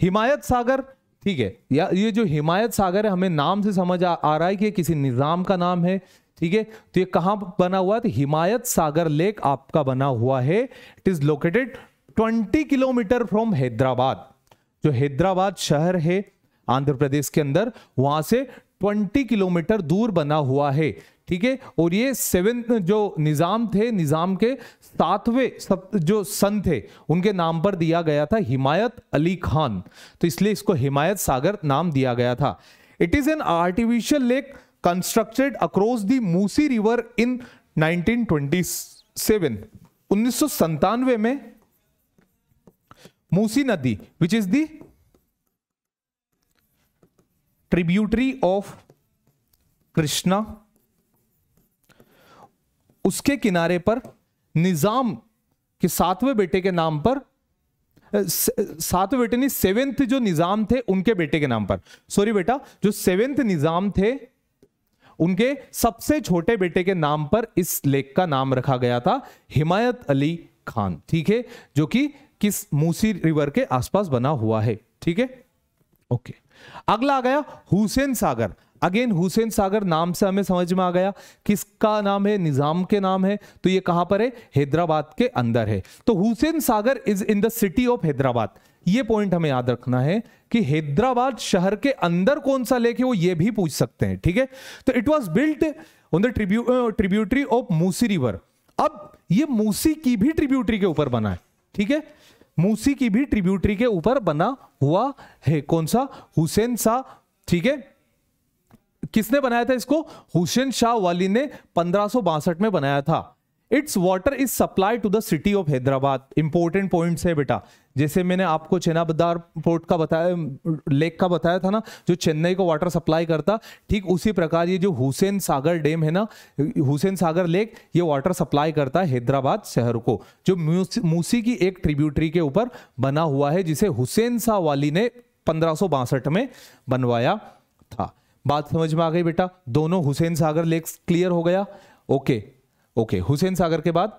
हिमायत सागर ठीक है या ये जो हिमायत सागर है हमें नाम से समझ आ, आ रहा है कि ये किसी निज़ाम का नाम है ठीक है तो ये कहाँ बना हुआ है तो हिमायत सागर लेक आपका बना हुआ है it is located 20 kilometre from Hyderabad जो हैदराबाद शहर है आंध्र प्रदेश के अंदर वहां से 20 किलोमीटर दूर बना हुआ है ठीक है और ये सेवेंथ जो निज़ाम थे निज़ाम के सातवें जो सन थे उनके नाम पर दिया गया था हिमायत अली खान तो इसलिए इसको हिमायत सागर नाम दिया गया था it is an artificial lake constructed across the Musi river in 1927 उन्नीस में मूसी नदी which is the tributary of Krishna उसके किनारे पर निजाम के सातवें बेटे के नाम पर सातवें बेटे नहीं सेवेंथ जो निजाम थे उनके बेटे के नाम पर सॉरी बेटा जो सेवेंथ निजाम थे उनके सबसे छोटे बेटे के नाम पर इस लेक का नाम रखा गया था हिमायत अली खान ठीक है जो कि किस मूसी रिवर के आसपास बना हुआ है ठीक है ओके अगला आ गया हुसैन सागर अगेन हुसैन सागर नाम से हमें समझ में आ गया किसका नाम है निजाम के नाम है तो ये कहां पर है हैदराबाद के अंदर है तो Hussain Sagar is in the city of Hyderabad ये पॉइंट हमें याद रखना है कि हैदराबाद शहर के अंदर कौन सा लेक है वो ये भी पूछ सकते हैं ठीक है तो it was built on the tributary of Musi river अब ये मूसी की भी ट्रिब्यूटरी के ऊपर बना है ठीक है मूसी की भी ट्रिब्यूटरी के ऊपर बना हुआ है कौन सा हुसैन सा ठीक है किसने बनाया था इसको हुसैन शाह वाली ने पंद्रह में बनाया था its water is supply to the city of Hyderabad important points है बेटा जैसे मैंने आपको चेनाबदार पोर्ट का बताया लेक का बताया था ना जो चेन्नई को वाटर सप्लाई करता ठीक उसी प्रकार ये जो हुसैन सागर डैम है ना हुसैन सागर लेक ये वाटर सप्लाई करता है हैदराबाद शहर को जो मूसी की एक ट्रिब्यूटरी के ऊपर बना हुआ है जिसे हुसैन शाह वाली ने पंद्रह में बनवाया था बात समझ में आ गई बेटा दोनों हुसैन सागर लेक क्लियर हो गया ओके ओके हुसैन सागर के बाद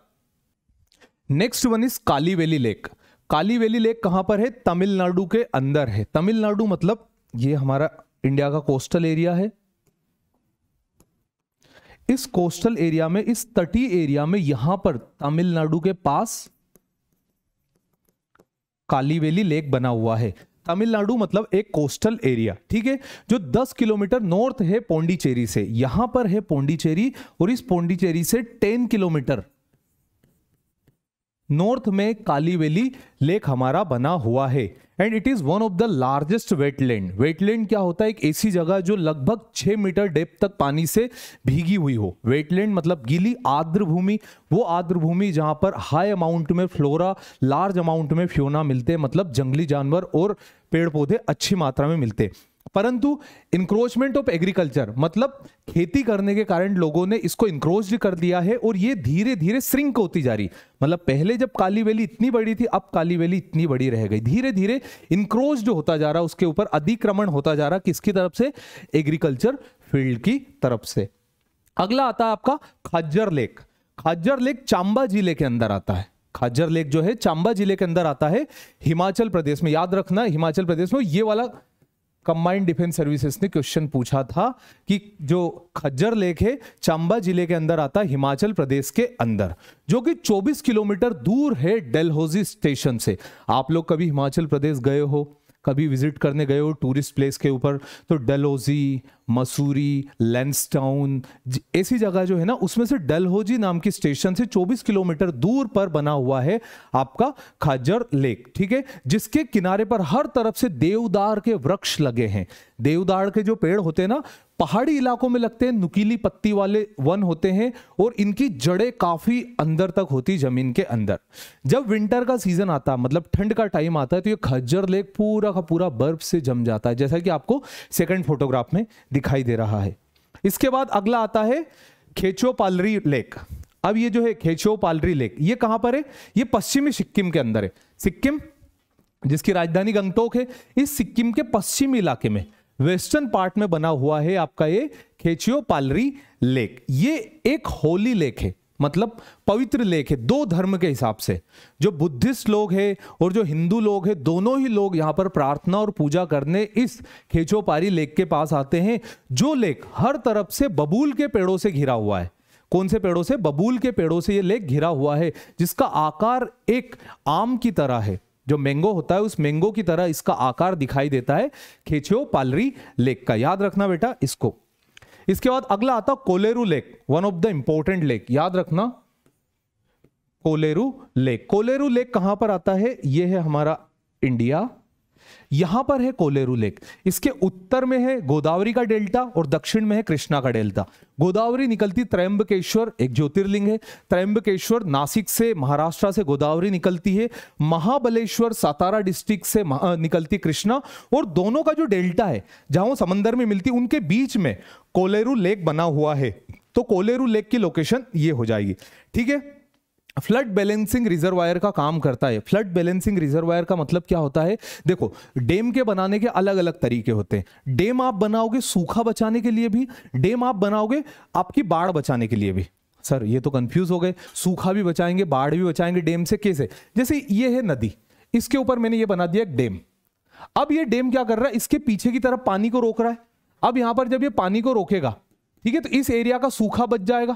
next one is Kaliveli lake Kaliveli lake कहां पर है तमिलनाडु के अंदर है तमिलनाडु मतलब ये हमारा इंडिया का कोस्टल एरिया है इस कोस्टल एरिया में इस तटीय एरिया में यहां पर तमिलनाडु के पास कालीवेली लेक बना हुआ है तमिलनाडु मतलब एक कोस्टल एरिया ठीक है जो 10 किलोमीटर नॉर्थ है पौंडीचेरी से यहां पर है पौंडीचेरी और इस पौंडीचेरी से 10 किलोमीटर नॉर्थ में कालीवेली लेक हमारा बना हुआ है and it is one of the largest wetland wetland क्या होता है एक ऐसी जगह जो लगभग छह मीटर डेप तक पानी से भीगी हुई हो वेटलैंड मतलब गीली आर्द्र भूमि वो आर्द्र भूमि जहाँ पर हाई अमाउंट में फ्लोरा लार्ज अमाउंट में फ्योना मिलते हैं मतलब जंगली जानवर और पेड़ पौधे अच्छी मात्रा में मिलते हैं परंतु इंक्रोचमेंट ऑफ एग्रीकल्चर मतलब खेती करने के कारण लोगों ने इसको इंक्रोच कर दिया है और ये धीरे धीरे श्रिंक होती जा रही मतलब पहले जब काली वैली इतनी बड़ी थी अब काली वैली इतनी बड़ी रह गई धीरे धीरे इंक्रोच जो होता जा रहा उसके ऊपर अधिक्रमण होता जा रहा किसकी तरफ से एग्रीकल्चर फील्ड की तरफ से अगला आता है आपका खज्जर लेक खज्जर लेक चांबा जिले के अंदर आता है खज्जर लेक जो है चांबा जिले के अंदर आता है हिमाचल प्रदेश में याद रखना हिमाचल प्रदेश में ये वाला कंबाइंड डिफेंस सर्विसेज ने क्वेश्चन पूछा था कि जो खज्जर लेक है चांबा जिले के अंदर आता हिमाचल प्रदेश के अंदर जो कि 24 किलोमीटर दूर है डेलहोजी स्टेशन से आप लोग कभी हिमाचल प्रदेश गए हो कभी विजिट करने गए हो टूरिस्ट प्लेस के ऊपर तो डलहौजी मसूरी लेंसटाउन ऐसी जगह जो है ना उसमें से डलहौजी नाम की स्टेशन से 24 किलोमीटर दूर पर बना हुआ है आपका खाजर लेक ठीक है जिसके किनारे पर हर तरफ से देवदार के वृक्ष लगे हैं देवदार के जो पेड़ होते हैं ना पहाड़ी इलाकों में लगते हैं नुकीली पत्ती वाले वन होते हैं और इनकी जड़ें काफी अंदर तक होती जमीन के अंदर जब विंटर का सीजन आता है मतलब ठंड का टाइम आता है तो ये खज्जर लेक पूरा का पूरा बर्फ से जम जाता है जैसा कि आपको सेकंड फोटोग्राफ में दिखाई दे रहा है इसके बाद अगला आता है खेचो पालरी लेक अब ये जो है खेचो पालरी लेक ये कहां पर है ये पश्चिमी सिक्किम के अंदर है सिक्किम जिसकी राजधानी गंगटोक है इस सिक्किम के पश्चिमी इलाके में वेस्टर्न पार्ट में बना हुआ है आपका ये खेचियो पालरी लेक ये एक होली लेक है मतलब पवित्र लेख है दो धर्म के हिसाब से जो बुद्धिस्ट लोग हैं और जो हिंदू लोग हैं दोनों ही लोग यहाँ पर प्रार्थना और पूजा करने इस खेचोपारी लेक के पास आते हैं जो लेक हर तरफ से बबूल के पेड़ों से घिरा हुआ है कौन से पेड़ों से बबूल के पेड़ों से ये लेक घिरा हुआ है जिसका आकार एक आम की तरह है जो मैंगो होता है उस मैंगो की तरह इसका आकार दिखाई देता है खेचो पालरी लेक का याद रखना बेटा इसको इसके बाद अगला आता Kolleru lake one of the important lake याद रखना कोलेरू लेक कोलेरू लेक कहां पर आता है यह है हमारा इंडिया यहां पर है कोलेरू लेक इसके उत्तर में है गोदावरी का डेल्टा और दक्षिण में है कृष्णा का डेल्टा गोदावरी निकलती त्रयंबकेश्वर एक ज्योतिर्लिंग है त्रयंबकेश्वर नासिक से महाराष्ट्र से गोदावरी निकलती है महाबलेश्वर सातारा डिस्ट्रिक्ट से निकलती कृष्णा और दोनों का जो डेल्टा है जहां समंदर में मिलती उनके बीच में कोलेरू लेक बना हुआ है तो कोलेरू लेक की लोकेशन ये हो जाएगी ठीक है फ्लड बैलेंसिंग रिजर्वायर का काम करता है फ्लड बैलेंसिंग रिजर्वायर का मतलब क्या होता है देखो डेम के बनाने के अलग अलग तरीके होते हैं डेम आप बनाओगे सूखा बचाने के लिए भी डेम आप बनाओगे आपकी बाढ़ बचाने के लिए भी सर ये तो कंफ्यूज हो गए सूखा भी बचाएंगे बाढ़ भी बचाएंगे डेम से कैसे जैसे ये है नदी इसके ऊपर मैंने ये बना दिया डेम अब ये डेम क्या कर रहा है इसके पीछे की तरफ पानी को रोक रहा है अब यहां पर जब ये पानी को रोकेगा ठीक है तो इस एरिया का सूखा बच जाएगा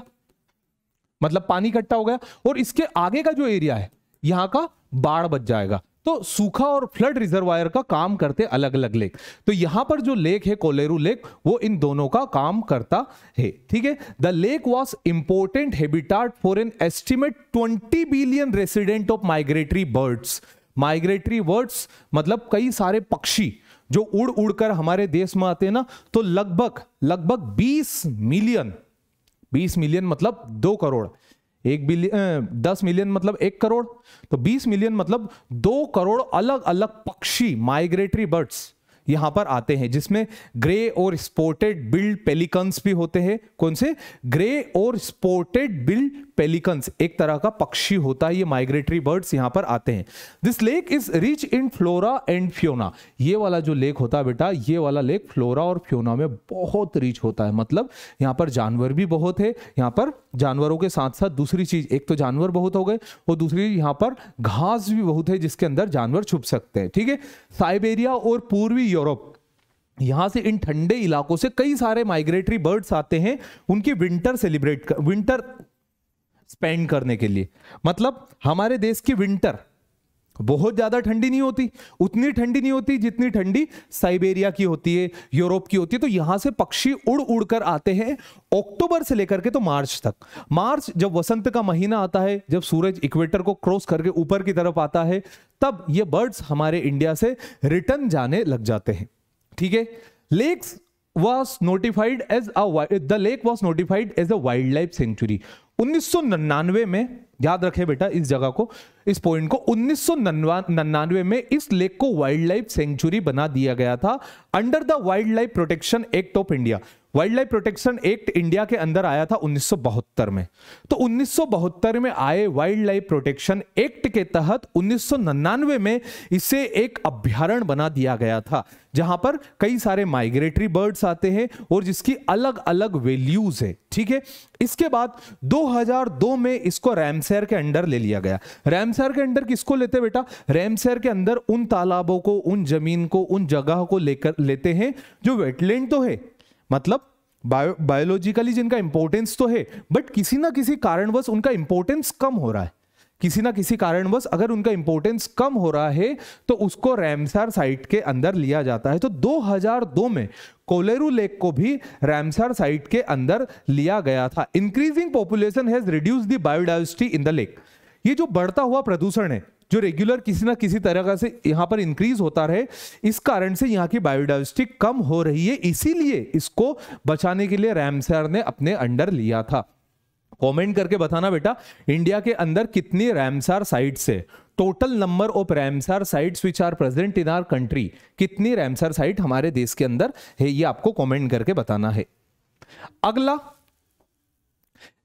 मतलब पानी इकट्ठा हो गया और इसके आगे का जो एरिया है यहाँ का बाढ़ बच जाएगा तो सूखा और फ्लड रिजर्वायर का काम करते अलग अलग लेक तो यहां पर जो लेक है कोलेरू लेक वो इन दोनों का काम करता है ठीक है the lake was important habitat for an estimate twenty billion resident of migratory birds migratory birds मतलब कई सारे पक्षी जो उड़ उड़कर हमारे देश में आते हैं ना तो लगभग लगभग 20 मिलियन बीस मिलियन मतलब दो करोड़ एक बिलियन दस मिलियन मतलब एक करोड़ तो बीस मिलियन मतलब दो करोड़ अलग अलग पक्षी माइग्रेटरी बर्ड्स यहाँ पर आते हैं जिसमें ग्रे और स्पोर्टेड बिल्ड पेलिकन्स भी होते हैं कौन से ग्रे और स्पोर्टेड बिल्ड पेलिकन्स एक तरह का पक्षी होता है ये माइग्रेटरी बर्ड्स यहाँ पर आते हैं this lake is rich in flora and fauna ये वाला जो लेक होता है बेटा ये वाला लेक फ्लोरा और फ्योना में बहुत रिच होता है मतलब यहाँ पर जानवर भी बहुत है यहाँ पर जानवरों के साथ साथ दूसरी चीज एक तो जानवर बहुत हो गए और दूसरी यहाँ पर घास भी बहुत है जिसके अंदर जानवर छुप सकते हैं ठीक है साइबेरिया और पूर्वी यूरोप यहाँ से इन ठंडे इलाकों से कई सारे माइग्रेटरी बर्ड्स आते हैं उनकी विंटर सेलिब्रेट कर विंटर स्पेंड करने के लिए मतलब हमारे देश की विंटर बहुत ज्यादा ठंडी नहीं होती उतनी ठंडी नहीं होती जितनी ठंडी साइबेरिया की होती है यूरोप की होती है तो यहां से पक्षी उड़ उड़ कर आते हैं अक्टूबर से लेकर के तो मार्च तक मार्च जब वसंत का महीना आता है जब सूरज इक्वेटर को क्रॉस करके ऊपर की तरफ आता है तब ये बर्ड्स हमारे इंडिया से रिटर्न जाने लग जाते हैं ठीक है lakes notified as as the lake was notified as a wildlife sanctuary 1999 में याद रखे बेटा इस जगह को इस पॉइंट को उन्नीस में इस लेक को वाइल्ड लाइफ सेंचुरी बना दिया गया था under the wildlife protection act of India wildlife protection act India के अंदर आया था उन्नीस में तो उन्नीस में आए वाइल्ड लाइफ प्रोटेक्शन एक्ट के तहत उन्नीस में इसे एक अभ्यारण बना दिया गया था जहां पर कई सारे माइग्रेटरी बर्ड्स आते हैं और जिसकी अलग अलग वैल्यूज है ठीक है इसके बाद 2002 में इसको रैमसेर के अंडर ले लिया गया रैमसेर के अंडर किसको लेते बेटा रैमसेर के अंदर उन तालाबों को उन जमीन को उन जगह को लेकर लेते हैं जो वेटलैंड तो है मतलब बायोलॉजिकली जिनका इंपोर्टेंस तो है बट किसी ना किसी कारणवश उनका इंपोर्टेंस कम हो रहा है किसी ना किसी कारणवश अगर उनका इंपोर्टेंस कम हो रहा है तो उसको रैमसार साइट के अंदर लिया जाता है तो 2002 में कोलेरू लेक को भी रैमसार साइट के अंदर लिया गया था increasing population has reduce the biodiversity in the lake ये जो बढ़ता हुआ प्रदूषण है जो रेगुलर किसी ना किसी तरह से यहाँ पर इंक्रीज होता रहे इस कारण से यहाँ की बायोडाइवर्सिटी कम हो रही है इसीलिए इसको बचाने के लिए रैमसर ने अपने अंडर लिया था कमेंट करके बताना बेटा इंडिया के अंदर कितनी रैमसार साइट्स है total number of Ramsar sites which are present in our country कितनी रैमसार साइट हमारे देश के अंदर है ये आपको कमेंट करके बताना है अगला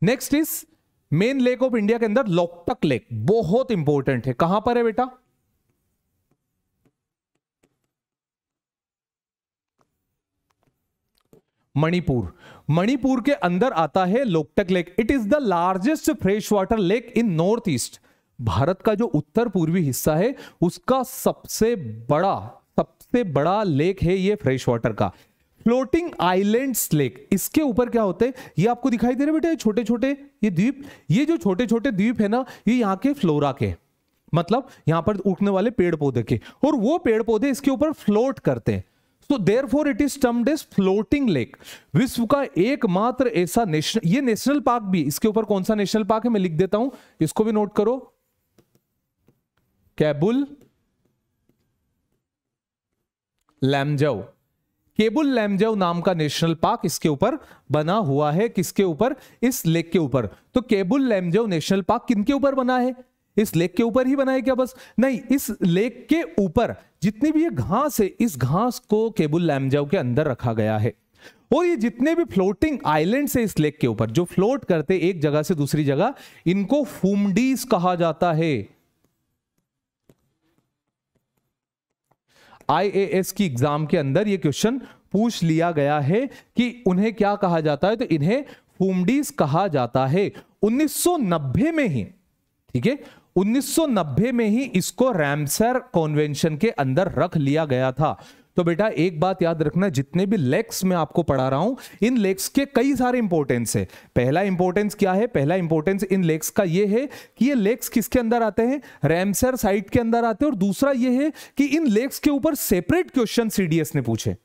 next is main lake of India के अंदर लोकटक लेक बहुत इंपॉर्टेंट है कहां पर है बेटा मणिपुर मणिपुर के अंदर आता है Loktak lake it is the largest fresh water lake in north east Bharat का जो उत्तर पूर्वी हिस्सा है उसका सबसे बड़ा सबसे बड़ा लेक है ये फ्रेश वाटर का फ्लोटिंग आइलैंड लेक इसके ऊपर क्या होते हैं ये आपको दिखाई दे रहे बेटे छोटे छोटे ये द्वीप ये जो छोटे छोटे द्वीप है ना ये यहाँ के फ्लोरा के मतलब यहां पर उठने वाले पेड़ पौधे के और वो पेड़ पौधे इसके ऊपर फ्लोट करते हैं तो therefore it is termed as floating lake विश्व का एकमात्र ऐसा नेशनल ये नेशनल पार्क भी इसके ऊपर कौन सा नेशनल पार्क है मैं लिख देता हूं इसको भी नोट करो कैबुल लैमजाओ केबुल लैमजेव नाम का नेशनल पार्क इसके ऊपर बना हुआ है किसके ऊपर इस लेक के ऊपर तो केबुल लैमजेव नेशनल पार्क किनके ऊपर बना है इस लेक के ऊपर ही है क्या बस नहीं इस लेक के ऊपर जितनी भी ये घास है इस घास को केबुल लैमजेव के अंदर रखा गया है और ये जितने भी फ्लोटिंग आइलैंड है इस लेक के ऊपर जो फ्लोट करते एक जगह से दूसरी जगह इनको फूमडीज कहा जाता है आईएएस की एग्जाम के अंदर ये क्वेश्चन पूछ लिया गया है कि उन्हें क्या कहा जाता है तो इन्हें फूमडीज कहा जाता है 1990 में ही ठीक है 1990 में ही इसको रैमसर कॉन्वेंशन के अंदर रख लिया गया था तो बेटा एक बात याद रखना जितने भी लेक्स में आपको पढ़ा रहा हूं इन लेक्स के कई सारे इंपोर्टेंस है पहला इंपोर्टेंस क्या है पहला इंपोर्टेंस इन लेक्स का यह है कि ये लेक्स किसके अंदर आते हैं रैमसर साइट के अंदर आते हैं और दूसरा यह है कि इन लेक्स के ऊपर सेपरेट क्वेश्चन सीडीएस ने पूछे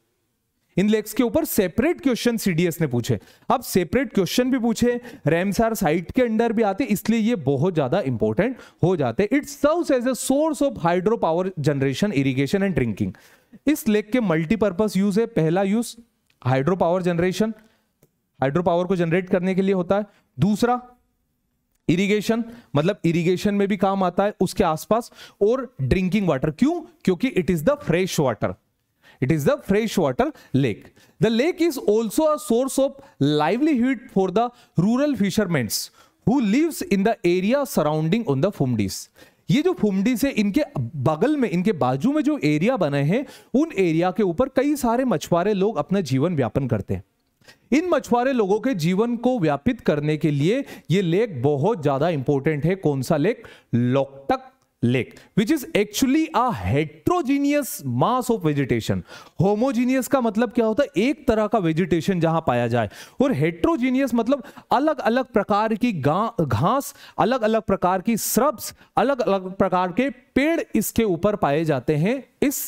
इन लेक्स के ऊपर सेपरेट क्वेश्चन सीडीएस ने पूछे अब सेपरेट क्वेश्चन भी पूछे रैमसार साइट के अंडर भी आते इसलिए ये बहुत ज्यादा इंपॉर्टेंट हो जाते it serves as a source of hydro power generation irrigation and drinking इस लेक के मल्टीपर्पज यूज है पहला use hydro power generation hydro power को जनरेट करने के लिए होता है दूसरा इरिगेशन मतलब इरिगेशन में भी काम आता है उसके आसपास और ड्रिंकिंग वाटर क्यों क्योंकि it is the fresh water it is the fresh water lake the lake is also a source of livelihood for the rural fisherman who lives in the area surrounding on the phumdis ये जो फुमडी से इनके बगल में इनके बाजू में जो एरिया बने हैं उन एरिया के ऊपर कई सारे मछुआरे लोग अपना जीवन व्यापन करते हैं इन मछुआरे लोगों के जीवन को व्यापित करने के लिए ये लेक बहुत ज्यादा इंपॉर्टेंट है कौन सा lake Loktak lake which is actually a heterogeneous mass of vegetation homogeneous का मतलब क्या होता है एक तरह का वेजिटेशन जहां पाया जाए और हेट्रोजीनियस मतलब अलग अलग प्रकार की घास अलग अलग प्रकार की श्रब्स अलग अलग प्रकार के पेड़ इसके ऊपर पाए जाते हैं इस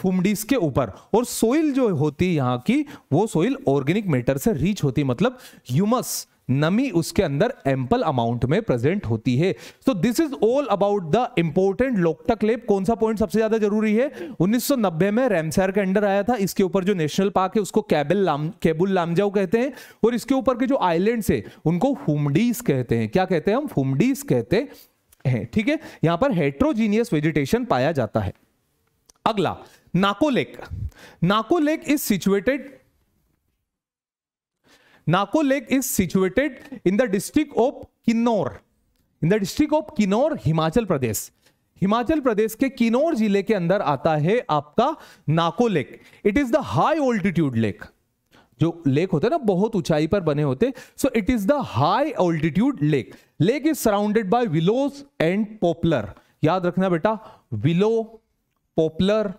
फुमडीज के ऊपर और सोइल जो होती है यहाँ की वो सोइल ऑर्गेनिक मैटर से रीच होती मतलब ह्यूमस नमी उसके अंदर एम्पल अमाउंट में प्रेजेंट होती है so this is all about the important Loktak lake कौन सा पॉइंट सबसे ज्यादा जरूरी है 1990 में रैमसार के अंडर आया था इसके ऊपर जो नेशनल पार्क है उसको कैबल लाम केबुल लामजाओ कहते हैं और इसके ऊपर के जो आइलैंड्स है उनको हुमडीज कहते हैं क्या कहते हैं हम हुमडीज कहते हैं ठीक है यहां पर हेट्रोजीनियस वेजिटेशन पाया जाता है अगला Nako lake Nako lake is situated Nako lake is situated in the district of Kinnaur in the district of Kinnaur Himachal Pradesh Himachal Pradesh के किन्नौर जिले के अंदर आता है आपका Nako lake it is the high altitude lake जो लेक होते हैं ना बहुत ऊंचाई पर बने होते so it is the high altitude lake lake is surrounded by willows and poplar याद रखना बेटा विलो पॉपुलर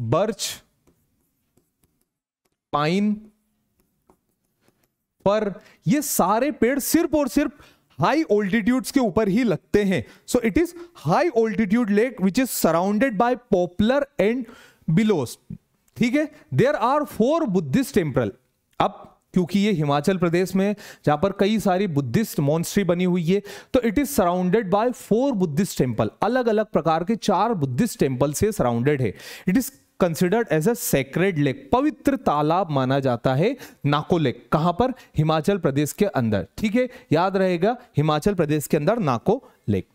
बर्च पाइन पर ये सारे पेड़ सिर्फ और सिर्फ हाई ओल्टीट्यूड के ऊपर ही लगते हैं so it is high altitude lake which is surrounded by poplar and willows ठीक है there are four Buddhist temple अब क्योंकि ये हिमाचल प्रदेश में जहां पर कई सारी बुद्धिस्ट मॉन्स्ट्री बनी हुई है तो it is surrounded by four Buddhist temple अलग अलग प्रकार के चार बुद्धिस्ट टेम्पल से सराउंडेड है it is considered as a sacred lake पवित्र तालाब माना जाता है नाको लेक कहां पर हिमाचल प्रदेश के अंदर ठीक है याद रहेगा हिमाचल प्रदेश के अंदर नाको लेक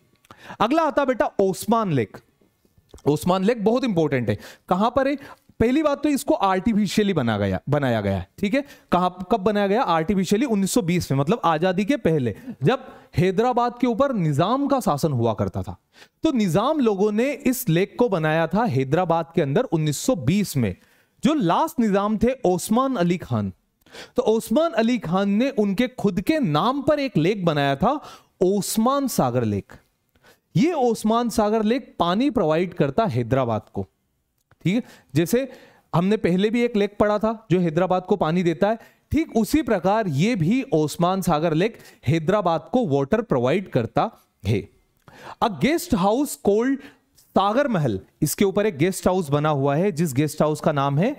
अगला आता बेटा ओस्मान लेक ओस्मान लेक बहुत इंपॉर्टेंट है कहां पर है पहली बात तो इसको आर्टिफिशियली बना गया बनाया गया ठीक है कहा कब बनाया गया आर्टिफिशियली 1920 में मतलब आजादी के पहले जब हैदराबाद के ऊपर निजाम का शासन हुआ करता था तो निजाम लोगों ने इस लेक को बनाया था हैदराबाद के अंदर 1920 में जो लास्ट निजाम थे ओस्मान अली खान तो ओस्मान अली खान ने उनके खुद के नाम पर एक लेक बनाया था ओस्मान सागर लेक ये ओस्मान सागर लेक पानी प्रोवाइड करता हैदराबाद को ठीक है जैसे हमने पहले भी एक लेक पढ़ा था जो हैदराबाद को पानी देता है ठीक उसी प्रकार ये भी ओस्मान सागर लेक हैदराबाद को वाटर प्रोवाइड करता है a guest house called Sagar Mahal इसके ऊपर एक गेस्ट हाउस बना हुआ है जिस गेस्ट हाउस का नाम है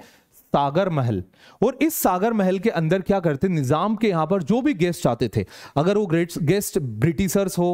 सागर महल और इस सागर महल के अंदर क्या करते निजाम के यहां पर जो भी गेस्ट आते थे अगर वो ग्रेट गेस्ट ब्रिटिशर्स हो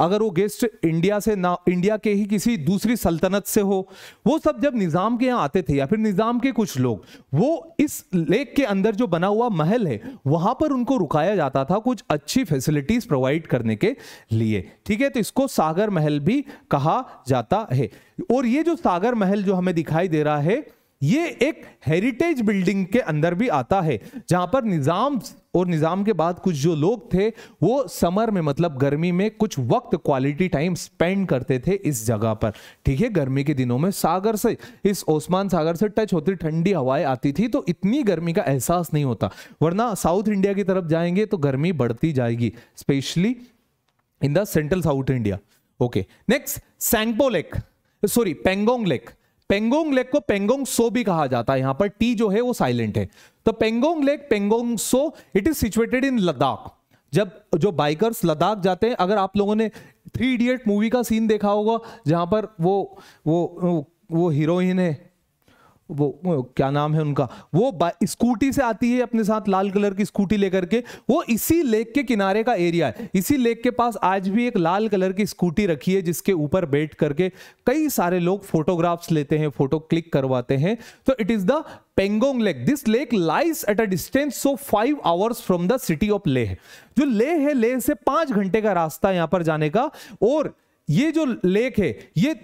अगर वो गेस्ट इंडिया से ना इंडिया के ही किसी दूसरी सल्तनत से हो वो सब जब निज़ाम के यहाँ आते थे या फिर निज़ाम के कुछ लोग वो इस लेक के अंदर जो बना हुआ महल है वहाँ पर उनको रुकाया जाता था कुछ अच्छी फैसिलिटीज़ प्रोवाइड करने के लिए ठीक है तो इसको सागर महल भी कहा जाता है और ये जो सागर महल जो हमें दिखाई दे रहा है ये एक हेरिटेज बिल्डिंग के अंदर भी आता है जहां पर निजाम और निजाम के बाद कुछ जो लोग थे वो समर में मतलब गर्मी में कुछ वक्त क्वालिटी टाइम स्पेंड करते थे इस जगह पर ठीक है गर्मी के दिनों में सागर से इस ओस्मान सागर से टच होती ठंडी हवाएं आती थी तो इतनी गर्मी का एहसास नहीं होता वरना साउथ इंडिया की तरफ जाएंगे तो गर्मी बढ़ती जाएगी specially in the central south India okay next Tsangpo lake sorry Pangong lake Pangong lake को पेंगोंग सो भी कहा जाता है यहां पर टी जो है वो साइलेंट है तो Pangong lake Pangong Tso it is situated in Ladakh जब जो बाइकर्स लद्दाख जाते हैं अगर आप लोगों ने थ्री इडियट मूवी का सीन देखा होगा जहां पर वो वो वो हीरोइन है वो, क्या नाम है उनका वो स्कूटी से आती है अपने साथ लाल कलर की स्कूटी लेकर के वो इसी लेक के किनारे का एरिया है इसी लेक के पास आज भी एक लाल कलर की स्कूटी रखी है जिसके ऊपर बैठ करके कई सारे लोग फोटोग्राफ्स लेते हैं फोटो क्लिक करवाते हैं तो it is the Pangong lake this lake lies at a distance so five hours from the city of Leh जो लेह है लेह से पांच घंटे का रास्ता यहां पर जाने का और ये जो लेक है ये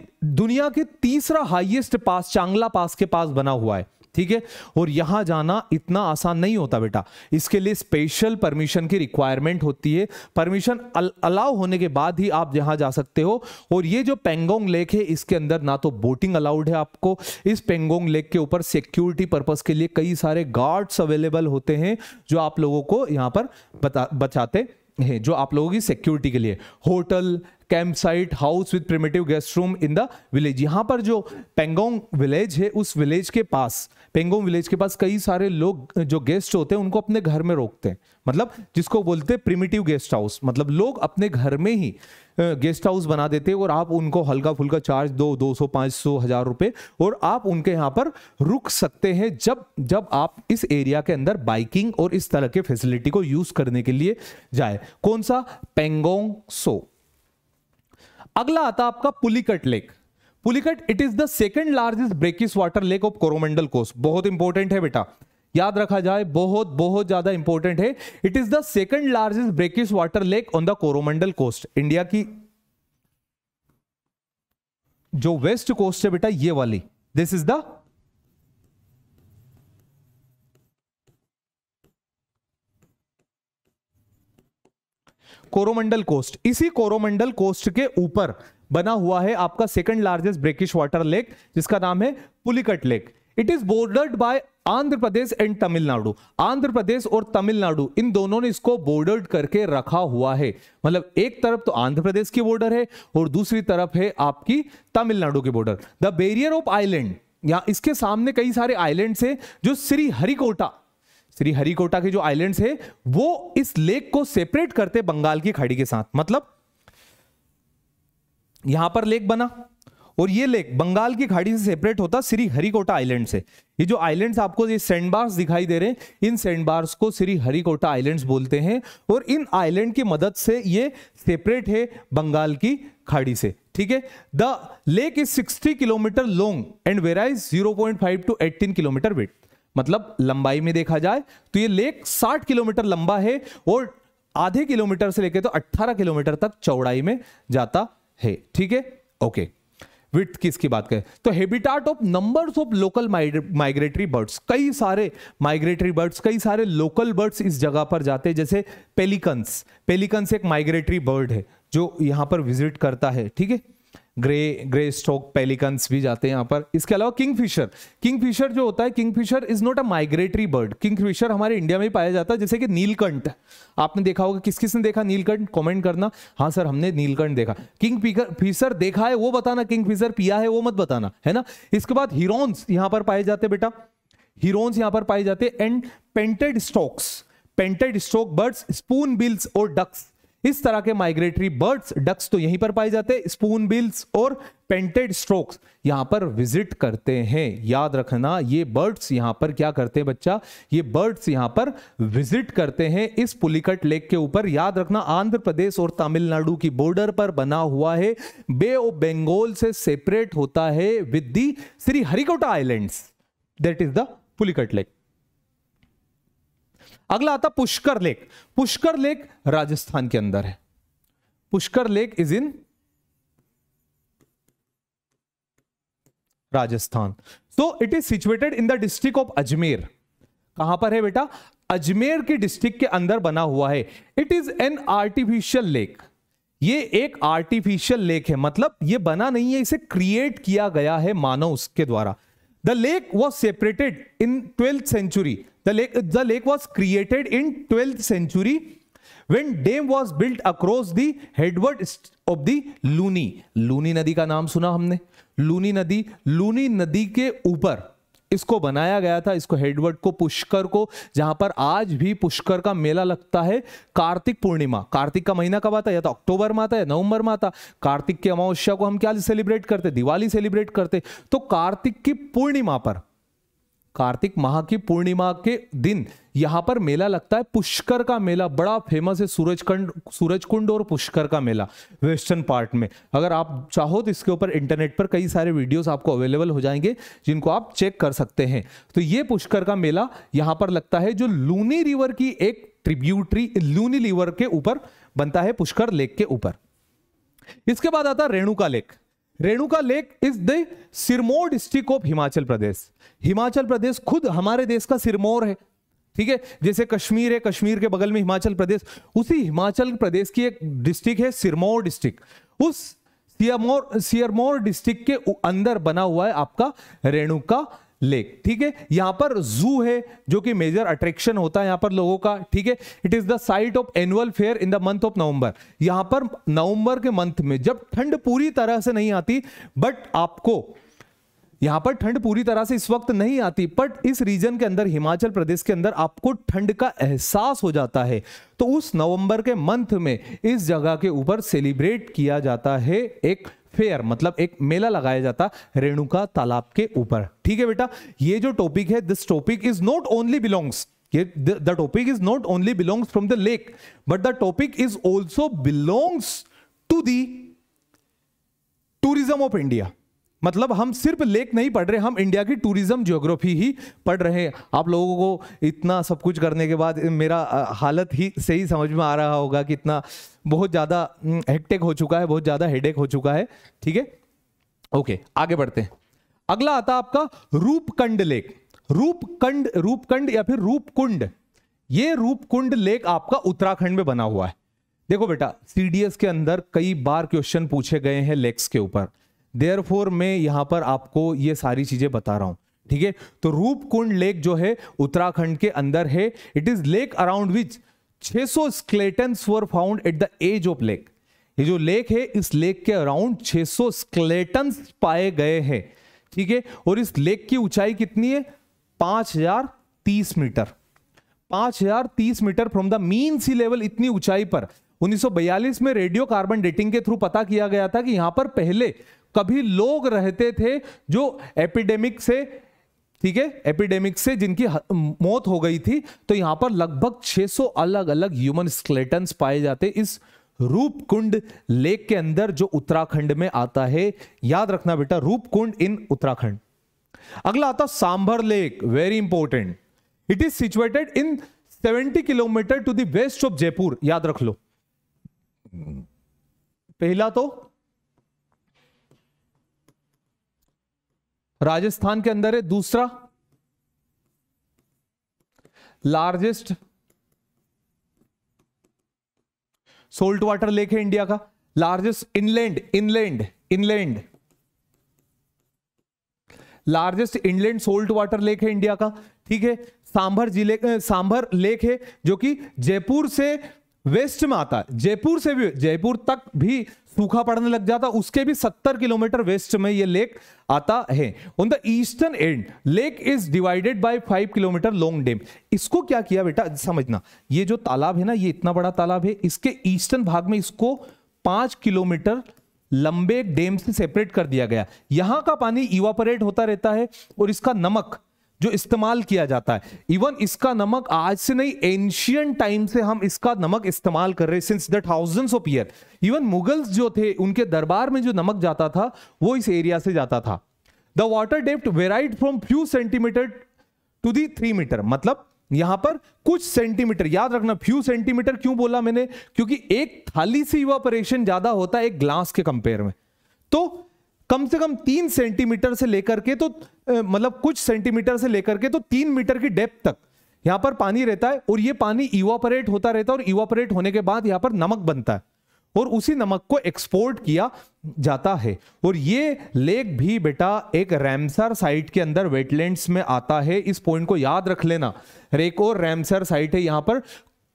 दुनिया के तीसरा हाईएस्ट पास चांगला पास के पास बना हुआ है ठीक है और यहां जाना इतना आसान नहीं होता बेटा इसके लिए स्पेशल परमिशन की रिक्वायरमेंट होती है परमिशन अलाउ होने के बाद ही आप यहां जा सकते हो और ये जो पेंगोंग लेक है इसके अंदर ना तो बोटिंग अलाउड है आपको इस पेंगोंग लेक के ऊपर सिक्योरिटी पर्पज के लिए कई सारे गार्ड्स अवेलेबल होते हैं जो आप लोगों को यहां पर बता बचाते हैं जो आप लोगों की सिक्योरिटी के लिए hotel camp site house with primitive guest room in the village यहाँ पर जो पेंगोंग विलेज है उस विलेज के पास पेंगोंग विलेज के पास कई सारे लोग जो गेस्ट होते हैं उनको अपने घर में रोकते हैं मतलब जिसको बोलते हैं प्रिमेटिव गेस्ट हाउस मतलब लोग अपने घर में ही गेस्ट हाउस बना देते हैं और आप उनको हल्का फुल्का चार्ज दो दो सौ पाँच सौ हज़ार रुपये और आप उनके यहाँ पर रुक सकते हैं जब जब आप इस एरिया के अंदर बाइकिंग और इस तरह के फैसिलिटी को यूज़ करने के लिए जाए कौन सा पेंगोंग सो अगला आता आपका Pulicat lake Pulicat it is the second largest brackish water lake of Coromandel coast बहुत इंपॉर्टेंट है बेटा याद रखा जाए बहुत बहुत ज्यादा इंपॉर्टेंट है it is the second largest brackish water lake on the Coromandel coast India की जो वेस्ट कोस्ट है बेटा ये वाली this is the Coromandel coast इसी कोरोमंडल कोस्ट के ऊपर बना हुआ है आपका second largest brackish water lake जिसका नाम है Pulicat lake it is bordered by Andhra Pradesh and Tamil Nadu Andhra Pradesh और तमिलनाडु इन दोनों ने इसको बोर्डर्ड करके रखा हुआ है मतलब एक तरफ तो आंध्र प्रदेश की बॉर्डर है और दूसरी तरफ है आपकी तमिलनाडु की border the barrier of island या इसके सामने कई सारे आइलैंड्स हैं जो श्री हरिकोटा श्री हरिकोटा के जो आइलैंड्स है वो इस लेक को सेपरेट करते बंगाल की खाड़ी के साथ मतलब यहां पर लेक बना और ये लेक बंगाल की खाड़ी से सेपरेट होता श्री हरिकोटा आइलैंड से ये जो आइलैंड्स आपको ये सेंडबार्स दिखाई दे रहे हैं इन सेंडबार्स को श्री हरिकोटा आइलैंड्स बोलते हैं और इन आइलैंड की मदद से ये सेपरेट है बंगाल की खाड़ी से ठीक है the lake is 60 kilometre long and varies 0.5 to 18 kilometre with मतलब लंबाई में देखा जाए तो ये लेक 60 किलोमीटर लंबा है और आधे किलोमीटर से लेकर तो 18 किलोमीटर तक चौड़ाई में जाता है ठीक है ओके विथ की बात करें तो habitat of numbers of local migratory birds कई सारे माइग्रेटरी बर्ड्स कई सारे लोकल बर्ड्स इस जगह पर जाते हैं जैसे पेलिकन्स पेलिकन्स एक माइग्रेटरी बर्ड है जो यहां पर विजिट करता है ठीक है ग्रे ग्रे स्टोक पेलिकन्स भी जाते हैं यहाँ पर इसके अलावा किंग फिशर किंग फिशर जो होता है kingfisher is not a migratory bird kingfisher हमारे इंडिया में पाया जाता है जैसे कि नीलकंठ आपने देखा होगा किस किसने देखा नीलकंठ कमेंट करना हाँ सर हमने नीलकंठ देखा किंग फिशर देखा है वो बताना किंग फिशर पिया है वो मत बताना है ना इसके बाद हिरोन्स यहाँ पर पाए जाते बेटा हिरोन्स यहाँ पर पाए जाते and painted storks painted stork birds spoonbills और डक्स इस तरह के माइग्रेटरी बर्ड्स डक्स तो यहीं पर पाए जाते हैं स्पून बिल्स और पेंटेड स्ट्रोक्स यहां पर विजिट करते हैं याद रखना ये बर्ड्स यहां पर क्या करते हैं बच्चा ये बर्ड्स यहां पर विजिट करते हैं इस पुलिकट लेक के ऊपर याद रखना आंध्र प्रदेश और तमिलनाडु की बॉर्डर पर बना हुआ है बे ऑफ बेंगोल से सेपरेट होता है with the Sriharikota island that is the Pulicat lake अगला आता पुष्कर लेक पुष्कर लेक राजस्थान के अंदर है Pushkar lake is in Rajasthan so it is situated in the district of Ajmer कहां पर है बेटा अजमेर के डिस्ट्रिक्ट के अंदर बना हुआ है it is an artificial lake ये एक आर्टिफिशियल लेक है मतलब ये बना नहीं है इसे क्रिएट किया गया है मानव उसके द्वारा the lake was separated in twelfth century The lake, the lake was created in 12th century when dam was built across the headward of the Luni Luni नदी का नाम सुना हमने लूनी नदी लूनी नदी के ऊपर इसको बनाया गया था इसको हेडवर्ड को पुष्कर को जहां पर आज भी पुष्कर का मेला लगता है कार्तिक पूर्णिमा कार्तिक का महीना कब आता है या तो अक्टूबर में आता है नवंबर में आता कार्तिक की अमावस्या को हम क्या सेलिब्रेट करते दिवाली सेलिब्रेट करते तो कार्तिक की पूर्णिमा पर कार्तिक माह की पूर्णिमा के दिन यहाँ पर मेला लगता है पुष्कर का मेला बड़ा फेमस है सूरजकंड कुंड और पुष्कर का मेला वेस्टर्न पार्ट में अगर आप चाहो तो इसके ऊपर इंटरनेट पर कई सारे वीडियोस आपको अवेलेबल हो जाएंगे जिनको आप चेक कर सकते हैं तो ये पुष्कर का मेला यहाँ पर लगता है जो लूनी रिवर की एक ट्रिब्यूटरी लूनी रिवर के ऊपर बनता है पुष्कर लेक के ऊपर इसके बाद आता है Renuka lake Renuka lake is the Sirmaur district of Himachal Pradesh Himachal Pradesh खुद हमारे देश का सिरमौर है ठीक है जैसे कश्मीर है कश्मीर के बगल में हिमाचल प्रदेश उसी हिमाचल प्रदेश की एक डिस्ट्रिक्ट है सिरमौर डिस्ट्रिक्ट उस सिरमौर सिरमौर डिस्ट्रिक्ट के अंदर बना हुआ है आपका रेणुका लेक ठीक है यहां पर जू है जो कि मेजर अट्रैक्शन होता है यहां पर लोगों का ठीक है it is the site of annual fair in the month of November यहां पर नवंबर के मंथ में जब ठंड पूरी तरह से नहीं आती बट आपको यहां पर ठंड पूरी तरह से इस वक्त नहीं आती बट इस रीजन के अंदर हिमाचल प्रदेश के अंदर आपको ठंड का एहसास हो जाता है तो उस नवंबर के मंथ में इस जगह के ऊपर सेलिब्रेट किया जाता है एक फेयर मतलब एक मेला लगाया जाता रेणुका तालाब के ऊपर ठीक है बेटा ये जो टॉपिक है this topic is not only belongs the topic is not only belongs from the lake but the topic is also belongs to the tourism of India मतलब हम सिर्फ लेक नहीं पढ़ रहे हम इंडिया की टूरिज्म ज्योग्राफी ही पढ़ रहे हैं आप लोगों को इतना सब कुछ करने के बाद मेरा हालत ही सही समझ में आ रहा होगा कि इतना बहुत ज़्यादा हेक्टेक हो चुका है बहुत ज़्यादा हेडेक हो चुका है ठीक है ओके आगे बढ़ते हैं अगला आता आपका रूपकंड लेक रूपकंड रूपकंड या फिर रूपकुंड ये रूपकुंड लेक आपका उत्तराखंड में बना हुआ है देखो बेटा सीडीएस के अंदर कई बार क्वेश्चन पूछे गए हैं लेक्स के ऊपर देयर मैं यहां पर आपको ये सारी चीज़ें बता रहा हूं ठीक है तो रूपकुंड लेक जो है उत्तराखंड के अंदर है it is lake around which 600 सौ skeletons were found at the edge of lake ये जो लेक है इस लेक के अराउंड 600 सौ स्केलेटन्स पाए गए हैं ठीक है और इस लेक की ऊंचाई कितनी है 5030 metre 5030 metre from the mean sea level इतनी ऊंचाई पर 1942 में रेडियो कार्बन डेटिंग के थ्रू पता किया गया था कि यहां पर पहले कभी लोग रहते थे जो एपिडेमिक से ठीक है एपिडेमिक से जिनकी मौत हो गई थी तो यहां पर लगभग 600 अलग अलग ह्यूमन स्केलेटन्स पाए जाते इस रूपकुंड लेक के अंदर जो उत्तराखंड में आता है याद रखना बेटा रूपकुंड इन उत्तराखंड अगला आता Sambhar lake very important it is situated in 70 kilometre to the west of Jaipur याद रख लो पहला तो राजस्थान के अंदर है दूसरा लार्जेस्ट सोल्ट वाटर लेक है इंडिया का largest inland inland inland largest inland salt water lake है इंडिया का ठीक है सांभर जिले सांभर लेक है जो कि जयपुर से वेस्ट में आता है जयपुर से भी जयपुर तक भी सूखा पड़ने लग जाता उसके भी 70 किलोमीटर वेस्ट में ये लेक आता है on the eastern end lake is divided by 5 kilometre long dam इसको क्या किया बेटा समझना ये जो तालाब है ना ये इतना बड़ा तालाब है इसके ईस्टर्न भाग में इसको पांच किलोमीटर लंबे डैम से सेपरेट कर दिया गया यहां का पानी इवापरेट होता रहता है और इसका नमक जो इस्तेमाल किया जाता है इवन इसका नमक आज से नहीं एंशियंट टाइम से हम इसका नमक इस्तेमाल कर रहे हैं since the thousands of year even Mughals जो थे उनके दरबार में जो नमक जाता था वो इस एरिया से जाता था the water depth varied from few centimetre to the three metre मतलब यहां पर कुछ सेंटीमीटर याद रखना फ्यू सेंटीमीटर क्यों बोला मैंने क्योंकि एक थाली से इवापोरेशन ज्यादा होता है एक ग्लास के कंपेयर में तो कम से कम तीन सेंटीमीटर से लेकर के तो मतलब कुछ सेंटीमीटर से लेकर के तो तीन मीटर की डेप्थ तक यहां पर पानी रहता है और ये पानी इवापरेट होता रहता है और इवापरेट होने के बाद यहां पर नमक बनता है और उसी नमक को एक्सपोर्ट किया जाता है और ये लेक भी बेटा एक रैमसर साइट के अंदर वेटलैंड्स में आता है इस पॉइंट को याद रख लेना एक और रैमसर साइट है यहां पर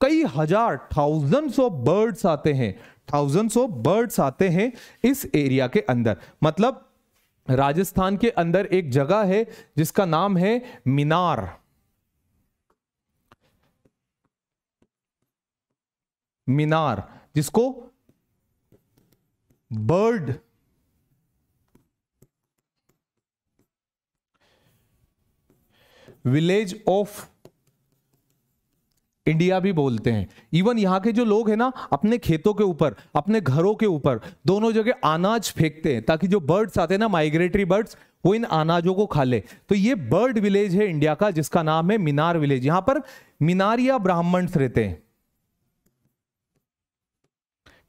कई हजार थाउजेंड्स ऑफ बर्ड्स आते हैं थाउजेंड्स ऑफ बर्ड्स आते हैं इस एरिया के अंदर मतलब राजस्थान के अंदर एक जगह है जिसका नाम है मीनार मीनार जिसको बर्ड विलेज ऑफ इंडिया भी बोलते हैं इवन यहाँ के जो लोग हैं ना अपने खेतों के ऊपर अपने घरों के ऊपर दोनों जगह अनाज फेंकते हैं ताकि जो बर्ड्स आते हैं ना माइग्रेटरी बर्ड्स वो इन अनाजों को खा ले तो ये बर्ड विलेज है इंडिया का जिसका नाम है मीनार विलेज यहां पर मीनारिया ब्राह्मण्स रहते हैं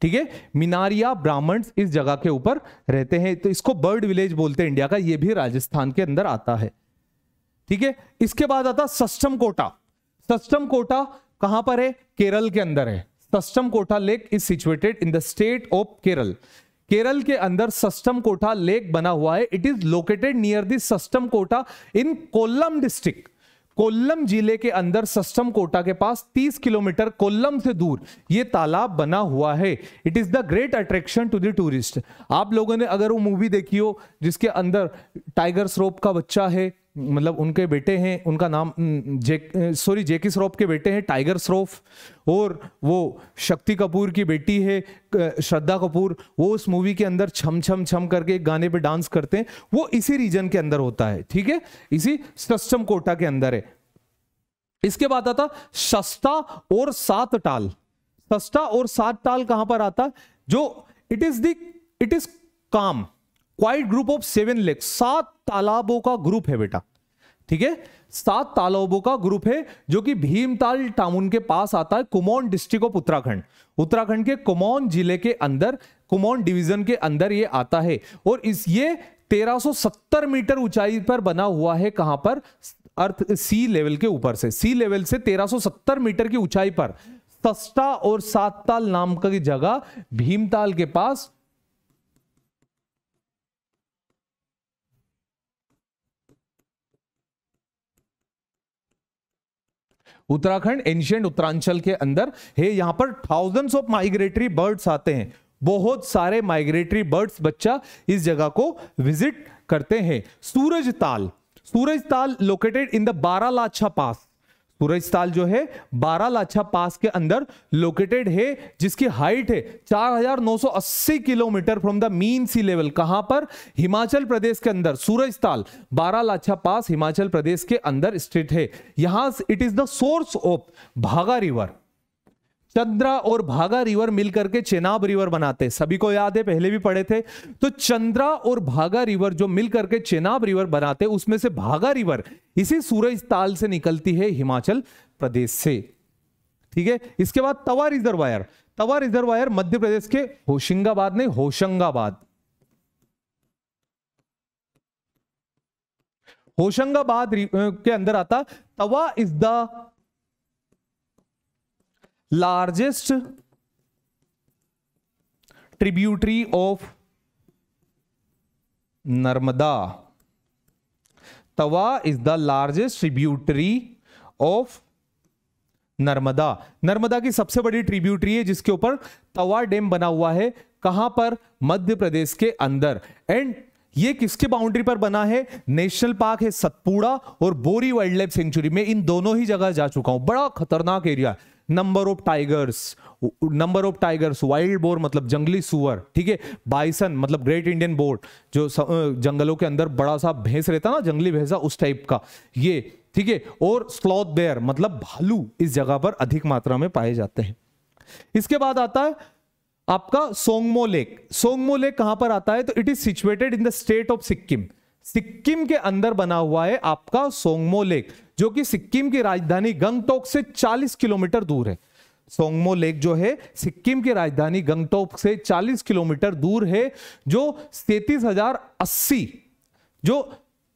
ठीक है मीनारिया ब्राह्मण्स इस जगह के ऊपर रहते हैं तो इसको बर्ड विलेज बोलते हैं इंडिया का ये भी राजस्थान के अंदर आता है ठीक है इसके बाद आता सस्टम कोटा सस्टम कोटा कहां पर है केरल के अंदर है Sasthamkotta lake is situated in the state of Kerala Kerala के अंदर सस्टम कोटा लेक बना हुआ है it is located near the Sasthamkotta in Kollam district Kollam जिले के अंदर सस्टम कोटा के पास 30 किलोमीटर कोल्लम से दूर ये तालाब बना हुआ है it is the great attraction to the tourist आप लोगों ने अगर वो मूवी देखी हो जिसके अंदर टाइगर स्रोप का बच्चा है मतलब उनके बेटे हैं उनका नाम जे सॉरी जेकी श्रॉफ के बेटे हैं टाइगर श्रॉफ और वो शक्ति कपूर की बेटी है श्रद्धा कपूर वो उस मूवी के अंदर छम छम छम करके एक गाने पे डांस करते हैं वो इसी रीजन के अंदर होता है ठीक है इसी सस्टम कोटा के अंदर है इसके बाद आता सस्ता और सात टाल सस्ता और सात टाल कहां पर आता जो it is the it is काम quite group of seven lake सात तालाबों का ग्रुप है बेटा ठीक है सात तालाबों का ग्रुप है जो कि भीमताल टाउन के पास आता है कुमौन डिस्ट्रिक्ट ऑफ उत्तराखंड उत्तराखंड के कुमौन जिले के अंदर कुमौन डिवीजन के अंदर ये आता है और इस ये 1370 मीटर ऊंचाई पर बना हुआ है कहां पर अर्थ सी लेवल के ऊपर से सी लेवल से 1370 मीटर की ऊंचाई पर सस्ता और सात ताल नाम की जगह भीमताल के पास उत्तराखंड एंशियंट उत्तरांचल के अंदर है यहाँ पर थाउजेंड्स ऑफ माइग्रेटरी बर्ड्स आते हैं बहुत सारे माइग्रेटरी बर्ड्स बच्चा इस जगह को विजिट करते हैं सूरज ताल सूरज ताल लोकेटेड इन द बारालाछा पास सूरज जो है बारा लाछा पास के अंदर लोकेटेड है जिसकी हाइट है 4980 kilometre from the mean sea level कहां पर हिमाचल प्रदेश के अंदर सूरज ताल बारा लाछा पास हिमाचल प्रदेश के अंदर स्थित है यहां it is the source of Bhaga river Chandra और भागा रिवर मिलकर के चेनाब रिवर बनाते सभी को याद है पहले भी पढ़े थे तो चंद्रा और भागा रिवर जो मिलकर के चेनाब रिवर बनाते उसमें से भागा रिवर इसी सूरज ताल से निकलती है हिमाचल प्रदेश से ठीक है इसके बाद तवा रिजर्वायर तवा रिजर्वायर मध्य प्रदेश के होशिंगाबाद नहीं होशंगाबाद होशंगाबाद के अंदर आता Tawa is the largest tributary of Narmada. Tawa is the largest tributary of Narmada Narmada की सबसे बड़ी ट्रिब्यूटरी है जिसके ऊपर तवा डैम बना हुआ है कहां पर मध्य प्रदेश के अंदर एंड ये किसके बाउंड्री पर बना है नेशनल पार्क है सतपुड़ा और बोरी वाइल्ड लाइफ सेंचुरी में इन दोनों ही जगह जा चुका हूं बड़ा खतरनाक एरिया है number of tigers number of tigers wild boar मतलब जंगली सुअर ठीक है बाइसन मतलब ग्रेट इंडियन बोर्ड जो जंगलों के अंदर बड़ा सा भैंस रहता ना जंगली भैंसा उस टाइप का ये ठीक है और स्लॉथ बेयर मतलब भालू इस जगह पर अधिक मात्रा में पाए जाते हैं इसके बाद आता है आपका सोंगमो लेक सोंगमो लेक कहां पर आता है तो it is situated in the state of Sikkim Sikkim के अंदर बना हुआ है आपका सोंगमो लेक जो कि सिक्किम की राजधानी गंगटोक से 40 किलोमीटर दूर है सोंगमो लेक जो है सिक्किम की राजधानी गंगटोक से 40 किलोमीटर दूर है जो सैतीस जो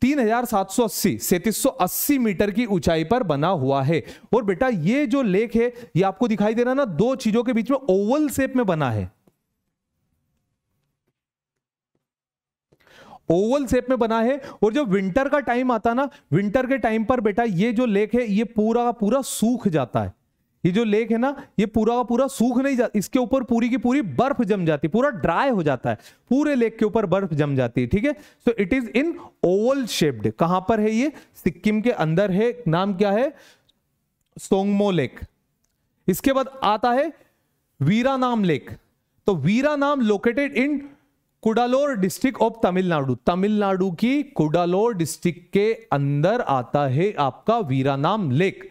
3780 अस्सी मीटर की ऊंचाई पर बना हुआ है और बेटा ये जो लेक है ये आपको दिखाई दे रहा ना दो चीजों के बीच में ओवल शेप में बना है ओवल शेप में बना है और जब विंटर का टाइम आता ना विंटर के टाइम पर बेटा ये जो लेक है ये पूरा का पूरा सूख जाता है ये जो लेक है ना ये पूरा का पूरा सूख नहीं जाता इसके ऊपर पूरी की पूरी बर्फ जम जाती है पूरा ड्राई हो जाता है पूरे लेक के ऊपर बर्फ जम जाती है ठीक है so it is in oval shaped कहां पर है ये सिक्किम के अंदर है नाम क्या है सोंगमो लेक इसके बाद आता है वीरा नाम लेक तो Veeranam located in Cuddalore district of Tamil Nadu Tamil Nadu की कुडालोर डिस्ट्रिक्ट के अंदर आता है आपका वीरानाम लेक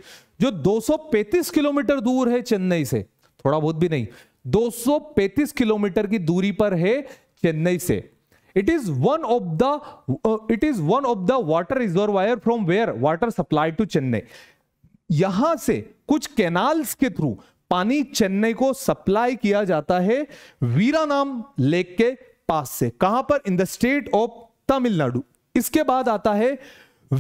जो 235 किलोमीटर दूर है चेन्नई से थोड़ा बहुत भी नहीं 235 किलोमीटर की दूरी पर है चेन्नई से it is one of the it is one of the water reservoir from where water supply to Chennai यहां से कुछ कैनाल्स के थ्रू पानी चेन्नई को सप्लाई किया जाता है वीरा नाम लेक के पास से कहां पर in the state of Tamil Nadu इसके बाद आता है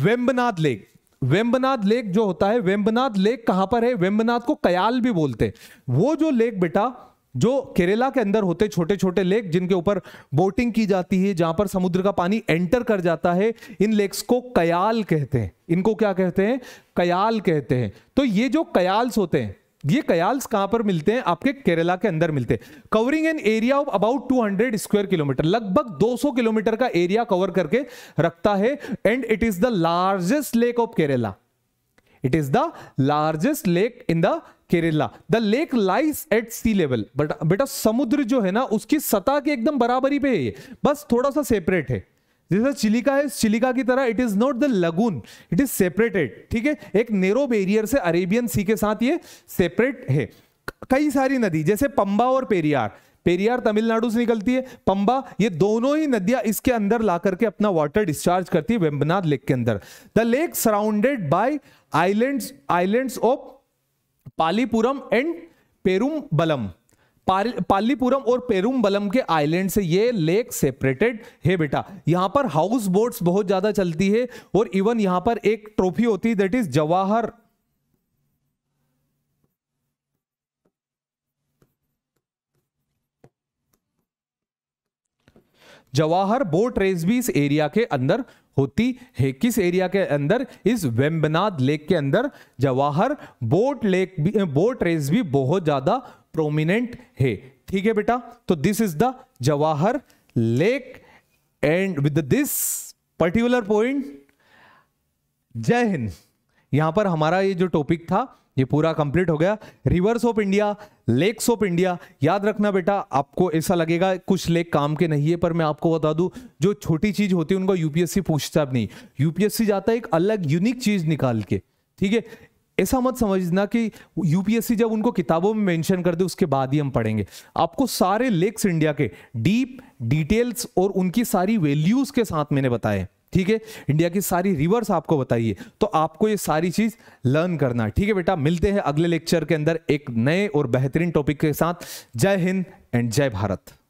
वेम्बनाथ लेक वेम्बनाथ लेक जो होता है वेम्बनाथ लेक कहां पर है वेम्बनाथ को कयाल भी बोलते हैं वो जो लेक बेटा जो केरला के अंदर होते छोटे छोटे लेक जिनके ऊपर बोटिंग की जाती है जहां पर समुद्र का पानी एंटर कर जाता है इन लेक्स को कयाल कहते हैं इनको क्या कहते हैं कयाल कहते हैं तो ये जो कयाल्स होते हैं ये कयाल्स कहां पर मिलते हैं आपके केरला के अंदर मिलते हैं covering an area of about 200 square kilometre लगभग 200 किलोमीटर का एरिया कवर करके रखता है and it is the largest lake of Kerala it is the largest lake in the Kerala the lake lies at sea level but बेटा समुद्र जो है ना उसकी सतह के एकदम बराबरी पे है बस थोड़ा सा सेपरेट है जैसे चिलिका है चिलिका की तरह it is not the lagoon it is separated ठीक है एक नेरो बेरियर से अरेबियन सी के साथ ये सेपरेट है कई सारी नदी जैसे पंबा और पेरियार पेरियार तमिलनाडु से निकलती है पंबा ये दोनों ही नदियां इसके अंदर ला करके अपना वाटर डिस्चार्ज करती है वेम्बनाथ लेक के अंदर the lake surrounded by islands islands of Pallippuram and Perumbalam Pallippuram और पेरुम्बलम के आइलैंड से ये लेक सेपरेटेड है बेटा यहाँ पर हाउस बोट्स बहुत ज्यादा चलती है और इवन यहाँ पर एक ट्रॉफी होती है that is Jawahar Jawahar boat race भी इस एरिया के अंदर होती है किस एरिया के अंदर इस वेम्बनाद लेक के अंदर जवाहर बोट लेक भी बोट रेस भी बहुत ज्यादा प्रोमिनेंट है ठीक है बेटा तो this is the Jawahar lake and with this particular point जय हिंद यहां पर हमारा ये जो टॉपिक था ये पूरा कंप्लीट हो गया rivers of India lakes of India याद रखना बेटा आपको ऐसा लगेगा कुछ लेक काम के नहीं है पर मैं आपको बता दूं जो छोटी चीज होती है उनको यूपीएससी पूछता नहीं यूपीएससी जाता है एक अलग यूनिक चीज निकाल के ठीक है ऐसा मत समझना कि यूपीएससी जब उनको किताबों में मेंशन कर दे उसके बाद ही हम पढ़ेंगे आपको सारे लेक्स इंडिया के डीप डिटेल्स और उनकी सारी वैल्यूज के साथ मैंने बताए ठीक है इंडिया की सारी रिवर्स आपको बताइए तो आपको ये सारी चीज लर्न करना है ठीक है बेटा मिलते हैं अगले लेक्चर के अंदर एक नए और बेहतरीन टॉपिक के साथ जय हिंद एंड जय भारत